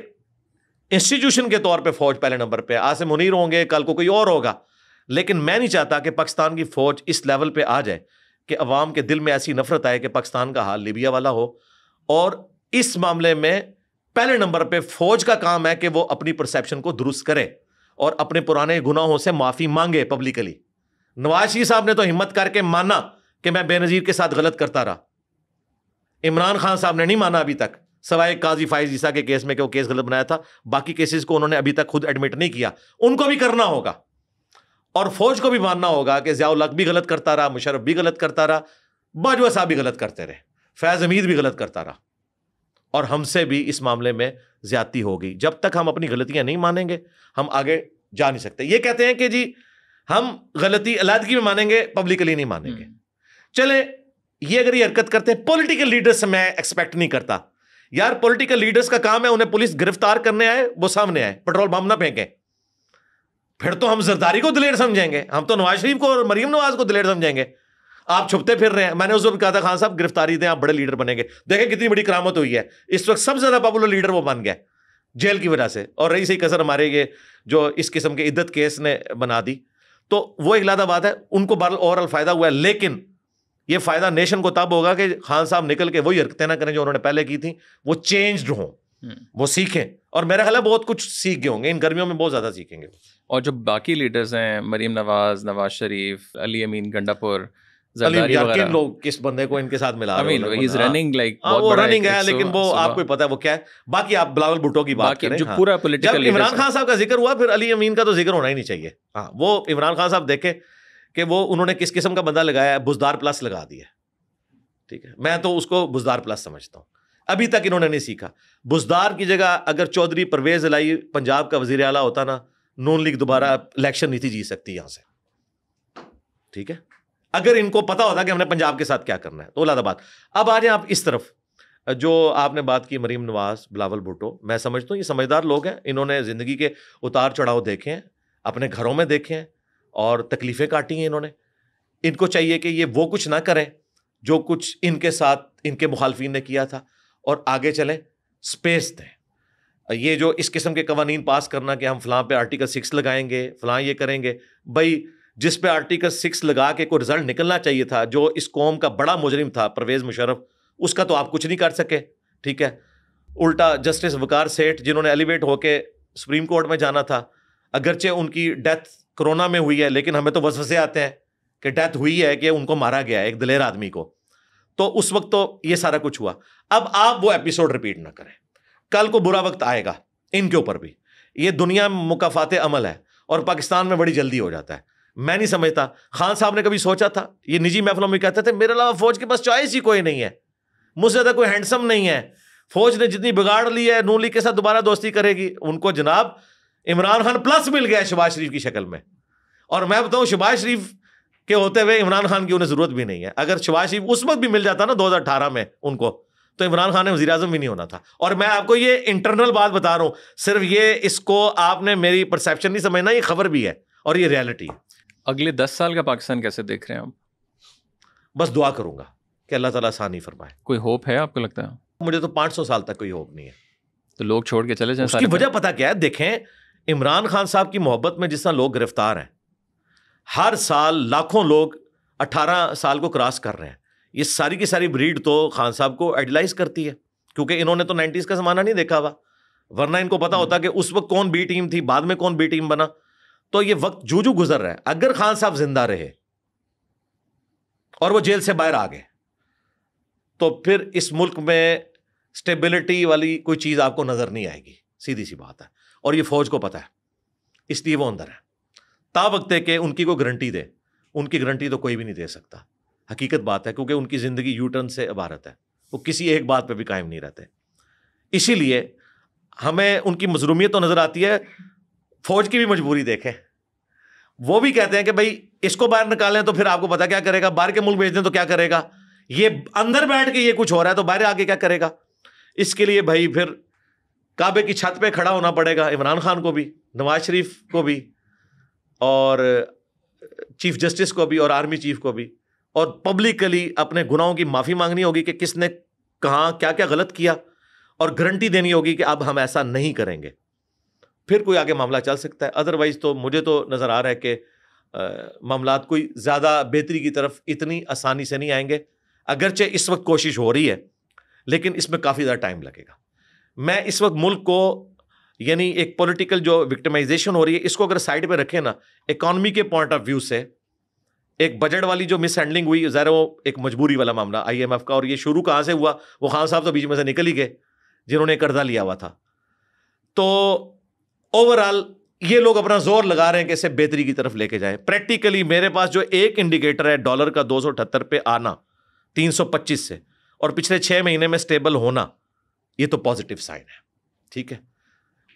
इंस्टीट्यूशन के तौर पे फौज पहले नंबर पे आज से मुनीर होंगे कल को कोई और होगा लेकिन मैं नहीं चाहता कि पाकिस्तान की फौज इस लेवल पे आ जाए कि अवाम के दिल में ऐसी नफरत आए कि पाकिस्तान का हाल लीबिया वाला हो और इस मामले में पहले नंबर पे फौज का काम है कि वो अपनी परसेप्शन को दुरुस्त करे और अपने पुराने गुनाहों से माफ़ी मांगे पब्लिकली नवाज शरीफ साहब ने तो हिम्मत करके माना कि मैं बेनज़ीर के साथ गलत करता रहा इमरान खान साहब ने नहीं माना अभी तक सवाए काजी फाइज ईसा के केस में कि वो केस गलत बनाया था बाकी केसेस को उन्होंने अभी तक खुद एडमिट नहीं किया उनको भी करना होगा और फौज को भी मानना होगा कि जियाउल हक भी गलत करता रहा मुशरफ भी गलत करता रहा बाजवा साहब भी गलत करते रहे फैज़ हमीद भी गलत करता रहा और हमसे भी इस मामले में ज्यादती होगी जब तक हम अपनी गलतियां नहीं मानेंगे हम आगे जा नहीं सकते ये कहते हैं कि जी हम गलती अलादगी में मानेंगे पब्लिकली नहीं मानेंगे हम्म। चले ये अगर ये हरकत करते हैं पोलिटिकल लीडर्स से मैं एक्सपेक्ट नहीं करता यार पोलिटिकल लीडर्स का काम है उन्हें पुलिस गिरफ्तार करने आए वो सामने आए पेट्रोल बम ना फेंके फिर तो हम जरदारी को दिलेर समझेंगे हम तो नवाज शरीफ को और मरीम नवाज को दिलेर समझेंगे आप छुपते फिर रहे हैं मैंने उस वक्त कहा था खान साहब गिरफ्तारी दें आप बड़े लीडर बनेंगे देखें कितनी बड़ी करामत हुई है इस वक्त सबसे ज़्यादा पॉपुलर लीडर वो बन गए जेल की वजह से और रही सही कसर हमारे ये जो इस किस्म के इद्दत केस ने बना दी तो वो एक लादा बात है उनको बहर ओवरऑल फ़ायदा हुआ है लेकिन ये फ़ायदा नेशन को तब होगा कि खान साहब निकल के वही हरकतें ना करें जो उन्होंने पहले की थी वो चेंज्ड हों हम्म। वो सीखें और मेरा ख्याल है बहुत कुछ सीख गए होंगे इन गर्मियों में बहुत ज़्यादा सीखेंगे और जो बाकी लीडर्स हैं मरीम नवाज़ नवाज शरीफ अली अमीन गंडापुर हाँ। किस किस्म का बंदा लगाया बुजदार प्लस लगा दिया ठीक है मैं तो उसको बुजदार प्लस समझता हूँ अभी तक इन्होंने नहीं सीखा बुजदार की जगह अगर चौधरी परवेज अलाई पंजाब का वजीर आला होता ना नून लीग दोबारा इलेक्शन हम्म। नीति थी जीत सकती यहां से ठीक है अगर इनको पता होता कि हमने पंजाब के साथ क्या करना है तो औलादाबाद अब आ जाए आप इस तरफ जो आपने बात की मरीम नवाज बिलावल भुट्टो मैं समझता हूँ ये समझदार लोग हैं इन्होंने ज़िंदगी के उतार चढ़ाव देखे हैं अपने घरों में देखे हैं और तकलीफ़ें काटी हैं इन्होंने इनको चाहिए कि ये वो कुछ ना करें जो कुछ इनके साथ इनके मुखालफी ने किया था और आगे चलें स्पेस दें ये जो इस किस्म के कवानीन पास करना कि हम फ़लाँ पे आर्टिकल सिक्स लगाएंगे फ़लाँ ये करेंगे भाई जिस पे आर्टिकल सिक्स लगा के कोई रिजल्ट निकलना चाहिए था जो इस कौम का बड़ा मुजरिम था परवेज़ मुशरफ उसका तो आप कुछ नहीं कर सके ठीक है उल्टा जस्टिस वकार सेठ जिन्होंने एलिवेट होके सुप्रीम कोर्ट में जाना था अगरचे उनकी डेथ कोरोना में हुई है लेकिन हमें तो वसवसे आते हैं कि डेथ हुई है कि उनको मारा गया है एक दलेर आदमी को तो उस वक्त तो ये सारा कुछ हुआ अब आप वो एपिसोड रिपीट ना करें कल को बुरा वक्त आएगा इनके ऊपर भी ये दुनिया में मुकाफात अमल है और पाकिस्तान में बड़ी जल्दी हो जाता है मैं नहीं समझता खान साहब ने कभी सोचा था ये निजी महफलों में कहते थे मेरे अलावा फौज के पास चॉइस ही कोई नहीं है मुझसे ज़्यादा कोई हैंडसम नहीं है फौज ने जितनी बिगाड़ ली है नू लीग के साथ दोबारा दोस्ती करेगी उनको जनाब इमरान खान प्लस मिल गया शबाज शरीफ की शक्ल में और मैं बताऊं शुबाज शरीफ के होते हुए इमरान खान की उन्हें ज़रूरत भी नहीं है अगर शबाज शरीफ उस वक्त भी मिल जाता ना दो में उनको तो इमरान खान ने वजी अजम भी नहीं होना था और मैं आपको ये इंटरनल बात बता रहा हूँ सिर्फ ये इसको आपने मेरी परसेप्शन नहीं समझना ये खबर भी है और ये रियलिटी है अगले दस साल का पाकिस्तान कैसे देख रहे हैं आप बस दुआ करूंगा कि अल्लाह ताला आसानी फरमाए कोई होप है आपको लगता है मुझे तो पाँच सौ साल तक कोई होप नहीं है तो लोग छोड़ के चले जाए उसकी वजह पता क्या है देखें इमरान खान साहब की मोहब्बत में जिस तरह लोग गिरफ्तार हैं हर साल लाखों लोग अट्ठारह साल को क्रॉस कर रहे हैं ये सारी की सारी ब्रीड तो खान साहब को एडलाइज करती है क्योंकि इन्होंने तो नाइन्टीज़ का ज़माना नहीं देखा हुआ वरना इनको पता होता कि उस वक्त कौन बी टीम थी बाद में कौन बी टीम बना तो ये वक्त जो जो गुजर रहा है अगर खान साहब जिंदा रहे और वो जेल से बाहर आ गए तो फिर इस मुल्क में स्टेबिलिटी वाली कोई चीज़ आपको नज़र नहीं आएगी सीधी सी बात है और ये फौज को पता है इसलिए वो अंदर है ता वक्त है कि उनकी को गारंटी दे उनकी गारंटी तो कोई भी नहीं दे सकता हकीकत बात है क्योंकि उनकी ज़िंदगी यूटर्न से इबारत है वो किसी एक बात पर भी कायम नहीं रहते इसीलिए हमें उनकी मजरूमियत तो नज़र आती है फौज की भी मजबूरी देखें वो भी कहते हैं कि भाई इसको बाहर निकालें तो फिर आपको पता क्या करेगा बाहर के मुल्क भेज दें तो क्या करेगा ये अंदर बैठ के ये कुछ हो रहा है तो बाहर आके क्या करेगा इसके लिए भाई फिर काबे की छत पे खड़ा होना पड़ेगा इमरान खान को भी नवाज शरीफ को भी और चीफ जस्टिस को भी और आर्मी चीफ को भी और पब्लिकली अपने गुनाहों की माफ़ी मांगनी होगी कि किसने कहाँ क्या क्या गलत किया और गारंटी देनी होगी कि अब हम ऐसा नहीं करेंगे फिर कोई आगे मामला चल सकता है अदरवाइज तो मुझे तो नज़र आ रहा है कि मामला कोई ज़्यादा बेहतरी की तरफ इतनी आसानी से नहीं आएंगे अगरचे इस वक्त कोशिश हो रही है लेकिन इसमें काफ़ी ज़्यादा टाइम लगेगा मैं इस वक्त मुल्क को यानी एक पॉलिटिकल जो विक्टिमाइजेशन हो रही है इसको अगर साइड पे रखें ना इकॉनमी के पॉइंट ऑफ व्यू से एक बजट वाली जो मिस हैंडलिंग हुई ज़ाहिर वो एक मजबूरी वाला मामला आईएमएफ का और ये शुरू कहाँ से हुआ वो खान साहब तो बीच में से निकल ही गए जिन्होंने कर्जा लिया हुआ था तो ओवरऑल ये लोग अपना जोर लगा रहे हैं कि इसे बेहतरी की तरफ लेके जाएं प्रैक्टिकली मेरे पास जो एक इंडिकेटर है डॉलर का दो पे आना 325 से और पिछले छः महीने में स्टेबल होना ये तो पॉजिटिव साइन है ठीक है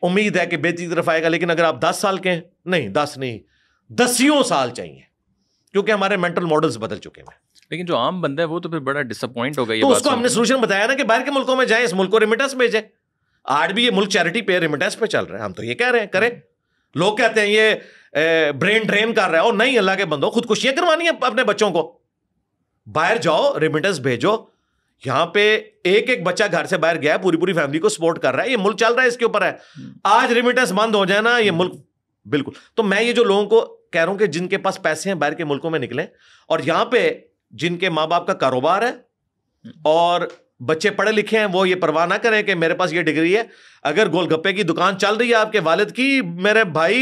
उम्मीद है कि बेहतरी की तरफ आएगा लेकिन अगर आप दस साल के हैं नहीं दस नहीं दसियों साल चाहिए क्योंकि हमारे मेंटल मॉडल्स बदल चुके हैं लेकिन जो आम बंदा है वो तो फिर बड़ा डिसअपॉइंट हो गया तो उसको हमने सोल्यूशन बताया ना कि बाहर के मुल्कों में जाए इस मुल्क को रिमिटेंस भेजें आज भी ये मुल्क चैरिटी पे रिमिटेंस पे चल रहे हैं हम तो ये कह रहे हैं करें लोग कहते हैं ये ब्रेन ड्रेन कर रहा है और नहीं अल्लाह के बंदो खुदकुशियां करवानी है अपने बच्चों को बाहर जाओ रिमिटेंस भेजो यहां पे एक एक बच्चा घर से बाहर गया पूरी पूरी फैमिली को सपोर्ट कर रहा है ये मुल्क चल रहा है इसके ऊपर है हम्म। आज रिमिटेंस बंद हो जाए ना ये हम्म। मुल्क बिल्कुल तो मैं ये जो लोगों को कह रहा हूं कि जिनके पास पैसे हैं बाहर के मुल्कों में निकले और यहां पे जिनके माँ बाप का कारोबार है हम्म। और बच्चे पढ़े लिखे हैं वो ये परवाह ना करें कि मेरे पास ये डिग्री है अगर गोलगप्पे की दुकान चल रही है आपके वालिद की मेरे भाई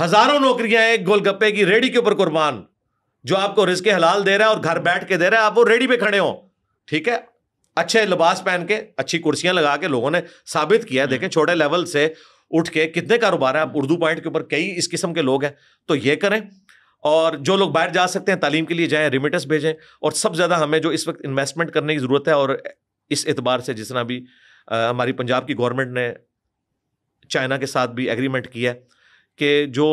हजारों नौकरियां हैं गोलगप्पे की रेडी के ऊपर कुर्बान जो आपको रिस्क हलाल दे रहा है और घर बैठ के दे रहा है आप वो रेडी पे खड़े हो ठीक है अच्छे लिबास पहन के अच्छी कुर्सियां लगा के लोगों ने साबित किया है हम्म। देखें छोटे लेवल से उठ के कितने कारोबार हैं आप उर्दू पॉइंट के ऊपर कई इस किस्म के लोग हैं तो ये करें और जो लोग बाहर जा सकते हैं तालीम के लिए जाएँ रिमिटेंस भेजें और सबसे ज़्यादा हमें जो इस वक्त इन्वेस्टमेंट करने की ज़रूरत है और इस एतबार से जितना भी आ, हमारी पंजाब की गवर्नमेंट ने चाइना के साथ भी एग्रीमेंट किया कि जो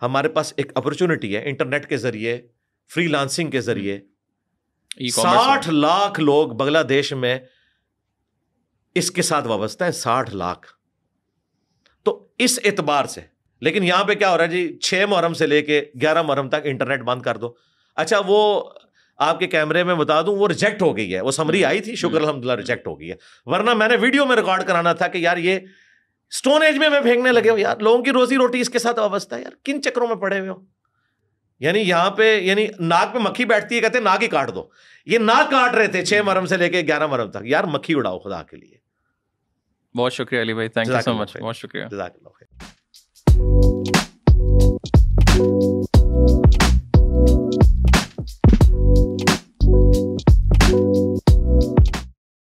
हमारे पास एक अपॉर्चुनिटी है इंटरनेट के ज़रिए फ्री लांसिंग के ज़रिए साठ लाख लोग बांग्लादेश में इसके साथ वाबस्ता है साठ लाख तो इस एतबार से लेकिन यहाँ पे क्या हो रहा है जी छह मुहर्रम से लेके ग्यारह मुहर्रम तक इंटरनेट बंद कर दो अच्छा वो आपके कैमरे में बता दूं वो रिजेक्ट हो गई है वो समरी हम्म। आई थी शुक्र हम्म। अलहमदुल्ला रिजेक्ट हो गई है वरना मैंने वीडियो में रिकॉर्ड कराना था कि यार ये स्टोन एज में मैं फेंकने लगे हूँ यार लोगों की रोजी रोटी इसके साथ अवस्था है यार किन चक्रों में पड़े हुए हो यानी यहाँ पे यानी नाक पे मक्खी बैठती है कहते नाक ही काट दो ये नाक काट रहे थे छह मरम हम्म। से लेके ग्यारह मरम तक यार मक्खी उड़ाओ खुदा के लिए बहुत शुक्रिया अली भाई थैंक यू सो मच बहुत शुक्रिया Thank you.